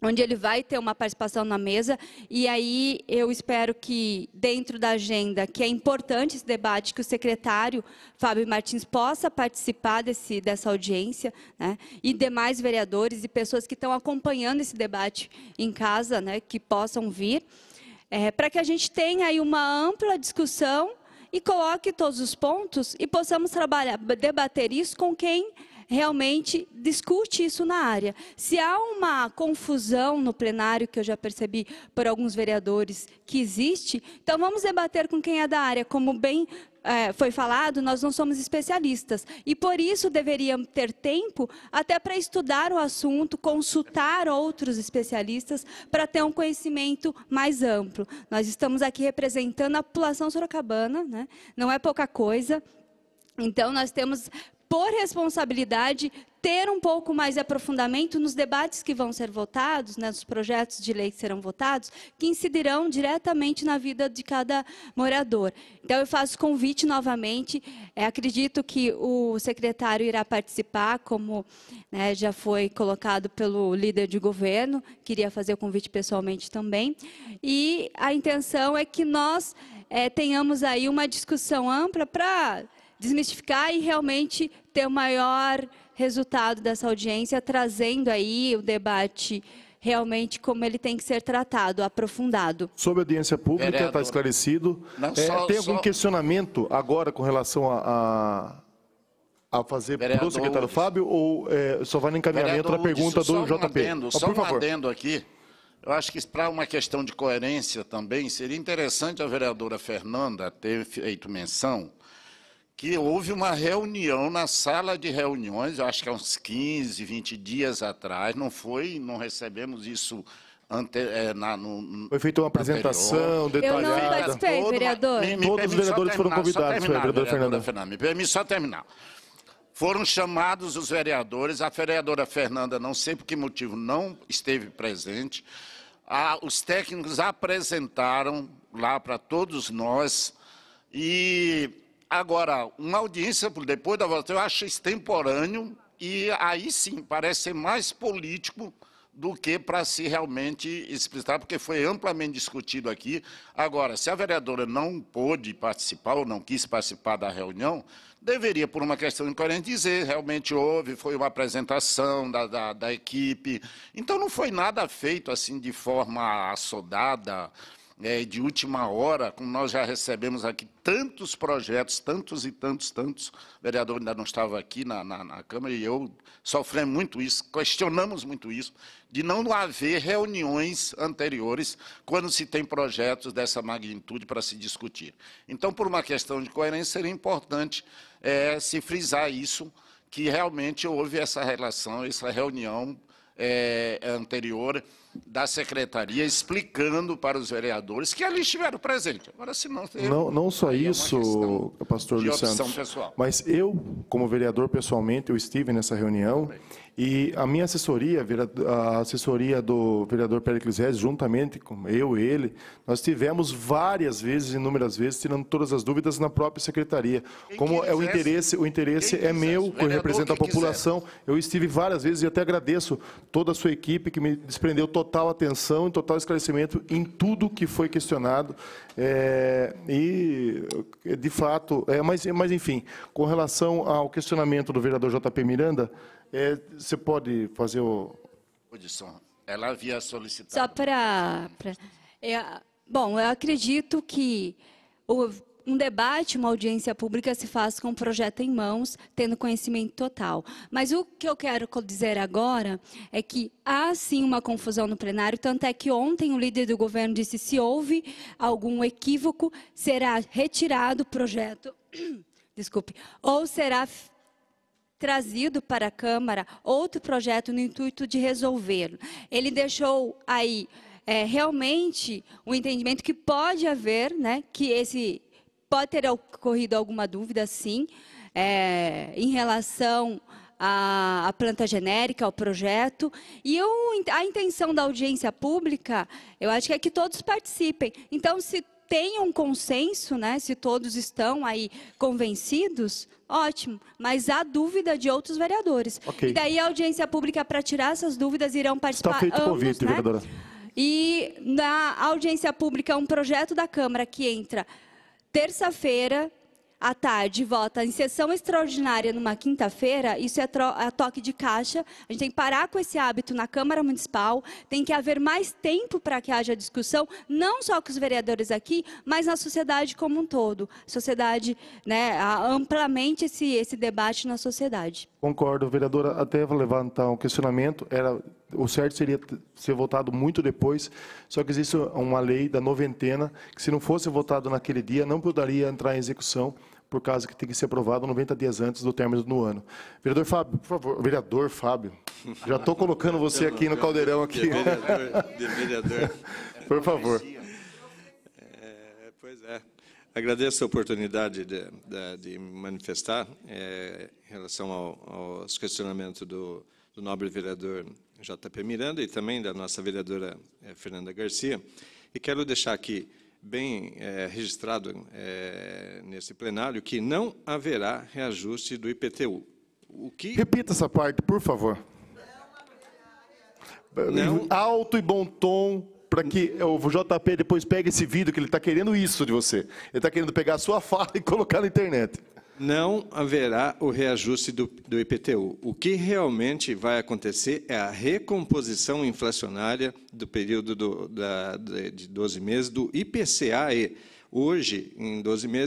onde ele vai ter uma participação na mesa. E aí eu espero que, dentro da agenda, que é importante esse debate, que o secretário Fábio Martins possa participar desse, dessa audiência, né? e demais vereadores e pessoas que estão acompanhando esse debate em casa, né? que possam vir, é, para que a gente tenha aí uma ampla discussão e coloque todos os pontos e possamos trabalhar, debater isso com quem realmente discute isso na área. Se há uma confusão no plenário, que eu já percebi por alguns vereadores que existe, então vamos debater com quem é da área, como bem é, foi falado, nós não somos especialistas. E por isso deveriam ter tempo até para estudar o assunto, consultar outros especialistas para ter um conhecimento mais amplo. Nós estamos aqui representando a população sorocabana, né? não é pouca coisa. Então, nós temos por responsabilidade, ter um pouco mais de aprofundamento nos debates que vão ser votados, né, nos projetos de lei que serão votados, que incidirão diretamente na vida de cada morador. Então, eu faço convite novamente. É, acredito que o secretário irá participar, como né, já foi colocado pelo líder de governo, queria fazer o convite pessoalmente também. E a intenção é que nós é, tenhamos aí uma discussão ampla para desmistificar e realmente ter o maior resultado dessa audiência, trazendo aí o debate realmente como ele tem que ser tratado, aprofundado. Sobre audiência pública, está esclarecido. Não, é, só, tem algum só... questionamento agora com relação a, a, a fazer para o secretário Fábio ou é, só vai no encaminhamento da pergunta do JP? Um adendo, ah, só oh, por um favor. adendo aqui. Eu acho que para uma questão de coerência também, seria interessante a vereadora Fernanda ter feito menção que houve uma reunião na sala de reuniões, eu acho que há uns 15, 20 dias atrás, não foi, não recebemos isso ante, é, na, no, foi feita uma apresentação anterior. detalhada. Eu não participei, vereador. Me, me Todos os vereadores foram convidados, terminar, vereadora, Fernanda. Me permite só terminar. Foram chamados os vereadores, a vereadora Fernanda, não sei por que motivo, não esteve presente. os técnicos apresentaram lá para todos nós e Agora, uma audiência depois da votação, eu acho extemporâneo e aí sim parece ser mais político do que para se realmente explicar, porque foi amplamente discutido aqui. Agora, se a vereadora não pôde participar ou não quis participar da reunião, deveria, por uma questão incoerente, dizer realmente houve, foi uma apresentação da, da, da equipe. Então, não foi nada feito assim de forma assodada é, de última hora, como nós já recebemos aqui tantos projetos, tantos e tantos, tantos. O vereador ainda não estava aqui na, na, na Câmara e eu sofremos muito isso, questionamos muito isso, de não haver reuniões anteriores quando se tem projetos dessa magnitude para se discutir. Então, por uma questão de coerência, seria importante é, se frisar isso, que realmente houve essa relação, essa reunião é, é, anterior da secretaria, explicando para os vereadores que ali estiveram presentes. Agora, se não teve, não, não só é isso, pastor Luiz Santos, pessoal. mas eu, como vereador pessoalmente, eu estive nessa reunião. Também. E a minha assessoria, a assessoria do vereador Pericles Reis, juntamente com eu e ele, nós tivemos várias vezes, inúmeras vezes, tirando todas as dúvidas na própria secretaria. Quem Como quisesse, é o interesse, o interesse é meu, que eu represento a população. Quiser. Eu estive várias vezes e até agradeço toda a sua equipe que me desprendeu total atenção e total esclarecimento em tudo que foi questionado. É, e, de fato, é, mas, mas enfim, com relação ao questionamento do vereador JP Miranda, é, você pode fazer o. Ela havia solicitado. Só para. É, bom, eu acredito que um debate, uma audiência pública se faz com o um projeto em mãos, tendo conhecimento total. Mas o que eu quero dizer agora é que há sim uma confusão no plenário, tanto é que ontem o líder do governo disse se houve algum equívoco, será retirado o projeto, [coughs] desculpe, ou será trazido para a Câmara outro projeto no intuito de resolver lo Ele deixou aí é, realmente o um entendimento que pode haver, né, que esse pode ter ocorrido alguma dúvida, sim, é, em relação à, à, planta genérica, ao projeto. E eu, a intenção da audiência pública, eu acho que é que todos participem. Então, se tenha um consenso, né, se todos estão aí convencidos, ótimo, mas há dúvida de outros vereadores. Okay. E daí a audiência pública, para tirar essas dúvidas, irão participar Está feito ambos, convite, né? vereadora. E na audiência pública, um projeto da Câmara que entra terça-feira, à tarde vota em sessão extraordinária numa quinta-feira, isso é a é toque de caixa. A gente tem que parar com esse hábito na Câmara Municipal, tem que haver mais tempo para que haja discussão, não só com os vereadores aqui, mas na sociedade como um todo. Sociedade, né, amplamente esse, esse debate na sociedade. Concordo, vereadora, até vou levantar um questionamento, era o certo seria ser votado muito depois, só que existe uma lei da noventena que se não fosse votado naquele dia não poderia entrar em execução por causa que tem que ser aprovado 90 dias antes do término do ano. Vereador Fábio, por favor. Vereador Fábio, já estou colocando você aqui no caldeirão. aqui. De vereador, de vereador. [laughs] Por favor. É, pois é. Agradeço a oportunidade de, de, de manifestar é, em relação ao, aos questionamentos do, do, nobre vereador JP Miranda e também da nossa vereadora é, Fernanda Garcia. E quero deixar aqui bem é, registrado é, nesse plenário que não haverá reajuste do IPTU. O que... Repita essa parte, por favor. Não... Alto e bom tom, para que o JP depois pegue esse vídeo, que ele está querendo isso de você. Ele está querendo pegar a sua [laughs] fala e colocar na internet. Não haverá o reajuste do, do IPTU. O que realmente vai acontecer é a recomposição inflacionária do período do, da, de 12 meses do IPCAE. Hoje, em 12 meses,